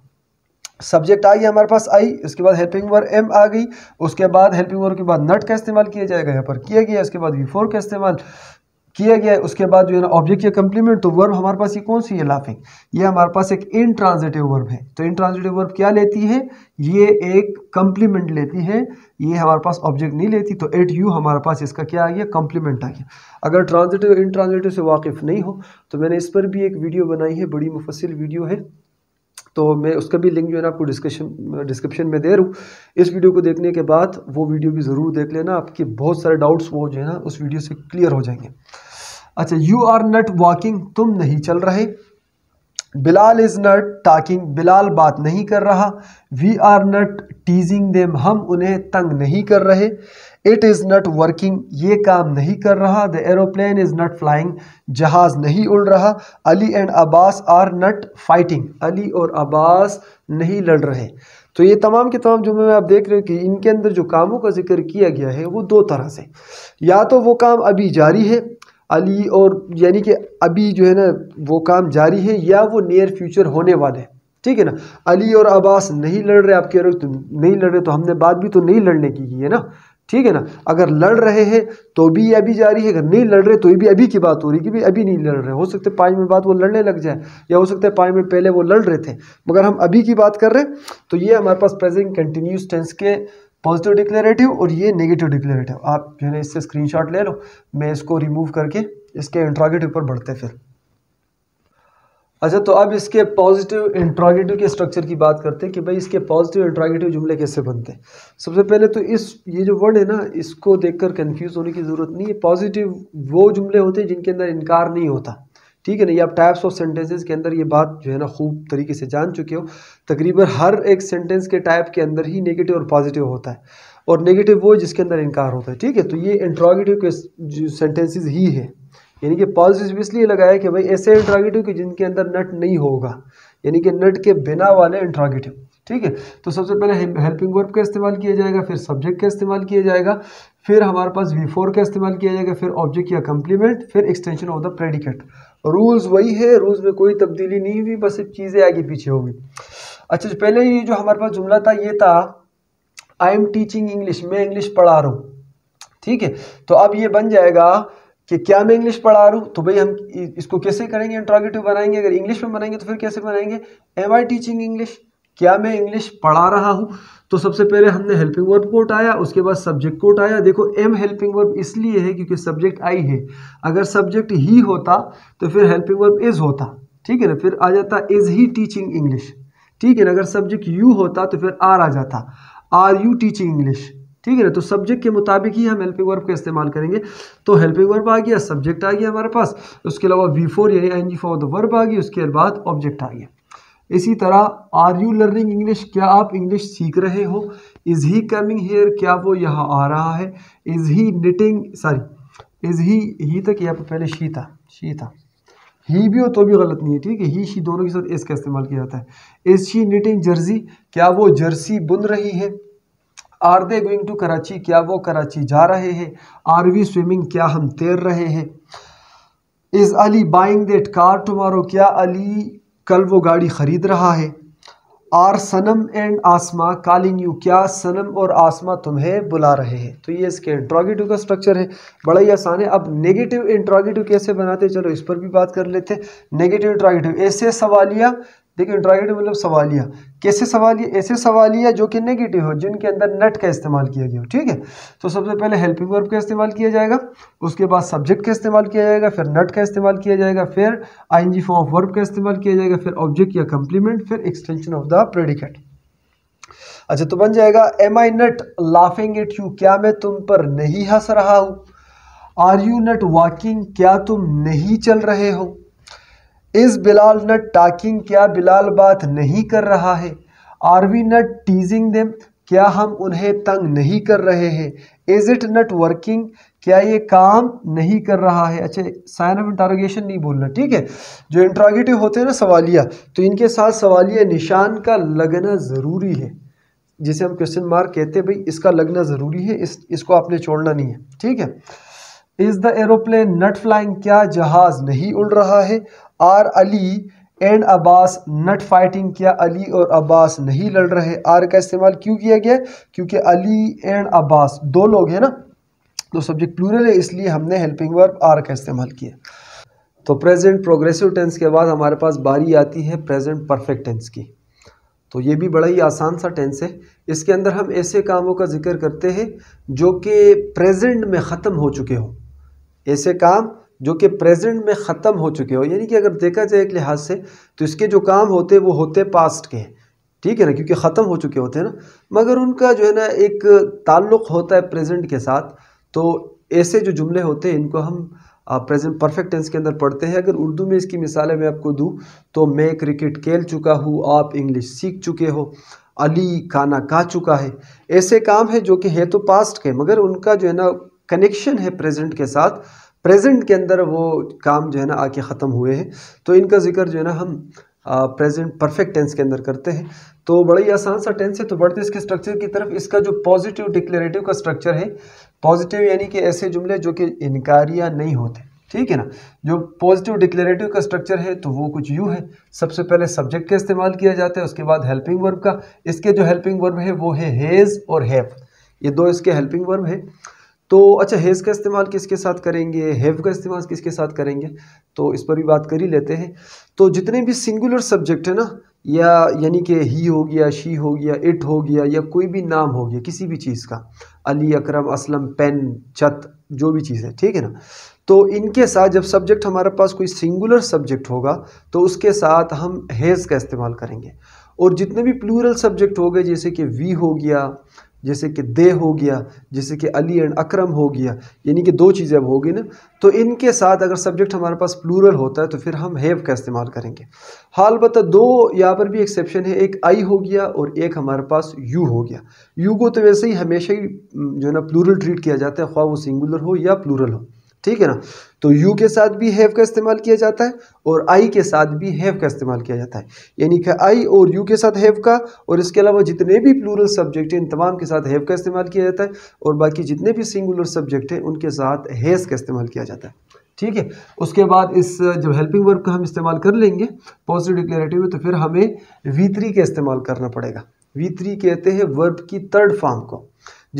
सब्जेक्ट आ गया हमारे पास आई उसके बाद हेल्पिंग वर्ड एम आ गई उसके बाद हेल्पिंग वर्ड के बाद नट का इस्तेमाल किया जाएगा यहाँ पर किया गया उसके बाद वी फोर का इस्तेमाल किया गया उसके बाद जो है ना ऑब्जेक्ट या कंप्लीमेंट तो वर्ब हमारे पास ये कौन सी है लाफिंग ये हमारे पास एक इनट्रांजिटिव वर्ब है तो इनट्रांजिटिव वर्ब क्या लेती है ये एक कंप्लीमेंट लेती है ये हमारे पास ऑब्जेक्ट नहीं लेती तो एट यू हमारे पास इसका क्या आ गया कंप्लीमेंट आ गया अगर ट्रांजिटिव इनट्रांजिटिव से वाकिफ़ नहीं हो तो मैंने इस पर भी एक वीडियो बनाई है बड़ी मुफसिल वीडियो है तो मैं उसका भी लिंक जो है ना आपको डिस्क्रिप्शन डिस्क्रिप्शन में दे रहा हूँ इस वीडियो को देखने के बाद वो वीडियो भी ज़रूर देख लेना आपके बहुत सारे डाउट्स वो जो है ना उस वीडियो से क्लियर हो जाएंगे अच्छा यू आर नट वॉकिंग तुम नहीं चल रहे Bilal is not talking Bilal बात नहीं कर रहा we are not teasing them हम उन्हें तंग नहीं कर रहे इट इज़ नॉट वर्किंग ये काम नहीं कर रहा the aeroplane is not flying जहाज़ नहीं उड़ रहा Ali and Abbas are not fighting Ali और अब्बास नहीं लड़ रहे तो ये तमाम के तमाम जुम्मे में आप देख रहे हो कि इनके अंदर जो कामों का जिक्र किया गया है वो दो तरह से या तो वो काम अभी जारी है अली और यानी कि अभी जो है ना वो काम जारी है या वो नियर फ्यूचर होने वाले हैं ठीक है ना अली और अब्बास नहीं लड़ रहे आप कह रहे हो तो नहीं लड़ रहे तो हमने बात भी तो नहीं लड़ने की है ना ठीक है ना अगर लड़ रहे हैं तो भी ये अभी जारी है अगर नहीं लड़ रहे तो ये भी अभी की बात हो रही कि भाई अभी नहीं लड़ रहे हो सकते पाँच मिनट बाद वो लड़ने लग जाए या हो सकता है पाँच मिनट पहले वो लड़ रहे थे मगर हम अभी की बात कर रहे हैं तो ये हमारे पास प्रेजेंट कंटिन्यूस टेंस के पॉजिटिव डिक्लेरेटिव और ये नेगेटिव डिक्लेरेटिव आप जो है इससे शॉट ले लो मैं इसको रिमूव करके इसके इंट्रागेटिव पर बढ़ते फिर अच्छा तो अब इसके पॉजिटिव इंट्रागेटिव के स्ट्रक्चर की बात करते हैं कि भाई इसके पॉजिटिव इंट्रागेटिव जुमले कैसे बनते हैं सबसे पहले तो इस ये जो वर्ड है ना इसको देखकर कंफ्यूज होने की ज़रूरत नहीं है पॉजिटिव वो जुमले होते हैं जिनके अंदर इनकार नहीं होता ठीक है ना ये आप टाइप्स ऑफ सेंटेंसेज के अंदर ये बात जो है ना खूब तरीके से जान चुके हो तकरीबन हर एक सेंटेंस के टाइप के अंदर ही नेगेटिव और पॉजिटिव होता है और नेगेटिव वो जिसके अंदर इनकार होता है ठीक है तो ये इंट्रागेटिव के सेंटेंसेज ही है यानी कि पॉजिटिव इसलिए लगाया कि भाई ऐसे इंट्रागेटिव कि जिनके अंदर नट नहीं होगा यानी कि नट के बिना वाले इंट्रागेटिव ठीक है तो सबसे पहले हेल्पिंग वर्ब का इस्तेमाल किया जाएगा फिर सब्जेक्ट का इस्तेमाल किया जाएगा फिर हमारे पास वी फोर का इस्तेमाल किया जाएगा फिर ऑब्जेक्ट या कम्प्लीमेंट फिर extension of the predicate rules वही है रूल्स में कोई तब्दीली नहीं हुई बस चीज़ें आगे पीछे होगी अच्छा पहले ये जो हमारे पास जुमला था ये था आई एम टीचिंग इंग्लिश मैं इंग्लिश पढ़ा रहा हूँ ठीक है तो अब ये बन जाएगा कि क्या मैं इंग्लिश पढ़ा रहा तो भाई हम इसको कैसे करेंगे इंट्रोगेटिव बनाएंगे अगर इंग्लिश में बनाएंगे तो फिर कैसे बनाएंगे एम आई टीचिंग इंग्लिश क्या मैं इंग्लिश पढ़ा रहा हूँ तो सबसे पहले हमने हेल्पिंग वर्ब को उठाया उसके बाद सब्जेक्ट को उठाया देखो एम हेल्पिंग वर्ब इसलिए है क्योंकि सब्जेक्ट आई है अगर सब्जेक्ट ही होता तो फिर हेल्पिंग वर्ब इज होता ठीक है ना फिर आ जाता इज ही टीचिंग इंग्लिश ठीक है ना अगर सब्जेक्ट यू होता तो फिर आर आ जाता आर यू टीचिंग इंग्लिश ठीक है ना तो सब्जेक्ट के मुताबिक ही हम हेल्पिंग वर्ब का इस्तेमाल करेंगे तो हेल्पिंग वर्ब आ गया सब्जेक्ट आ गया हमारे पास उसके अलावा वी फोर यानी N G for the verb आ गई उसके बाद ऑब्जेक्ट आ गया इसी तरह आर यू लर्निंग इंग्लिश क्या आप इंग्लिश सीख रहे हो इज़ ही कमिंग हेयर क्या वो यहाँ आ रहा है is he knitting sorry is he ही तक यहाँ पर तो पहले शी था शी था ही भी हो तो भी गलत नहीं है ठीक है ही शी दोनों के साथ इसका इस्तेमाल किया जाता है इज़ शी निटिंग जर्सी क्या वो जर्सी बुन रही है are they going to Karachi क्या वो कराची जा रहे हैं आर वी स्विमिंग क्या हम तैर रहे हैं is Ali buying that car tomorrow क्या अली कल वो गाड़ी ख़रीद रहा है are Sanam and Asma calling you क्या सनम और आसमा तुम्हें बुला रहे हैं तो ये इसके इंट्रोगेटिव का स्ट्रक्चर है बड़ा ही आसान है अब नेगेटिव इंट्रोगेटिव कैसे बनाते चलो इस पर भी बात कर लेते हैं नेगेटिव इंट्रोगेटिव ऐसे सवालिया देखिए इंट्रागेटिव मतलब सवालिया कैसे सवालिया ऐसे सवालिया जो कि नेगेटिव हो जिनके अंदर नट का इस्तेमाल किया गया हो ठीक है तो सबसे पहले हेल्पिंग वर्ब का इस्तेमाल किया जाएगा उसके बाद सब्जेक्ट का इस्तेमाल किया जाएगा फिर नट का इस्तेमाल किया जाएगा फिर आई फॉर्म ऑफ वर्ब का इस्तेमाल किया जाएगा फिर ऑब्जेक्ट या कंप्लीमेंट फिर एक्सटेंशन ऑफ द प्रेडिकेट अच्छा तो बन जाएगा am I not laughing at you क्या मैं तुम पर नहीं हंस रहा हूँ आर यू नट वॉकिंग क्या तुम नहीं चल रहे हो इस बिलाल नट टाकिंग क्या बिलाल बात नहीं कर रहा है are we not teasing them क्या हम उन्हें तंग नहीं कर रहे हैं इज़ इट नट वर्किंग क्या ये काम नहीं कर रहा है अच्छा साइन ऑफ इंटारोगेशन नहीं बोलना ठीक है जो इंट्रागेटिव होते हैं ना सवालिया तो इनके साथ सवालिया निशान का लगना ज़रूरी है जिसे हम क्वेश्चन मार्क कहते हैं भाई इसका लगना ज़रूरी है इस इसको आपने छोड़ना नहीं है ठीक है is the aeroplane not flying क्या जहाज़ नहीं उड़ रहा है are Ali and Abbas not fighting किया अली और अब्बास नहीं लड़ रहे आर का इस्तेमाल क्यों किया गया क्योंकि अली एंड अब्बास दो लोग हैं ना तो सब्जेक्ट प्लूरल है इसलिए हमने हेल्पिंग वर्ब आर का इस्तेमाल किया तो प्रेजेंट प्रोग्रेसिव टेंस के बाद हमारे पास बारी आती है प्रेजेंट परफेक्ट टेंस की तो ये भी बड़ा ही आसान सा टेंस है इसके अंदर हम ऐसे कामों का जिक्र करते हैं जो कि प्रेजेंट में ख़त्म हो चुके हों ऐसे काम जो कि प्रेजेंट में ख़त्म हो चुके हो यानी कि अगर देखा जाए एक लिहाज से तो इसके जो काम होते वो होते पास्ट के हैं ठीक है ना क्योंकि ख़त्म हो चुके होते हैं ना मगर उनका जो है ना एक ताल्लुक़ होता है प्रेजेंट के साथ तो ऐसे जो जुमले होते हैं इनको हम प्रेजेंट परफेक्ट टेंस के अंदर पढ़ते हैं अगर उर्दू में इसकी मिसालें मैं आपको दूँ तो मैं क्रिकेट खेल चुका हूँ आप इंग्लिश सीख चुके हो अली खाना खा चुका है ऐसे काम है जो कि है तो पास्ट के मगर उनका जो है ना कनेक्शन है प्रेजेंट के साथ प्रेजेंट के अंदर वो काम जो है ना आके ख़त्म हुए हैं तो इनका ज़िक्र जो है ना हम प्रेजेंट परफेक्ट टेंस के अंदर करते हैं तो बड़ा ही आसान सा टेंस है तो बढ़ते इसके स्ट्रक्चर की तरफ इसका जो पॉजिटिव डिक्लेरेटिव का स्ट्रक्चर है पॉजिटिव यानी कि ऐसे जुमले जो कि इनकारिया नहीं होते ठीक है ना जो पॉजिटिव डिक्लेरेटिव का स्ट्रक्चर है तो वो कुछ यूँ है सबसे पहले सब्जेक्ट का इस्तेमाल किया जाता है उसके बाद हेल्पिंग वर्ब का इसके जो हेल्पिंग वर्ब है वो है हेज़ और हैव ये दो इसके हेल्पिंग वर्ब है तो अच्छा हेज़ का इस्तेमाल किसके साथ करेंगे हैव का इस्तेमाल किसके साथ करेंगे तो इस पर भी बात कर ही लेते हैं तो जितने भी सिंगुलर सब्जेक्ट है ना या यानी कि ही हो गया शी हो गया इट हो गया या कोई भी नाम हो गया किसी भी चीज़ का अली अकरम असलम पेन छत जो भी चीज़ है ठीक है ना तो इनके साथ जब सब्जेक्ट हमारे पास कोई सिंगुलर सब्जेक्ट होगा तो उसके साथ हम हैज़ का इस्तेमाल करेंगे और जितने भी प्लूरल सब्जेक्ट हो गए जैसे कि वी हो गया जैसे कि दे हो गया जैसे कि अली एंड अकरम हो गया यानी कि दो चीज़ें अब होगी ना तो इनके साथ अगर सब्जेक्ट हमारे पास प्लूरल होता है तो फिर हम हैव का इस्तेमाल करेंगे हाल बता दो यहाँ पर भी एक्सेप्शन है एक आई हो गया और एक हमारे पास यू हो गया यू को तो वैसे ही हमेशा ही जो है ना प्लूरल ट्रीट किया जाता है ख्वा वो सिंगुलर हो या प्लूरल हो ठीक है ना तो यू के साथ भी हैव का इस्तेमाल किया जाता है और आई के साथ भी हैव का इस्तेमाल किया जाता है यानी कि आई और यू के साथ हैव का और इसके अलावा जितने भी प्लूरल सब्जेक्ट हैं इन तमाम के साथ हैव का इस्तेमाल किया जाता है और बाकी जितने भी सिंगुलर सब्जेक्ट हैं उनके साथ हैज़ का इस्तेमाल किया जाता है ठीक है उसके बाद इस जब हेल्पिंग वर्ब का हम इस्तेमाल कर लेंगे पॉजिटिव डिक्लेरेटिव में तो फिर हमें वी थ्री का इस्तेमाल करना पड़ेगा वी थ्री कहते हैं वर्ब की थर्ड फॉर्म को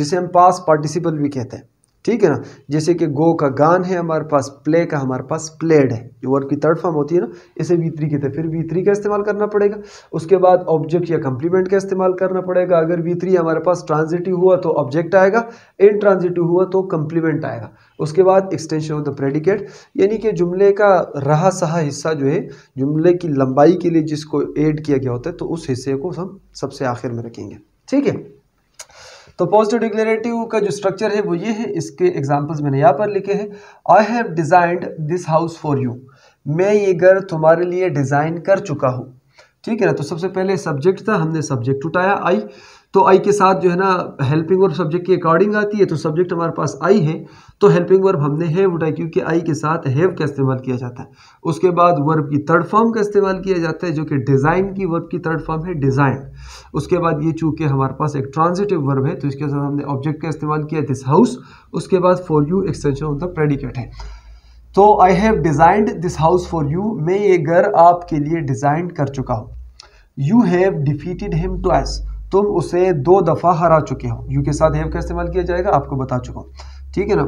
जिसे हम पास पार्टिसिपल भी कहते हैं ठीक है ना जैसे कि गो का गान है हमारे पास प्ले का हमारे पास प्लेड है जो वर्ड की थर्ड होती है ना इसे वी थ्री कहते हैं फिर वी थ्री का इस्तेमाल करना पड़ेगा उसके बाद ऑब्जेक्ट या कंप्लीमेंट का इस्तेमाल करना पड़ेगा अगर वी थ्री हमारे पास ट्रांजिटिव हुआ तो ऑब्जेक्ट आएगा इन ट्रांजिटिव हुआ तो कंप्लीमेंट आएगा उसके बाद एक्सटेंशन ऑफ द प्रेडिकेट यानी कि जुमले का रहा सहा हिस्सा जो है जुमले की लंबाई के लिए जिसको एड किया गया होता है तो उस हिस्से को हम सबसे आखिर में रखेंगे ठीक है तो पॉजिटिव डिक्लेरेटिव का जो स्ट्रक्चर है वो ये है इसके एग्जाम्पल्स मैंने यहाँ पर लिखे हैं I have designed this house for you मैं ये घर तुम्हारे लिए डिज़ाइन कर चुका हूँ ठीक है ना तो सबसे पहले सब्जेक्ट था हमने सब्जेक्ट उठाया आई तो आई के साथ जो है ना हेल्पिंग वर्ब सब्जेक्ट के अकॉर्डिंग आती है तो सब्जेक्ट हमारे पास आई है तो हेल्पिंग वर्ब हमने है उठाई क्योंकि आई के साथ हैव का इस्तेमाल किया जाता है उसके बाद वर्ब की थर्ड फॉर्म का इस्तेमाल किया जाता है जो कि डिज़ाइन की वर्ब की थर्ड फॉर्म है डिज़ाइन उसके बाद ये चूँकि हमारे पास एक ट्रांजिटिव वर्ब है तो इसके साथ हमने ऑब्जेक्ट का इस्तेमाल किया दिस हाउस उसके बाद for you extension of the predicate है तो I have designed this house for you मैं ये घर आपके लिए डिज़ाइन कर चुका हूँ you have defeated him as तुम उसे दो दफ़ा हरा चुके हो यू के साथ हैव का इस्तेमाल किया जाएगा आपको बता चुका हूँ ठीक है ना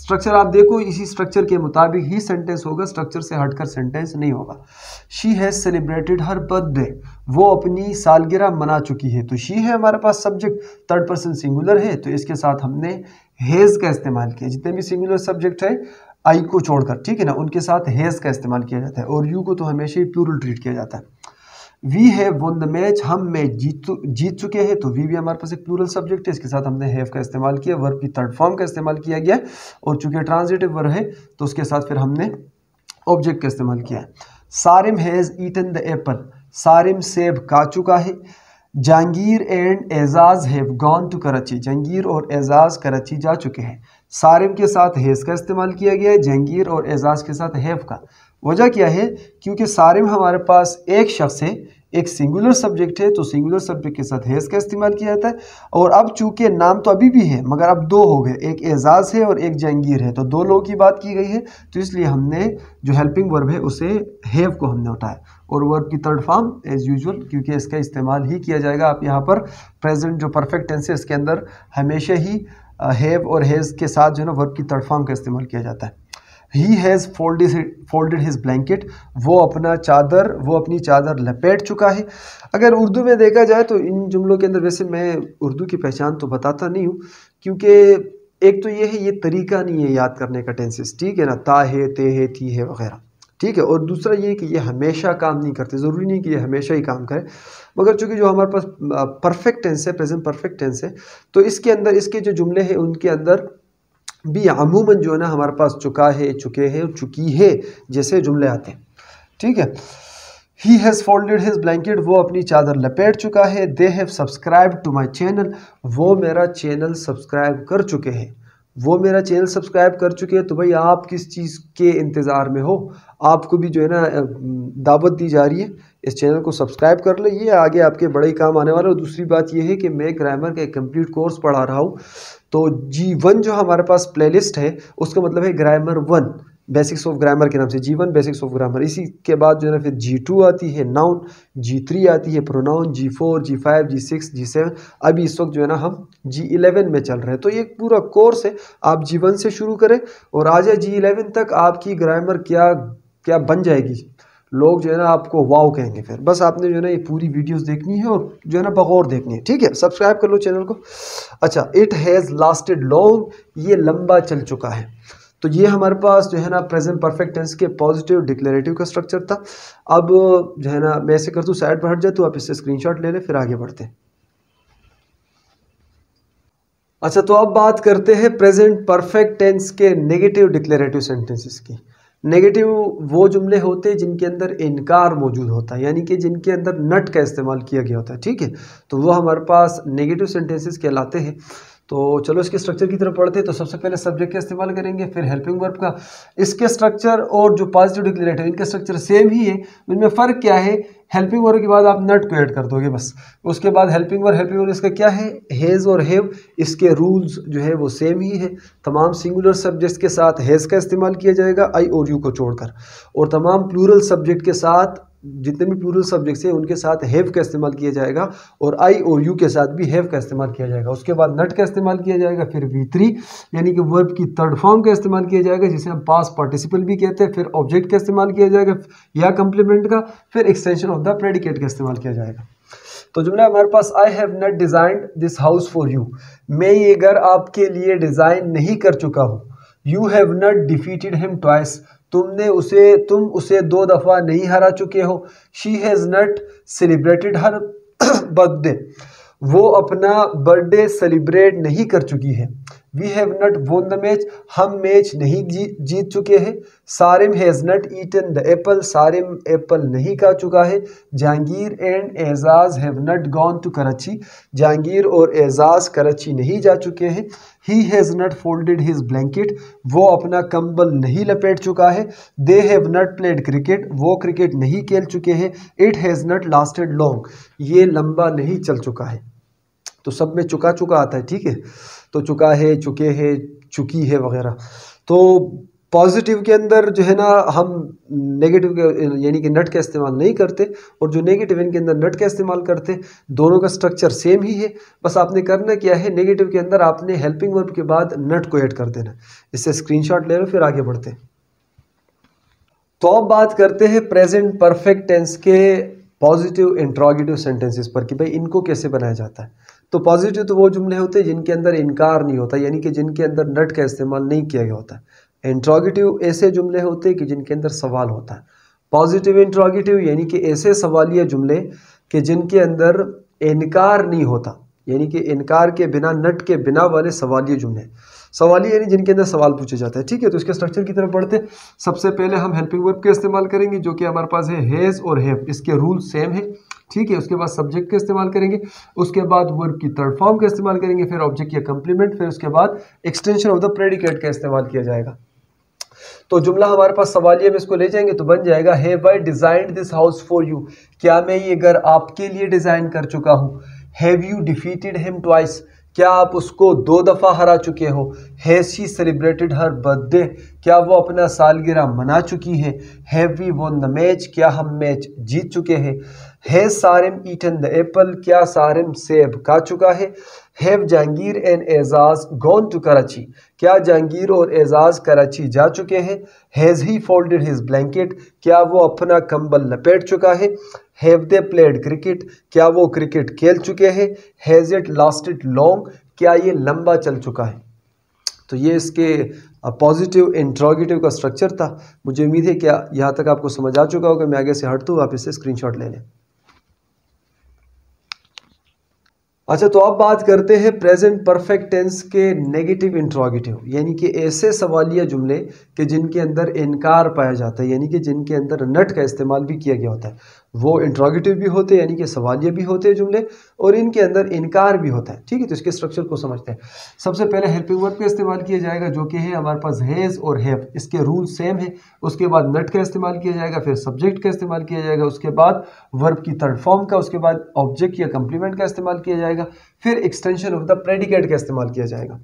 स्ट्रक्चर आप देखो इसी स्ट्रक्चर के मुताबिक ही सेंटेंस होगा स्ट्रक्चर से हटकर सेंटेंस नहीं होगा she has celebrated her birthday वो अपनी सालगिरह मना चुकी है तो शी है हमारे पास सब्जेक्ट थर्ड पर्सन सिंगुलर है तो इसके साथ हमने हेज़ का इस्तेमाल किया जितने भी सिंगुलर सब्जेक्ट है आई को छोड़कर ठीक है ना उनके साथ हेज का इस्तेमाल किया जाता है और यू को तो हमेशा ही प्यूरल ट्रीट किया जाता है we have won the match हम मैच जीत जीत चुके हैं तो वी भी हमारे पास एक प्लूरल सब्जेक्ट है इसके साथ हमने हैव का इस्तेमाल किया वर्ब की थर्ड फॉर्म का इस्तेमाल किया गया और चूंकि ट्रांजिटिव वर्ब है तो उसके साथ फिर हमने ऑब्जेक्ट का इस्तेमाल किया Sarim has eaten the apple Sarim सेब खा चुका है Jahangir and Ejaz have gone to Karachi Jahangir और एजाज कराची जा चुके हैं सारिम के साथ हैज़ का इस्तेमाल किया गया है जहांगीर और एजाज के साथ हैव का वजह क्या है क्योंकि सारे में हमारे पास एक शख्स है एक सिंगुलर सब्जेक्ट है तो सिंगुलर सब्जेक्ट के साथ हैज़ का इस्तेमाल किया जाता है और अब चूंकि नाम तो अभी भी है मगर अब दो हो गए एक एजाज़ है और एक जहंगीर है तो दो लोगों की बात की गई है तो इसलिए हमने जो हेल्पिंग वर्ब है उसे हैव को हमने उठाया और वर्ब की थर्ड फॉर्म एज़ यूजल क्योंकि इसका इस्तेमाल ही किया जाएगा आप यहाँ पर प्रेजेंट जो परफेक्ट टेंस है इसके अंदर हमेशा ही हैव uh, और हैज़ के साथ जो है ना वर्ब की थर्ड फॉर्म का इस्तेमाल किया जाता है he has fold folded his blanket वो अपना चादर वो अपनी चादर लपेट चुका है अगर उर्दू में देखा जाए तो इन जुमलों के अंदर वैसे मैं उर्दू की पहचान तो बताता नहीं हूँ क्योंकि एक तो ये है ये तरीका नहीं है याद करने का टेंसेस ठीक है ना ता है ते है थी है वगैरह ठीक है और दूसरा ये कि ये हमेशा काम नहीं करते ज़रूरी नहीं कि ये हमेशा ही काम करे मगर चूंकि जो हमारे पास परफेक्ट टेंस है प्रेजेंट परफेक्ट टेंस है तो इसके अंदर इसके जो जुमले हैं उनके अंदर भी अमूमन जो है ना हमारे पास चुका है चुके हैं चुकी है जैसे जुमले आते हैं ठीक है he has folded his blanket वो अपनी चादर लपेट चुका है they have subscribe to my channel वो मेरा चैनल सब्सक्राइब कर चुके हैं वो मेरा चैनल सब्सक्राइब कर चुके हैं तो भाई आप किस चीज़ के इंतज़ार में हो आपको भी जो है ना दावत दी जा रही है इस चैनल को सब्सक्राइब कर ले ये आगे आपके बड़े काम आने वाले और दूसरी बात यह है कि मैं ग्रामर का एक कम्प्लीट कोर्स पढ़ा रहा हूँ तो जी वन जो हमारे पास प्लेलिस्ट है उसका मतलब है grammar one basics of grammar के नाम से G one basics of grammar इसी के बाद जो है ना फिर जी टू आती है नाउन जी थ्री आती है pronoun G four G five G six G seven अभी इस वक्त जो है ना हम जी इलेवन में चल रहे हैं तो ये पूरा कोर्स है आप जी वन से शुरू करें और आ जाए जी इलेवन तक आपकी ग्रामर क्या क्या बन जाएगी लोग जो है ना आपको वाव कहेंगे फिर बस आपने जो है ना ये पूरी वीडियोस देखनी है और जो है ना बगौर देखनी है ठीक है सब्सक्राइब कर लो चैनल को अच्छा इट हैज़ लास्टेड लॉन्ग ये लंबा चल चुका है तो ये हमारे पास जो है ना प्रेजेंट परफेक्ट टेंस के पॉजिटिव डिक्लेरेटिव का स्ट्रक्चर था अब जो है ना मैं ऐसे कर दूँ साइड पर हट जाए तो आप इससे शॉट ले लें फिर आगे बढ़ते हैं अच्छा तो अब बात करते हैं प्रेजेंट परफेक्ट टेंस के नेगेटिव डिक्लेरेटिव सेंटेंसेस की नेगेटिव वो जुमले होते हैं जिनके अंदर इनकार मौजूद होता है यानी कि जिनके अंदर नट का इस्तेमाल किया गया होता है ठीक है तो वो हमारे पास नेगेटिव सेंटेंसेस कहलाते हैं तो चलो इसके स्ट्रक्चर की तरफ पढ़ते हैं तो सबसे पहले सब्जेक्ट का इस्तेमाल करेंगे फिर हेल्पिंग वर्ब का इसके स्ट्रक्चर और जो पॉजिटिव डिक्लेरेटिव इनका स्ट्रक्चर सेम ही है इनमें फ़र्क क्या है हेल्पिंग वर्ब के बाद आप नट को ऐड कर दोगे बस उसके बाद हेल्पिंग वर्ब हेल्पिंग वर्ब इसका क्या है हेज़ और हेव इसके रूल्स जो है वो सेम ही है तमाम सिंगुलर सब्जेक्ट्स के साथ हेज़ का इस्तेमाल किया जाएगा आई और यू को छोड़कर और तमाम प्लूरल सब्जेक्ट के साथ जितने भी प्लूरल सब्जेक्ट्स हैं उनके साथ हैव का इस्तेमाल किया जाएगा और आई और यू के साथ भी हैव का इस्तेमाल किया जाएगा उसके बाद नट का इस्तेमाल किया जाएगा फिर वी थ्री यानी कि वर्ब की थर्ड फॉर्म का इस्तेमाल किया जाएगा जिसे हम पास पार्टिसिपल भी कहते हैं फिर ऑब्जेक्ट का इस्तेमाल किया जाएगा या कंप्लीमेंट का फिर एक्सटेंशन ऑफ द प्रेडिकेट का इस्तेमाल किया जाएगा तो जुमला हमारे पास I have not designed this house for you मैं ये घर आपके लिए डिज़ाइन नहीं कर चुका हूँ you have not defeated him twice तुमने उसे तुम उसे दो दफ़ा नहीं हरा चुके हो she has not celebrated her birthday वो अपना बर्थडे सेलिब्रेट नहीं कर चुकी है we have nut won the match हम मैच नहीं जी, जीत चुके हैं Sarim has not eaten the apple Sarim apple नहीं खा चुका है Jahangir and Ejaz have not gone to Karachi Jahangir और एजाज कराची नहीं जा चुके हैं he has not folded his blanket वो अपना कंबल नहीं लपेट चुका है they have not played cricket वो क्रिकेट नहीं खेल चुके हैं it has not lasted long ये लंबा नहीं चल चुका है तो सब में चुका चुका आता है ठीक है तो चुका है चुके है चुकी है वगैरह तो पॉजिटिव के अंदर जो है ना हम नेगेटिव के यानी कि नट का इस्तेमाल नहीं करते और जो नेगेटिव इनके अंदर नट का इस्तेमाल करते दोनों का स्ट्रक्चर सेम ही है बस आपने करना क्या है नेगेटिव के अंदर आपने हेल्पिंग वर्ब के बाद नट को ऐड कर देना इससे स्क्रीनशॉट ले लो फिर आगे बढ़ते तो अब बात करते हैं प्रेजेंट परफेक्ट टेंस के पॉजिटिव इंट्रोगेटिव सेंटेंसेस पर कि भाई इनको कैसे बनाया जाता है तो पॉजिटिव तो वो जुमले होते हैं जिनके अंदर इनकार नहीं होता यानी कि जिनके अंदर नट का इस्तेमाल नहीं किया गया होता इंट्रोगेटिव ऐसे जुमले होते हैं कि जिनके अंदर सवाल होता है पॉजिटिव इंट्रोगेटिव यानी कि ऐसे सवालिया जुमले कि जिनके अंदर इनकार नहीं होता यानी कि इनकार के बिना नट के बिना वाले सवालिया जुमले सवाली यानी जिनके अंदर सवाल पूछे जाते हैं ठीक है तो इसके स्ट्रक्चर की तरफ बढ़ते सबसे पहले हम हेल्पिंग वर्ब के इस्तेमाल करेंगे जो कि हमारे पास है हेज़ और हेव इसके रूल सेम है ठीक है उसके बाद सब्जेक्ट का इस्तेमाल करेंगे उसके बाद वर्ब की थर्ड फॉर्म का इस्तेमाल करेंगे फिर ऑब्जेक्ट या कंप्लीमेंट फिर उसके बाद एक्सटेंशन ऑफ द प्रेडिकेट का इस्तेमाल किया जाएगा तो जुमला हमारे पास ये हम इसको ले जाएंगे तो बन जाएगा have I designed this house for you क्या मैं ये घर आपके लिए डिज़ाइन कर चुका हूँ have you defeated him twice क्या आप उसको दो दफ़ा हरा चुके हो है शी सेलिब्रेटेड हर बर्थडे क्या वो अपना सालगिरह मना चुकी है have we won the match क्या हम मैच जीत चुके हैं है सारिम ईटन द एप्पल क्या सारिम सेब खा चुका है have Jahangir and Ejaz gone to Karachi क्या जहांगीर और एजाज कराची जा चुके हैं has he folded his blanket क्या वो अपना कंबल लपेट चुका है हैव दे प्लेड क्रिकेट क्या वो क्रिकेट खेल चुके हैं has it lasted long क्या ये लंबा चल चुका है तो ये इसके पॉजिटिव इंट्रोगेटिव का स्ट्रक्चर था मुझे उम्मीद है क्या यहाँ तक आपको समझ आ चुका होगा मैं आगे से हटता हूँ आप इसे स्क्रीनशॉट ले लें अच्छा तो अब बात करते हैं प्रेजेंट परफेक्ट टेंस के नेगेटिव इंट्रोगेटिव यानी कि ऐसे सवालिया जुमले कि जिनके अंदर इनकार पाया जाता है यानी कि जिनके अंदर नट का इस्तेमाल भी किया गया होता है वो इंट्रोगेटिव भी होते हैं यानी कि सवालिया भी होते हैं जुमले और इनके अंदर इनकार भी होता है ठीक है तो इसके स्ट्रक्चर को समझते हैं सबसे पहले हेल्पिंग वर्ड का इस्तेमाल किया जाएगा जो कि है हमारे पास हैज़ और हेप इसके रूल सेम है उसके बाद नट का इस्तेमाल किया जाएगा फिर सब्जेक्ट का इस्तेमाल किया जाएगा उसके बाद वर्ब की थर्ड फॉर्म का उसके बाद ऑब्जेक्ट या कंप्लीमेंट का इस्तेमाल किया जाएगा फिर एक्सटेंशन ऑफ द प्रेडिकेट का इस्तेमाल किया जाएगा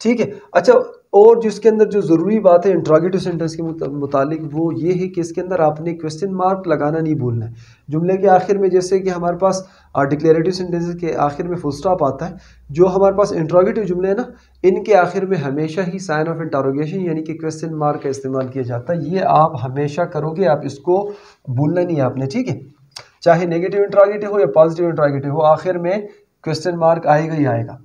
ठीक है अच्छा और जिसके अंदर जो ज़रूरी बात है इंट्रागेटिव सेंटेंस के मुतालिक वो ये है कि इसके अंदर आपने क्वेश्चन मार्क लगाना नहीं भूलना है जुमले के आखिर में जैसे कि हमारे पास डिक्लेरेटिव सेंटेंस के आखिर में फुल स्टॉप आता है जो हमारे पास इंट्रागेटिव जुमले हैं ना इनके आखिर में हमेशा ही साइन ऑफ इंटारोगेशन यानी कि क्वेश्चन मार्क का इस्तेमाल किया जाता है ये आप हमेशा करोगे आप इसको भूलना नहीं आपने ठीक है चाहे नेगेटिव इंट्रागेटिव हो या पॉजिटिव इंट्रागेटिव हो आखिर में क्वेश्चन मार्क आएगा ही आएगा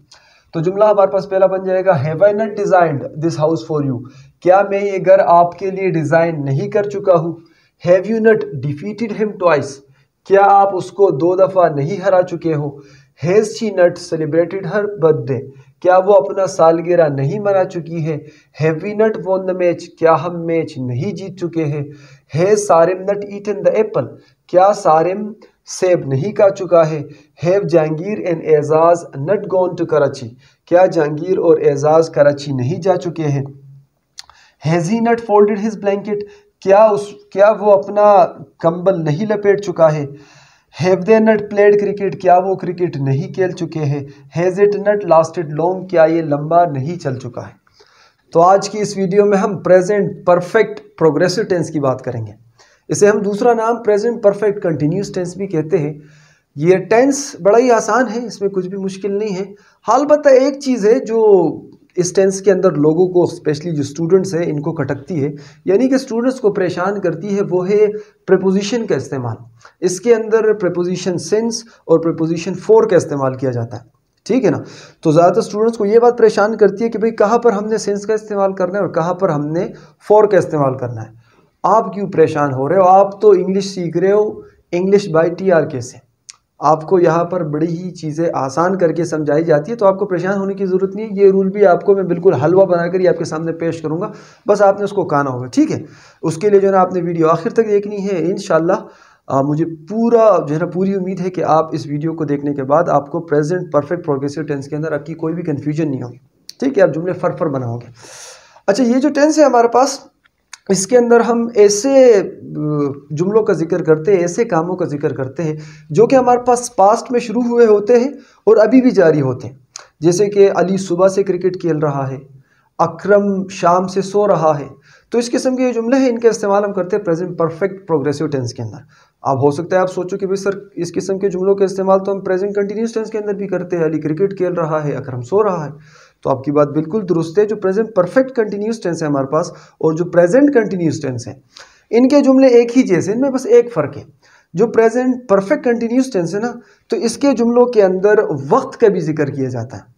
तो जुमला हमारे पास पहला बन जाएगा have I not designed this house for you क्या मैं ये घर आपके लिए डिज़ाइन नहीं कर चुका हूँ have you not defeated him twice क्या आप उसको दो दफ़ा नहीं हरा चुके हो has she not celebrated her birthday क्या वो अपना सालगिरह नहीं मना चुकी है have we not won the match क्या हम मैच नहीं जीत चुके हैं has Sarim not eaten the apple क्या सारिम सेब नहीं कर चुका है have Jahangir and Ejaz not gone to Karachi क्या जहांगीर और एजाज कराची नहीं जा चुके हैं has he not folded his blanket क्या उस क्या वो अपना कंबल नहीं लपेट चुका है have they not played cricket क्या वो क्रिकेट नहीं खेल चुके हैं has it not lasted long क्या ये लंबा नहीं चल चुका है तो आज की इस वीडियो में हम प्रेजेंट परफेक्ट प्रोग्रेसिव टेंस की बात करेंगे इसे हम दूसरा नाम प्रेजेंट परफेक्ट कंटिन्यूस टेंस भी कहते हैं ये टेंस बड़ा ही आसान है इसमें कुछ भी मुश्किल नहीं है हालबत्त एक चीज़ है जो इस टेंस के अंदर लोगों को स्पेशली जो स्टूडेंट्स हैं इनको खटकती है यानी कि स्टूडेंट्स को परेशान करती है वो है प्रपोजिशन का इस्तेमाल इसके अंदर प्रपोजिशन सेंस और प्रपोजिशन फोर का इस्तेमाल किया जाता है ठीक है ना तो ज़्यादातर स्टूडेंट्स को ये बात परेशान करती है कि भाई कहाँ पर हमने सेंस का इस्तेमाल करना है और कहाँ पर हमने फोर का इस्तेमाल करना है आप क्यों परेशान हो रहे हो आप तो इंग्लिश सीख रहे हो इंग्लिश बाय टी आर के से आपको यहाँ पर बड़ी ही चीज़ें आसान करके समझाई जाती है तो आपको परेशान होने की ज़रूरत नहीं है ये रूल भी आपको मैं बिल्कुल हलवा बनाकर ही आपके सामने पेश करूँगा बस आपने उसको काना होगा ठीक है उसके लिए जो है ना आपने वीडियो आखिर तक देखनी है इन मुझे पूरा जो है ना पूरी उम्मीद है कि आप इस वीडियो को देखने के बाद आपको प्रेजेंट परफेक्ट प्रोग्रेसिव टेंस के अंदर आपकी कोई भी कन्फ्यूजन नहीं होगी ठीक है आप जुमले फर फर बनाओगे अच्छा ये जो टेंस है हमारे पास इसके अंदर हम ऐसे जुमलों का जिक्र करते हैं ऐसे कामों का जिक्र करते हैं जो कि हमारे पास पास्ट में शुरू हुए होते हैं और अभी भी जारी होते हैं जैसे कि अली सुबह से क्रिकेट खेल रहा है अक्रम शाम से सो रहा है तो इस किस्म के जुमले हैं इनका इस्तेमाल हम करते हैं प्रेजेंट परफेक्ट प्रोग्रेसिव टेंस के अंदर अब हो सकता है आप सोचो कि भाई सर इस किस्म के जुमलों का इस्तेमाल तो हम प्रेजेंट कंटिन्यूस टेंस के अंदर भी करते हैं अली क्रिकेट खेल रहा है अक्रम सो रहा है तो आपकी बात बिल्कुल दुरुस्त है जो प्रेजेंट परफेक्ट कंटिन्यूस टेंस है हमारे पास और जो प्रेजेंट कंटिन्यूस टेंस है इनके जुमले एक ही जैसे इनमें बस एक फ़र्क है जो प्रेजेंट परफेक्ट कंटिन्यूस टेंस है ना तो इसके जुमलों के अंदर वक्त का भी जिक्र किया जाता है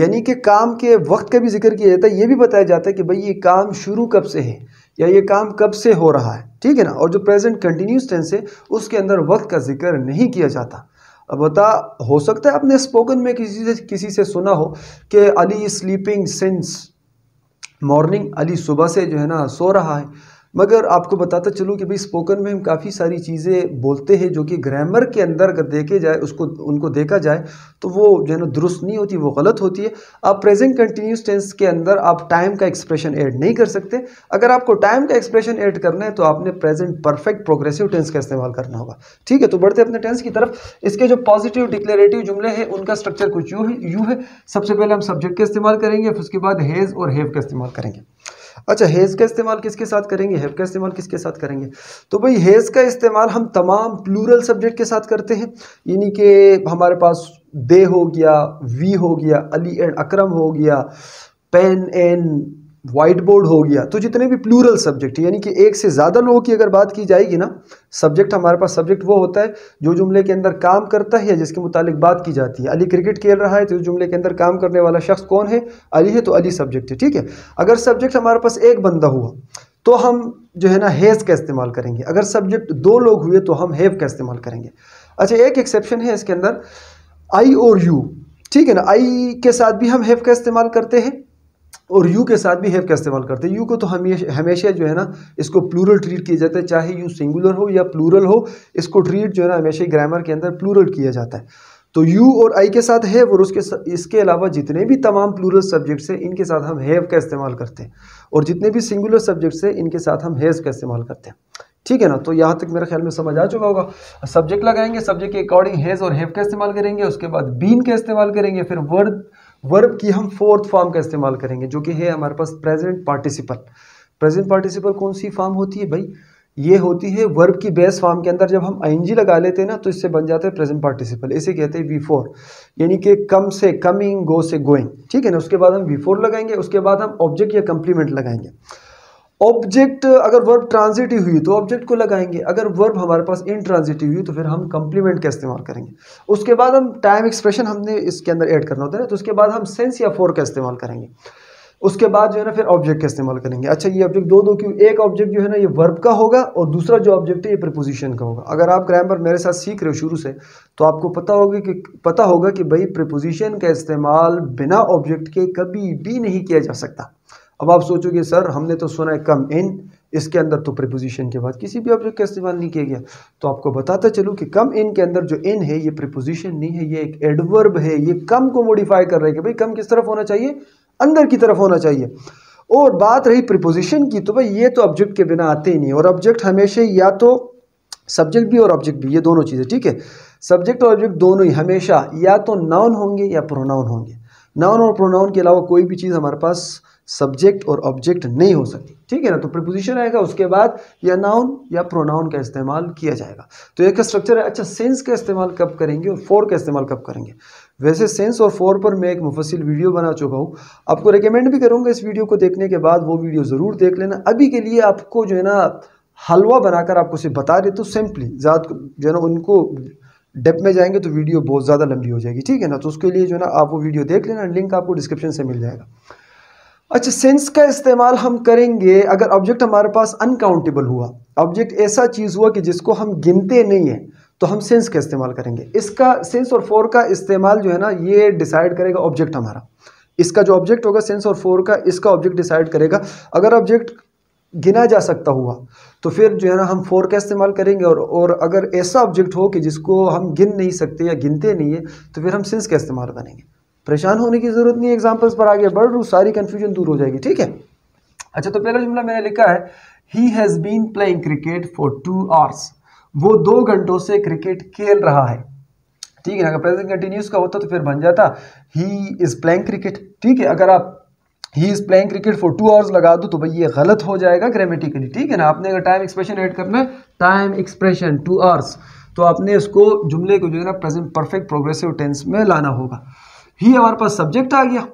यानी कि काम के वक्त का भी जिक्र किया जाता है ये भी बताया जाता है कि भाई ये काम शुरू कब से है या ये काम कब से हो रहा है ठीक है ना और जो प्रेजेंट कंटिन्यूस टेंस है उसके अंदर वक्त का जिक्र नहीं किया जाता अब बता हो सकता है आपने स्पोकन में किसी से किसी से सुना हो कि Ali sleeping since morning Ali सुबह से जो है ना सो रहा है मगर आपको बताता चलूँ कि भाई स्पोकन में हम काफ़ी सारी चीज़ें बोलते हैं जो कि ग्रामर के अंदर अगर देखे जाए उसको उनको देखा जाए तो वो जो है ना दुरुस्त नहीं होती वो गलत होती है आप प्रेजेंट कंटिन्यूस टेंस के अंदर आप टाइम का एक्सप्रेशन ऐड नहीं कर सकते अगर आपको टाइम का एक्सप्रेशन ऐड करना है तो आपने प्रेजेंट परफेक्ट प्रोग्रेसिव टेंस का इस्तेमाल करना होगा ठीक है तो बढ़ते अपने टेंस की तरफ इसके जो पॉजिटिव डिक्लेरेटिव जुमले हैं उनका स्ट्रक्चर कुछ यूँ है यूँ है सबसे पहले हम सब्जेक्ट का इस्तेमाल करेंगे फिर उसके बाद हेज़ और हेव का इस्तेमाल करेंगे अच्छा हेज़ का इस्तेमाल किसके साथ करेंगे हैव का इस्तेमाल किसके साथ करेंगे तो भाई हेज़ का इस्तेमाल हम तमाम प्लूरल सब्जेक्ट के साथ करते हैं यानी कि हमारे पास दे हो गया वी हो गया अली एंड अक्रम हो गया पेन एंड वाइट बोर्ड हो गया तो जितने भी प्लूरल सब्जेक्ट यानी कि एक से ज़्यादा लोगों की अगर बात की जाएगी ना सब्जेक्ट हमारे पास सब्जेक्ट वो होता है जो जुमले के अंदर काम करता है या जिसके मुतालिक बात की जाती है अली क्रिकेट खेल रहा है तो जुमले के अंदर काम करने वाला शख्स कौन है अली है तो अली सब्जेक्ट है ठीक है अगर सब्जेक्ट हमारे पास एक बंदा हुआ तो हम जो है ना हेज़ का इस्तेमाल करेंगे अगर सब्जेक्ट दो लोग हुए तो हम हेव का इस्तेमाल करेंगे अच्छा एक एक्सेप्शन है इसके अंदर आई और यू ठीक है ना आई के साथ भी हम हेव का इस्तेमाल करते हैं और यू के साथ भी हैव का इस्तेमाल करते हैं यू को तो हमेशा हमेशा जो है ना इसको प्लूरल ट्रीट किया जाता है चाहे यू सिंगुलर हो या प्लूरल हो इसको ट्रीट जो है ना हमेशा ग्रामर के अंदर प्लूरल किया जाता है तो यू और आई के साथ हैव और उसके साथ, इसके अलावा जितने भी तमाम प्लूरल सब्जेक्ट्स हैं इनके साथ हम हैव का इस्तेमाल करते हैं और जितने भी सिंगुलर सब्जेक्ट्स हैं इनके साथ हम हैज़ का इस्तेमाल करते हैं ठीक है ना तो यहाँ तक मेरे ख्याल में समझ आ चुका होगा सब्जेक्ट लगाएंगे सब्जेक्ट के अकॉर्डिंग हैज़ और हैव का इस्तेमाल करेंगे उसके बाद बीन का इस्तेमाल करेंगे फिर वर्ड वर्ब की हम फोर्थ फॉर्म का इस्तेमाल करेंगे जो कि है हमारे पास प्रेजेंट पार्टिसिपल प्रेजेंट पार्टिसिपल कौन सी फॉर्म होती है भाई ये होती है वर्ब की बेस फॉर्म के अंदर जब हम आई लगा लेते हैं ना तो इससे बन जाते हैं प्रेजेंट पार्टिसिपल इसे कहते हैं वी फोर यानी कि कम से कमिंग गो से गोइंग ठीक है ना उसके बाद हम वी फोर लगाएंगे उसके बाद हम ऑब्जेक्ट या कंप्लीमेंट लगाएंगे ऑब्जेक्ट अगर वर्ब ट्रांजिटिव हुई तो ऑब्जेक्ट को लगाएंगे अगर वर्ब हमारे पास इन ट्रांजिटिव हुई तो फिर हम कंप्लीमेंट का इस्तेमाल करेंगे उसके बाद हम टाइम एक्सप्रेशन हमने इसके अंदर ऐड करना होता है ना तो उसके बाद हम सेंस या फोर का इस्तेमाल करेंगे उसके बाद जो है ना फिर ऑब्जेक्ट का इस्तेमाल करेंगे अच्छा ये ऑब्जेक्ट दो दो क्यों एक ऑब्जेक्ट जो है ना ये वर्ब का होगा और दूसरा जो ऑब्जेक्ट है ये प्रपोजिशन का होगा अगर आप ग्रामर मेरे साथ सीख रहे हो शुरू से तो आपको पता होगा कि पता होगा कि भाई प्रपोजिशन का इस्तेमाल बिना ऑब्जेक्ट के कभी भी नहीं किया जा सकता अब आप सोचोगे सर हमने तो सुना है कम इन इसके अंदर तो प्रिपोजिशन के बाद किसी भी ऑब्जेक्ट का इस्तेमाल नहीं किया गया तो आपको बताता चलूँ कि कम इन के अंदर जो इन है ये प्रिपोजिशन नहीं है ये एक एडवर्ब है ये कम को मॉडिफाई कर रहे हैं कि भाई कम किस तरफ होना चाहिए अंदर की तरफ होना चाहिए और बात रही प्रिपोजिशन की तो भाई ये तो ऑब्जेक्ट के बिना आते ही नहीं और ऑब्जेक्ट हमेशा या तो सब्जेक्ट भी और ऑब्जेक्ट भी ये दोनों चीज़ें ठीक है सब्जेक्ट और ऑब्जेक्ट दोनों ही हमेशा या तो नाउन होंगे या प्रोनाउन होंगे नाउन और प्रोनाउन के अलावा कोई भी चीज़ हमारे पास सब्जेक्ट और ऑब्जेक्ट नहीं हो सकती ठीक है ना तो प्रपोजिशन आएगा उसके बाद या नाउन या प्रोनाउन का इस्तेमाल किया जाएगा तो एक स्ट्रक्चर है अच्छा सेंस का इस्तेमाल कब करेंगे और फोर का इस्तेमाल कब करेंगे वैसे सेंस और फोर पर मैं एक मुफसिल वीडियो बना चुका हूँ आपको रिकमेंड भी करूँगा इस वीडियो को देखने के बाद वो वीडियो ज़रूर देख लेना अभी के लिए आपको जो है ना हलवा बनाकर आपको उसे बता दे तो सिंपली ज़्यादा जो है ना उनको डेप में जाएंगे तो वीडियो बहुत ज़्यादा लंबी हो जाएगी ठीक है ना तो उसके लिए जो है ना आप वो वीडियो देख लेना लिंक आपको डिस्क्रिप्शन से मिल जाएगा अच्छा सेंस का इस्तेमाल हम करेंगे अगर ऑब्जेक्ट हमारे पास अनकाउंटेबल हुआ ऑब्जेक्ट ऐसा चीज़ हुआ कि जिसको हम गिनते नहीं हैं तो हम सेंस का इस्तेमाल करेंगे इसका सेंस और फोर का इस्तेमाल जो है ना ये डिसाइड करेगा ऑब्जेक्ट हमारा इसका जो ऑब्जेक्ट होगा सेंस और फोर का इसका ऑब्जेक्ट डिसाइड करेगा अगर ऑब्जेक्ट गिना जा सकता हुआ तो फिर जो है ना हम फोर का इस्तेमाल करेंगे और और अगर ऐसा ऑब्जेक्ट हो कि जिसको हम गिन नहीं सकते या गिनते नहीं है तो फिर हम सेंस का इस्तेमाल करेंगे परेशान होने की ज़रूरत नहीं है एग्जाम्पल्स पर आगे बढ़ रू सारी कन्फ्यूजन दूर हो जाएगी ठीक है अच्छा तो पहला जुमला मैंने लिखा है he has been playing cricket for two hours वो दो घंटों से क्रिकेट खेल रहा है ठीक है अगर प्रेजेंट कंटिन्यूस का होता तो फिर बन जाता ही इज़ प्लेइंग क्रिकेट ठीक है अगर आप he is playing cricket for two hours लगा दो तो भाई ये गलत हो जाएगा ग्रामेटिकली ठीक है ना आपने अगर टाइम एक्सप्रेशन एड करना टाइम एक्सप्रेशन टू आवर्स तो आपने इसको जुमले को जो है ना प्रेजेंट परफेक्ट प्रोग्रेसिव टेंस में लाना होगा ही हमारे पास सब्जेक्ट आ गया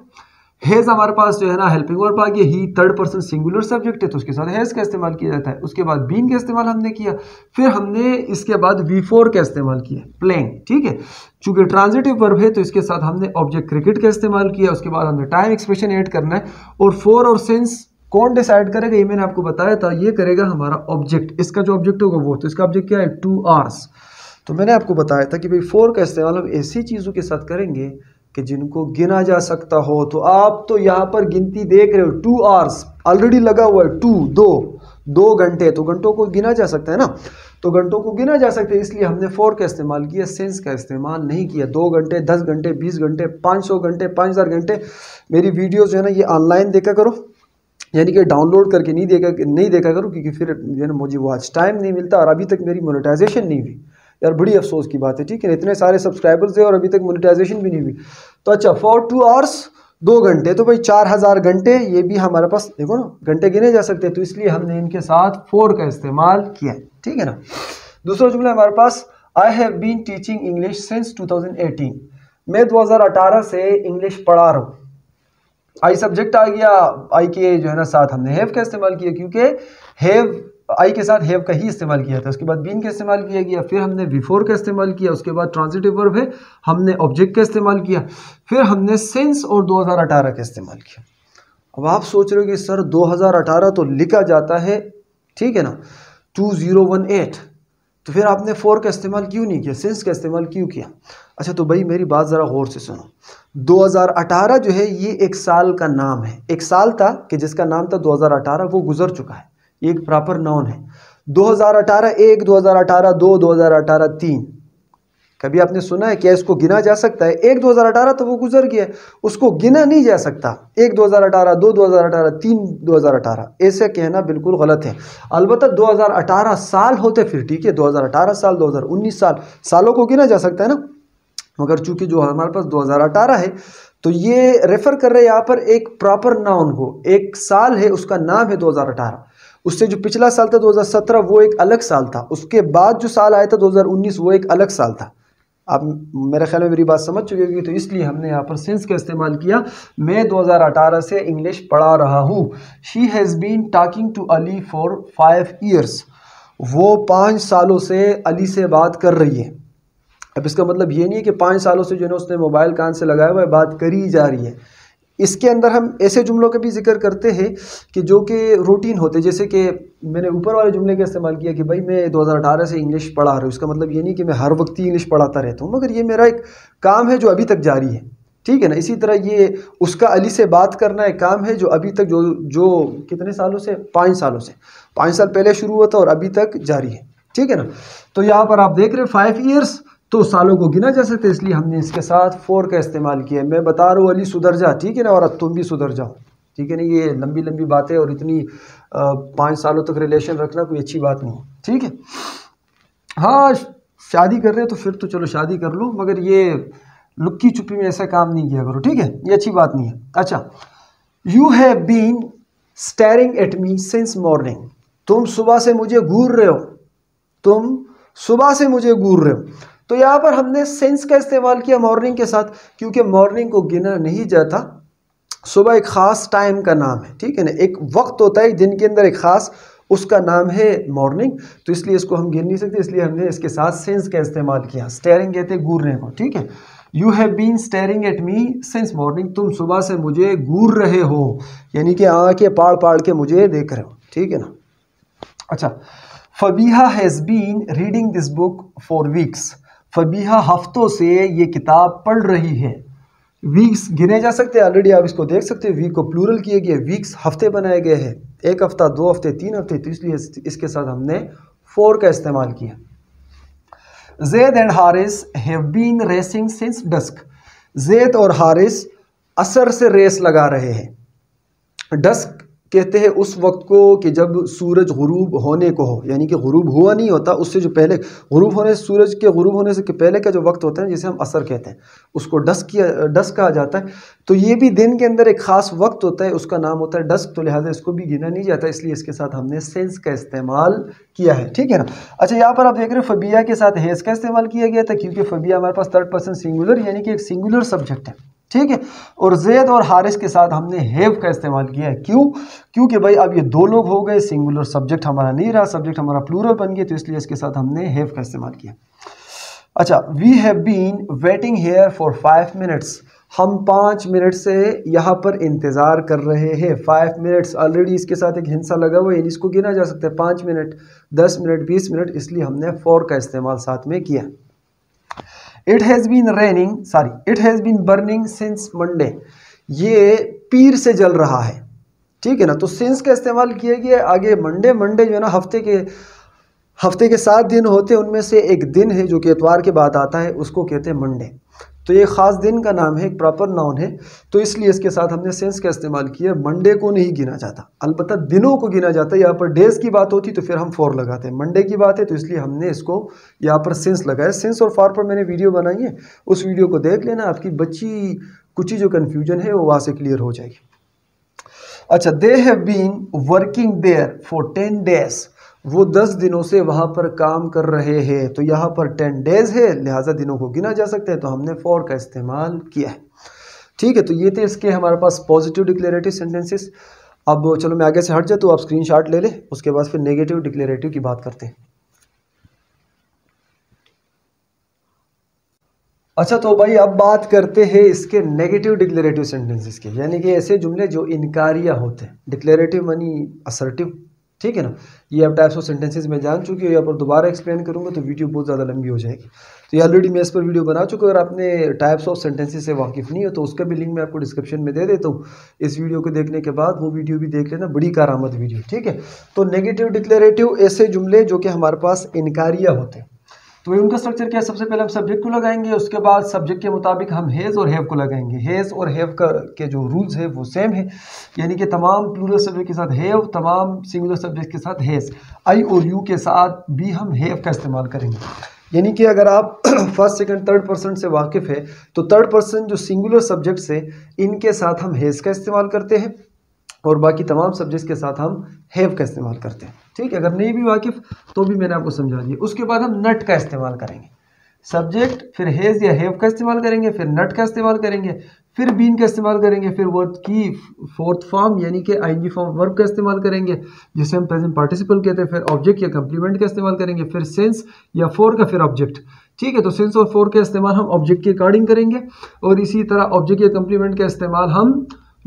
हेज हमारे पास जो है ना हेल्पिंग वर्ब आ गया he third person singular subject है तो उसके साथ हेज का इस्तेमाल किया जाता है उसके बाद बीन का इस्तेमाल हमने किया फिर हमने इसके बाद वी फोर का इस्तेमाल किया प्लेइंग ठीक है चूंकि ट्रांजिटिव वर्ब है तो इसके साथ हमने ऑब्जेक्ट क्रिकेट का इस्तेमाल किया उसके बाद हमने टाइम एक्सप्रेशन एड करना है और फोर और सेंस कौन डिसाइड करेगा ये मैंने आपको बताया था ये करेगा हमारा ऑब्जेक्ट इसका जो ऑब्जेक्ट होगा वो तो इसका ऑब्जेक्ट क्या है टू आर्स तो मैंने आपको बताया था कि भाई फोर का इस्तेमाल हम ऐसी चीज़ों के साथ करेंगे कि जिनको गिना जा सकता हो तो आप तो यहाँ पर गिनती देख रहे हो टू आवर्स ऑलरेडी लगा हुआ है टू दो दो घंटे तो घंटों को गिना जा सकता है ना तो घंटों को गिना जा सकता है इसलिए हमने फोर का इस्तेमाल किया सेंस का इस्तेमाल नहीं किया दो घंटे दस घंटे बीस घंटे पाँच सौ घंटे पाँच हज़ार घंटे मेरी वीडियोज़ जो है ना ये ऑनलाइन देखा करो यानी कि डाउनलोड करके नहीं देखा नहीं देखा करो क्योंकि फिर जो है ना मुझे वॉच टाइम नहीं मिलता और अभी तक मेरी मोनेटाइजेशन नहीं हुई यार बड़ी अफसोस की बात है ठीक है इतने सारे सब्सक्राइबर्स हैं और अभी तक मोनेटाइजेशन भी नहीं हुई तो अच्छा फॉर टू आवर्स दो घंटे तो भाई चार हज़ार घंटे ये भी हमारे पास देखो ना घंटे गिने जा सकते तो इसलिए हमने इनके साथ फोर का इस्तेमाल किया ठीक है ना दूसरा जुमला हमारे पास I have been teaching English since 2018 मैं 2018 से इंग्लिश पढ़ा रहा हूँ आई सब्जेक्ट आ गया आई के जो है ना साथ हमने हैव का इस्तेमाल किया क्योंकि हैव आई के साथ हैव का ही इस्तेमाल किया था उसके बाद बीन का इस्तेमाल किया गया फिर हमने बिफोर का इस्तेमाल किया उसके बाद ट्रांजिटिव वर्ब है हमने ऑब्जेक्ट का इस्तेमाल किया फिर हमने सेंस और 2018 का इस्तेमाल किया अब आप सोच रहे हो कि सर 2018 तो लिखा जाता है ठीक है ना 2018 तो फिर आपने फोर का इस्तेमाल क्यों नहीं किया सेंस का इस्तेमाल क्यों किया अच्छा तो भाई मेरी बात ज़रा गौर से सुनो 2018 जो है ये एक साल का नाम है एक साल था कि जिसका नाम था 2018 वो गुजर चुका है एक प्रॉपर नाउन है 2018 एक 2018 दो 2018 तीन कभी आपने सुना है क्या इसको गिना जा सकता है एक 2018 तो वो गुजर गया उसको गिना नहीं जा सकता एक 2018 दो 2018 तीन 2018 ऐसे कहना बिल्कुल गलत है हजार 2018 साल होते फिर ठीक है 2018 साल 2019 साल सालों को गिना जा सकता है ना मगर चूंकि जो हमारे पास 2018 है तो ये रेफ़र कर रहे हैं यहाँ पर एक प्रॉपर नाउन को एक साल है उसका नाम है 2018 उससे जो पिछला साल था 2017 वो एक अलग साल था उसके बाद जो साल आया था 2019 वो एक अलग साल था आप मेरे ख्याल में मेरी बात समझ चुके होगी तो इसलिए हमने यहाँ पर सेंस का इस्तेमाल किया मैं 2018 से इंग्लिश पढ़ा रहा हूँ she has been talking to Ali for five years वो पाँच सालों से अली से बात कर रही है अब इसका मतलब ये नहीं है कि पाँच सालों से जो है ना उसने मोबाइल कान से लगाया हुआ है बात करी जा रही है इसके अंदर हम ऐसे जुमलों का भी जिक्र करते हैं कि जो कि रूटीन होते जैसे कि मैंने ऊपर वाले जुमले का इस्तेमाल किया कि भाई मैं 2018 से इंग्लिश पढ़ा रहा हूँ इसका मतलब ये नहीं कि मैं हर वक्त ही इंग्लिश पढ़ाता रहता हूँ मगर ये मेरा एक काम है जो अभी तक जारी है ठीक है ना इसी तरह ये उसका अली से बात करना एक काम है जो अभी तक जो जो कितने सालों से पाँच सालों से पाँच साल पहले शुरू हुआ था और अभी तक जारी है ठीक है ना तो यहाँ पर आप देख रहे हैं फाइव ईयर्स तो सालों को गिना जा सकता है इसलिए हमने इसके साथ फोर का इस्तेमाल किया मैं बता रहा हूँ अली सुधर जा ठीक है ना और अब तुम भी सुधर जाओ ठीक है ना ये लंबी लंबी बातें और इतनी पाँच सालों तक रिलेशन रखना कोई अच्छी बात नहीं ठीक है हाँ शादी कर रहे हैं तो फिर तो चलो शादी कर लो मगर ये लुक्की छुपी में ऐसा काम नहीं किया करो ठीक है ये अच्छी बात नहीं है अच्छा you have been staring at me since morning तुम सुबह से मुझे घूर रहे हो तुम सुबह से मुझे घूर रहे हो तो यहाँ पर हमने सेंस का इस्तेमाल किया मॉर्निंग के साथ क्योंकि मॉर्निंग को गिना नहीं जाता सुबह एक ख़ास टाइम का नाम है ठीक है ना एक वक्त होता है दिन के अंदर एक ख़ास उसका नाम है मॉर्निंग तो इसलिए इसको हम गिन नहीं सकते इसलिए हमने इसके साथ सेंस का इस्तेमाल किया स्टेयरिंग कहते हैं घूरने को ठीक है you have been staring at me since morning तुम सुबह से मुझे घूर रहे हो यानी कि आँखें पाड़ पाड़ के मुझे देख रहे हो ठीक है ना अच्छा Fabiha has been reading this book for weeks Fabiha हफ्तों से ये किताब पढ़ रही है वीक्स गिने जा सकते हैं ऑलरेडी आप इसको देख सकते हैं वीक को प्लूरल किए गए वीक्स हफ्ते बनाए गए हैं एक हफ्ता दो हफ्ते तीन हफ्ते तो इसलिए इसके साथ हमने फोर का इस्तेमाल किया Zaid and Haris have been racing since dusk Zaid और हारिस असर से रेस लगा रहे हैं डस्क कहते हैं उस वक्त को कि जब सूरज गरूब होने को हो यानी कि गरूब हुआ नहीं होता उससे जो पहले गरूब होने सूरज के गरूब होने से पहले का जो वक्त होता है जिसे हम असर कहते हैं उसको डस किया डस कहा जाता है तो ये भी दिन के अंदर एक ख़ास वक्त होता है उसका नाम होता है डस्क तो लिहाजा इसको भी गिना नहीं जाता इसलिए इसके साथ हमने सेंस का इस्तेमाल किया है ठीक है ना अच्छा यहाँ पर आप देख रहे हैं फबिया के साथ हेज का इस्तेमाल किया गया था क्योंकि फबिया हमारे पास थर्ड पर्सन सिंगुलर यानी कि एक सिंगुलर सब्जेक्ट है ठीक है और जैद और हारिस के साथ हमने हैव का इस्तेमाल किया है क्यों क्योंकि भाई अब ये दो लोग हो गए सिंगुलर सब्जेक्ट हमारा नहीं रहा सब्जेक्ट हमारा प्लूरल बन गया तो इसलिए इसके साथ हमने हैव का इस्तेमाल किया अच्छा we have been waiting here for five minutes हम पाँच मिनट से यहाँ पर इंतज़ार कर रहे हैं फाइव मिनट्स ऑलरेडी इसके साथ एक हिंसा लगा हुआ है इसको गिना जा सकता है पाँच मिनट दस मिनट बीस मिनट इसलिए हमने फोर का इस्तेमाल साथ में किया it has been raining sorry it has been burning since Monday ये पीर से जल रहा है ठीक है ना तो सिंस का इस्तेमाल किया गया आगे मंडे मंडे जो है ना हफ्ते के हफ्ते के सात दिन होते हैं उनमें से एक दिन है जो कि इतवार के बाद आता है उसको कहते हैं मंडे तो ये ख़ास दिन का नाम है एक प्रॉपर नाउन है तो इसलिए इसके साथ हमने सेंस का इस्तेमाल किया मंडे को नहीं गिना जाता अलबत् दिनों को गिना जाता है यहाँ पर डेज़ की बात होती तो फिर हम फोर लगाते हैं मंडे की बात है तो इसलिए हमने इसको यहाँ पर सेंस लगाया सेंस और फॉर पर मैंने वीडियो बनाई है उस वीडियो को देख लेना आपकी बच्ची कुछ ही जो कन्फ्यूजन है वो वहाँ से क्लियर हो जाएगी अच्छा they have been working there for ten days वो दस दिनों से वहाँ पर काम कर रहे हैं तो यहाँ पर टेन डेज है लिहाजा दिनों को गिना जा सकता है तो हमने फोर का इस्तेमाल किया है ठीक है तो ये थे इसके हमारे पास पॉजिटिव डिक्लेरेटिव सेंटेंसेस अब चलो मैं आगे से हट जाए तो आप स्क्रीन ले ले उसके बाद फिर नेगेटिव डिक्लेरेटिव की बात करते हैं अच्छा तो भाई अब बात करते हैं इसके नेगेटिव डिक्लेरेटिव सेंटेंसेस के यानी कि ऐसे जुमले जो इनकारिया होते हैं डिक्लेरेटिव मनी असर्टिव ठीक है ना ये आप टाइप्स ऑफ सेंटेंसेज में जान चुकी हो यहाँ पर दोबारा एक्सप्लेन करूँगा तो वीडियो बहुत ज़्यादा लंबी हो जाएगी तो ये ऑलरेडी मैं इस पर वीडियो बना चुका अगर आपने टाइप्स ऑफ सेंटेंसेज से वाकिफ नहीं हो तो उसका भी लिंक मैं आपको डिस्क्रिप्शन में दे देता हूँ इस वीडियो को देखने के बाद वो वीडियो भी देख लेना बड़ी कारामद वीडियो ठीक है तो नेगेटिव डिक्लेरेटिव ऐसे जुमले जो कि हमारे पास इनकारिया होते हैं तो भाई उनका स्ट्रक्चर क्या है सबसे पहले हम सब्जेक्ट को लगाएंगे उसके बाद सब्जेक्ट के मुताबिक हम हेज़ और हैव को लगाएंगे हेज़ और हैव का के जो रूल्स है वो सेम है यानी कि तमाम प्लूरल सब्जेक्ट के साथ हैव तमाम सिंगुलर सब्जेक्ट के साथ हेज़ आई और यू के साथ भी हम हैव का इस्तेमाल करेंगे यानी कि अगर आप फर्स्ट सेकंड थर्ड पर्सन से वाकिफ़ है तो थर्ड पर्सन जो सिंगुलर सब्जेक्ट्स है इनके साथ हम हेज़ का इस्तेमाल करते हैं और बाकी तमाम सब्जेक्ट्स के साथ हम हैव का इस्तेमाल करते हैं ठीक है अगर नहीं भी वाकिफ़ तो भी मैंने आपको समझा दिया उसके बाद हम नट का इस्तेमाल करेंगे सब्जेक्ट फिर हेज या हेव का इस्तेमाल करेंगे फिर नट का इस्तेमाल करेंगे फिर बीन का इस्तेमाल करेंगे फिर वर्ब की फोर्थ फॉर्म यानी कि जी फॉर्म वर्ब का इस्तेमाल करेंगे जिसे हम प्रेजेंट पार्टिसिपल कहते हैं फिर ऑब्जेक्ट या कंप्लीमेंट का इस्तेमाल करेंगे फिर सेंस या फोर का फिर ऑब्जेक्ट ठीक है तो सेंस और फोर का इस्तेमाल हम ऑब्जेक्ट के अकॉर्डिंग करेंगे और इसी तरह ऑब्जेक्ट या कंप्लीमेंट का इस्तेमाल हम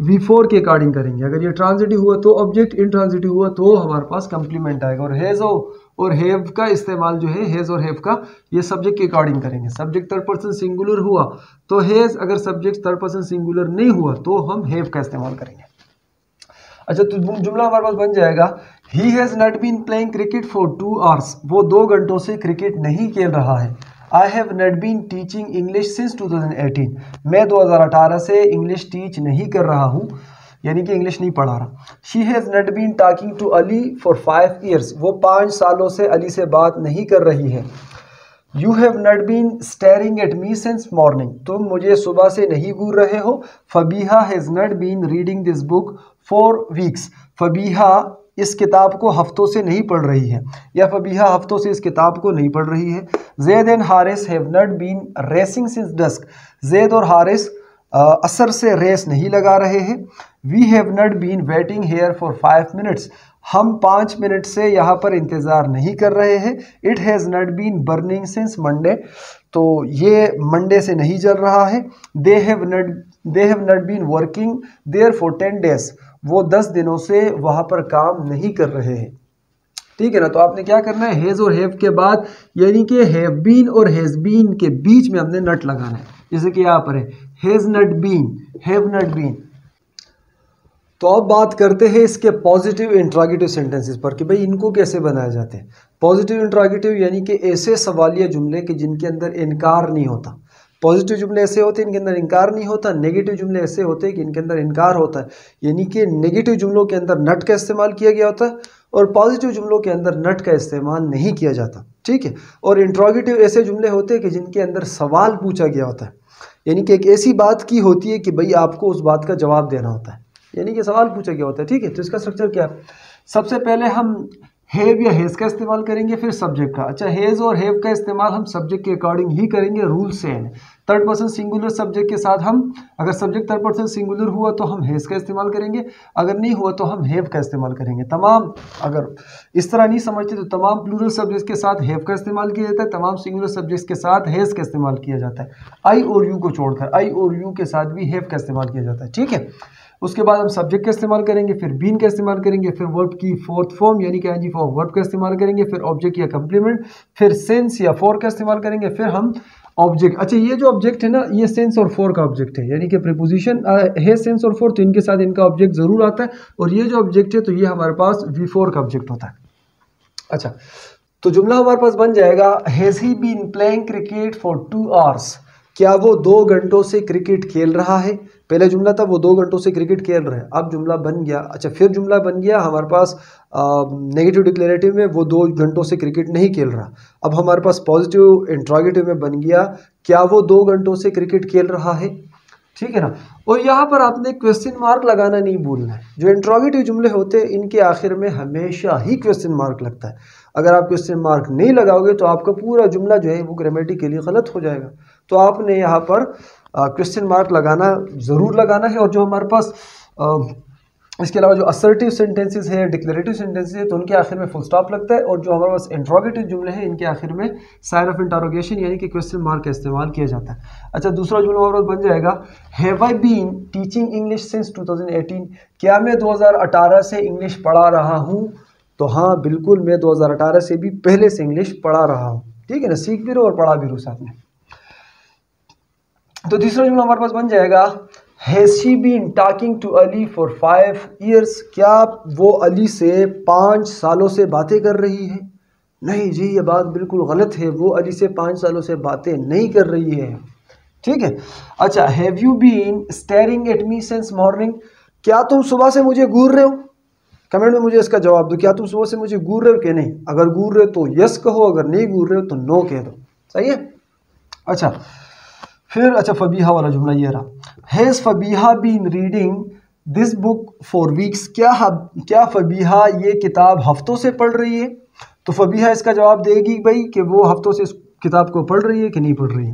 वी फोर के अकॉर्डिंग करेंगे अगर ये ट्रांजिटिव हुआ तो ऑब्जेक्ट इन ट्रांजिटिव हुआ तो हमारे पास कंप्लीमेंट आएगा और हेज और हेव का इस्तेमाल जो है हेज और हेव का ये सब्जेक्ट के अकॉर्डिंग करेंगे सब्जेक्ट थर्ड पर्सन सिंगुलर हुआ तो हेज अगर सब्जेक्ट थर्ड पर्सन सिंगुलर नहीं हुआ तो हम हेव का इस्तेमाल करेंगे अच्छा तो जुमला हमारे पास बन जाएगा he has not been playing cricket for two hours वो दो घंटों से क्रिकेट नहीं खेल रहा है I have not been teaching English since 2018 मैं 2018 से इंग्लिश टीच नहीं कर रहा हूँ यानी कि इंग्लिश नहीं पढ़ा रहा she has not been talking to Ali for five years वो पाँच सालों से अली से बात नहीं कर रही है you have not been staring at me since morning तुम मुझे सुबह से नहीं घूर रहे हो Fabiha has not been reading this book for weeks Fabiha इस किताब को हफ्तों से नहीं पढ़ रही है या फबीहा हफ्तों से इस किताब को नहीं पढ़ रही है Zaid and Haris have not been racing since dusk Zaid और हारिस असर से रेस नहीं लगा रहे हैं we have not been waiting here for five minutes हम पाँच मिनट से यहाँ पर इंतज़ार नहीं कर रहे हैं it has not been burning since Monday तो ये मंडे से नहीं जल रहा है they have not they have not been working there for ten days वो दस दिनों से वहाँ पर काम नहीं कर रहे हैं ठीक है ना तो आपने क्या करना है हेज़ और हेव के बाद यानी कि हैव बीन और हैज़ बीन के बीच में हमने नट लगाना है जैसे कि यहाँ पर है has not been have not been तो अब बात करते हैं इसके पॉजिटिव इंट्रागेटिव सेंटेंसेस पर कि भाई इनको कैसे बनाए जाते हैं पॉजिटिव इंट्रागेटिव यानी कि ऐसे सवालिया जुमले कि जिनके अंदर इनकार नहीं होता पॉजिटिव जुमले ऐसे होते हैं इनके अंदर इनकार नहीं होता नेगेटिव जुमले ऐसे होते हैं कि इनके अंदर इनकार होता है यानी कि नेगेटिव जुमलों के अंदर नट का इस्तेमाल किया गया होता है और पॉजिटिव जुमलों के अंदर नट का इस्तेमाल नहीं किया जाता ठीक है और इंट्रोगेटिव ऐसे जुमले होते हैं कि जिनके अंदर सवाल पूछा गया होता है यानी कि एक ऐसी बात की होती है कि भाई आपको उस बात का जवाब देना होता है यानी कि सवाल पूछा गया होता है ठीक है तो इसका स्ट्रक्चर क्या है सबसे पहले हम हैव या हेज का इस्तेमाल करेंगे फिर सब्जेक्ट का अच्छा हेज और हैव का इस्तेमाल हम सब्जेक्ट के अकॉर्डिंग ही करेंगे रूल से थर्ड पर्सन सिंगुलर सब्जेक्ट के साथ हम अगर सब्जेक्ट थर्ड पर्सन सिंगुलर हुआ तो हम हेज का इस्तेमाल करेंगे अगर नहीं हुआ तो हम हैव का इस्तेमाल करेंगे तमाम अगर इस तरह नहीं समझते तो तमाम प्लूरल सब्जेक्ट के साथ हैव का इस्तेमाल किया जाता है तमाम सिंगुलर सब्जेक्ट के साथ हेज का इस्तेमाल किया जाता है आई और यू को छोड़कर आई और यू के साथ भी हैव का इस्तेमाल किया जाता है ठीक है उसके बाद हम सब्जेक्ट का इस्तेमाल करेंगे फिर बीन का इस्तेमाल करेंगे फिर वर्ब की फोर्थ फॉर्म यानी कि जी फॉर्म वर्ब का इस्तेमाल करेंगे फिर ऑब्जेक्ट या कंप्लीमेंट फिर सेंस या फोर का इस्तेमाल करेंगे फिर हम ऑब्जेक्ट अच्छा ये जो ऑब्जेक्ट है ना ये सेंस और फोर का ऑब्जेक्ट है यानी कि प्रपोजिशन है सेंस और फोर तो इनके साथ इनका ऑब्जेक्ट ज़रूर आता है और ये जो ऑब्जेक्ट है तो ये हमारे पास वी फोर का ऑब्जेक्ट होता है अच्छा तो जुमला हमारे पास बन जाएगा has he been playing cricket for two hours क्या वो दो घंटों से क्रिकेट खेल रहा है पहले जुमला था वो दो घंटों से क्रिकेट खेल रहा है अब जुमला बन गया अच्छा फिर जुमला बन गया हमारे पास नेगेटिव डिक्लेरेटिव में वो दो घंटों से क्रिकेट नहीं खेल रहा अब हमारे पास पॉजिटिव इंट्रोगेटिव में बन गया क्या वो दो घंटों से क्रिकेट खेल रहा है ठीक है ना और यहाँ पर आपने क्वेश्चन मार्क लगाना नहीं भूलना है जो इंट्रोगेटिव जुमले होते हैं इनके आखिर में हमेशा ही क्वेश्चन मार्क लगता है अगर आप क्वेश्चन मार्क नहीं लगाओगे तो आपका पूरा जुमला जो है वो ग्रामेटिकली गलत हो जाएगा तो आपने यहाँ पर क्वेश्चन मार्क लगाना ज़रूर लगाना है और जो हमारे पास आ, इसके अलावा जो असर्टिव सेंटेंसेज है डिक्लेरेटिव सेंटेंसेज है तो उनके आखिर में फुल स्टॉप लगता है और जो हमारे पास इंट्रोगेटिव जुमले हैं इनके आखिर में साइन ऑफ इंटारोगेशन यानी कि क्वेश्चन मार्क का इस्तेमाल किया जाता है अच्छा दूसरा जुमला हमारे पास बन जाएगा have I been teaching English since 2018 क्या मैं 2018 से इंग्लिश पढ़ा रहा हूँ तो हाँ बिल्कुल मैं दो से भी पहले से इंग्लिश पढ़ा रहा हूँ ठीक है ना सीख भी रहो और पढ़ा भी रहो साथ में तो तीसरा जुमला हमारे पास बन जाएगा has been talking to Ali for five years क्या वो अली से पाँच सालों से बातें कर रही है नहीं जी ये बात बिल्कुल गलत है वो अली से पाँच सालों से बातें नहीं कर रही है ठीक है अच्छा have you been staring at me since morning क्या तुम सुबह से मुझे घूर रहे हो कमेंट में मुझे इसका जवाब दो क्या तुम सुबह से मुझे घूर रहे हो कि नहीं अगर घूर रहे हो तो यस कहो अगर नहीं घूर रहे हो तो नो कह दो सही है अच्छा फिर अच्छा फ़बीहा वाला जुमला ये रहा has Fabiha been reading this book for weeks क्या हब, क्या फ़बीहा ये किताब हफ्तों से पढ़ रही है तो फ़बीहा इसका जवाब देगी भाई कि वो हफ्तों से इस किताब को पढ़ रही है कि नहीं पढ़ रही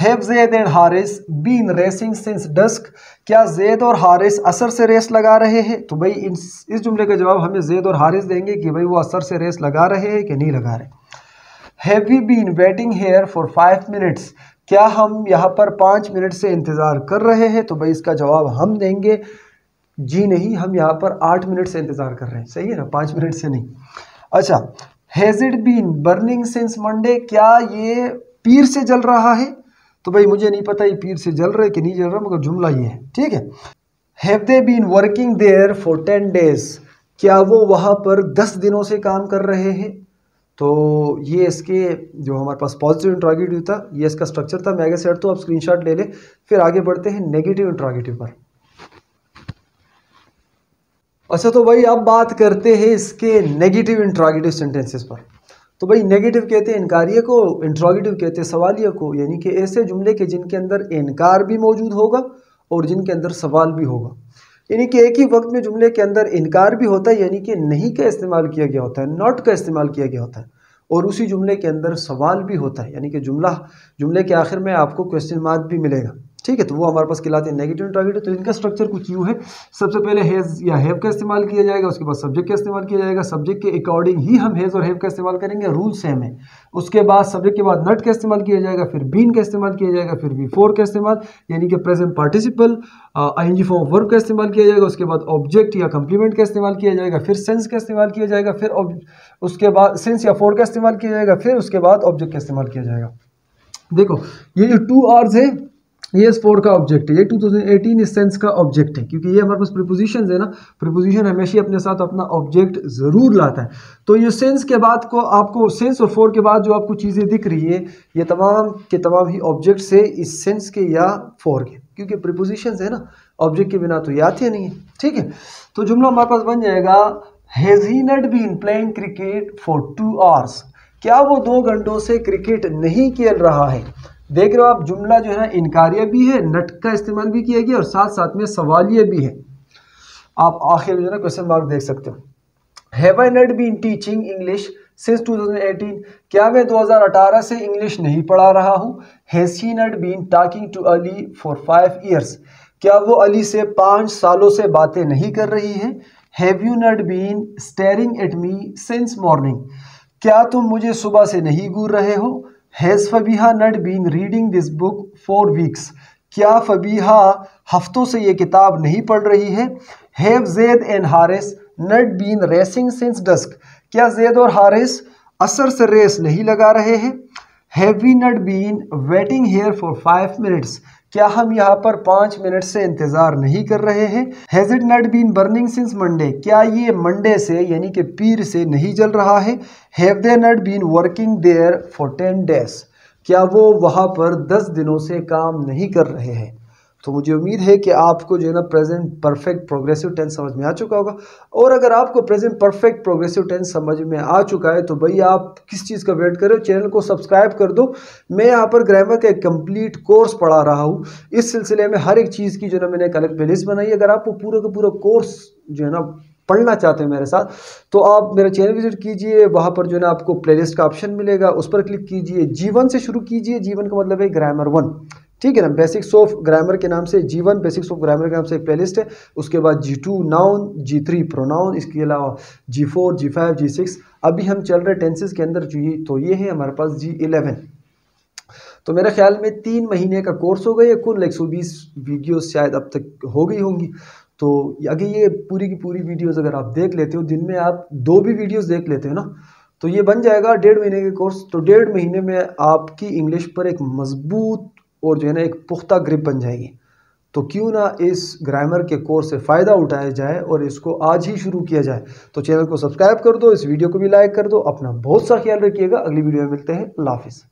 have Zaid and Haris been racing since dusk क्या जैद और हारिस असर से रेस लगा रहे हैं तो भाई इस इस जुमले का जवाब हमें जैद और हारिस देंगे कि भाई वो असर से रेस लगा रहे हैं कि नहीं लगा रहे have we been waiting here for five minutes क्या हम यहाँ पर पाँच मिनट से इंतज़ार कर रहे हैं तो भाई इसका जवाब हम देंगे जी नहीं हम यहाँ पर आठ मिनट से इंतज़ार कर रहे हैं सही है ना पाँच मिनट से नहीं अच्छा has it been burning since Monday क्या ये पीर से जल रहा है तो भाई मुझे नहीं पता ये पीर से जल रहे कि नहीं जल रहा मगर जुमला ये है ठीक है have they been working there for ten days क्या वो वहाँ पर दस दिनों से काम कर रहे हैं तो ये इसके जो हमारे पास पॉजिटिव इंट्रागेटिव था ये इसका स्ट्रक्चर था मैगे सेट तो आप शॉट ले लें फिर आगे बढ़ते हैं नेगेटिव इंट्रागेटिव पर अच्छा तो भाई अब बात करते हैं इसके नेगेटिव इंट्रागेटिव सेंटेंसेस पर तो भाई नेगेटिव कहते हैं इनकारिये को इंट्रागेटिव कहते हैं सवालिया को यानी कि ऐसे जुमले के जिनके अंदर इनकार भी मौजूद होगा और जिनके अंदर सवाल भी होगा यानी कि एक ही वक्त में जुमले के अंदर इनकार भी होता है यानी कि नहीं का इस्तेमाल किया गया होता है नॉट का इस्तेमाल किया गया होता है और उसी जुमले के अंदर सवाल भी होता है यानी कि जुमला जुमले के आखिर में आपको क्वेश्चन मार्क भी मिलेगा ठीक है तो वो हमारे पास कहलाते हैं नेगेटिव इंटरोगेटिव तो इनका स्ट्रक्चर कुछ यूँ है सबसे पहले हैज़ या हैव का इस्तेमाल किया जाएगा उसके बाद सब्जेक्ट का इस्तेमाल किया जाएगा सब्जेक्ट के अकॉर्डिंग ही हम हैज़ और हैव का इस्तेमाल करेंगे रूल सेम है उसके बाद सब्जेक्ट के बाद नट का इस्तेमाल किया जाएगा फिर बीन का इस्तेमाल किया जाएगा फिर बी फोर का इस्तेमाल यानी कि present participle I N form verb का इस्तेमाल किया जाएगा उसके बाद ऑब्जेक्ट या कंप्लीमेंट का इस्तेमाल किया जाएगा फिर सेंस का इस्तेमाल किया जाएगा फिर उसके बाद सेंस या फोर का इस्तेमाल किया जाएगा फिर उसके बाद ऑब्जेक्ट का इस्तेमाल किया जाएगा देखो ये जो टू आर्स है ये इस फोर का ऑब्जेक्ट है ये 2018 इस सेंस का ऑब्जेक्ट है क्योंकि ये हमारे पास प्रिपोजिशन है ना प्रिपोजिशन हमेशा अपने साथ अपना ऑब्जेक्ट ज़रूर लाता है तो ये सेंस के बाद को आपको सेंस और फोर के बाद जो आपको चीज़ें दिख रही है ये तमाम के तमाम ही ऑब्जेक्ट से इस सेंस के या फोर के क्योंकि प्रिपोजिशन है ना ऑब्जेक्ट के बिना तो याद ही नहीं है ठीक है तो जुमला हमारे पास बन जाएगा has he not been playing cricket for two hours क्या वो दो घंटों से क्रिकेट नहीं खेल रहा है देख रहे हो आप जुमला जो है ना इनकारिया भी है नट का इस्तेमाल भी किया गया और साथ साथ में सवालिया भी है आप आखिर में जो है क्वेश्चन मार्क देख सकते हो have I not been teaching English since 2018 क्या मैं 2018 से इंग्लिश नहीं पढ़ा रहा हूँ has he not been talking to Ali for five years क्या वो अली से पाँच सालों से बातें नहीं कर रही हैं have you not been staring at me since morning क्या तुम मुझे सुबह से नहीं घूर रहे हो has Fabiha not been reading this book for weeks क्या फ़बीहा हफ्तों से ये किताब नहीं पढ़ रही है have Zaid and Haris not been racing since dusk क्या जैद और हारिस असर से रेस नहीं लगा रहे हैं have we not been waiting here for five minutes क्या हम यहाँ पर पाँच मिनट से इंतज़ार नहीं कर रहे हैं has it not been burning since Monday क्या ये मंडे से यानी कि पीर से नहीं जल रहा है have they not been working there for ten days क्या वो वहाँ पर दस दिनों से काम नहीं कर रहे हैं तो मुझे उम्मीद है कि आपको जो है ना प्रेजेंट परफेक्ट प्रोग्रेसिव टेंस समझ में आ चुका होगा और अगर आपको प्रेजेंट परफेक्ट प्रोग्रेसिव टेंस समझ में आ चुका है तो भाई आप किस चीज़ का वेट कर रहे हो चैनल को सब्सक्राइब कर दो मैं यहाँ पर ग्रामर का एक कम्प्लीट कोर्स पढ़ा रहा हूँ इस सिलसिले में हर एक चीज़ की जो है ना मैंने कलेक्ट प्लेलिस्ट बनाई अगर आपको पूरा का पूरा कोर्स जो है ना पढ़ना चाहते हैं मेरे साथ तो आप मेरा चैनल विजिट कीजिए वहाँ पर जो है ना आपको प्लेलिस्ट का ऑप्शन मिलेगा उस पर क्लिक कीजिए जीवन से शुरू कीजिए जीवन का मतलब है ग्रामर वन ठीक है ना बेसिक्स ऑफ ग्रामर के नाम से G one basics of grammar के नाम से एक प्लेलिस्ट है उसके बाद G two noun G three pronoun इसके अलावा G four G five G six अभी हम चल रहे टेंसेस के अंदर जो ये तो ये है हमारे पास जी इलेवन तो मेरे ख्याल में तीन महीने का कोर्स हो गया कुल एक सौ बीस वीडियोज शायद अब तक हो गई होंगी तो अगर ये पूरी की पूरी वीडियोज़ अगर आप देख लेते हो दिन में आप दो भी वीडियोज़ देख लेते हो ना तो ये बन जाएगा डेढ़ महीने के कोर्स तो डेढ़ महीने में आपकी इंग्लिश पर एक मजबूत और जो है ना एक पुख्ता ग्रिप बन जाएगी तो क्यों ना इस ग्रामर के कोर्स से फ़ायदा उठाया जाए और इसको आज ही शुरू किया जाए तो चैनल को सब्सक्राइब कर दो इस वीडियो को भी लाइक कर दो अपना बहुत सा ख्याल रखिएगा अगली वीडियो में मिलते हैं अल्लाह हाफिज़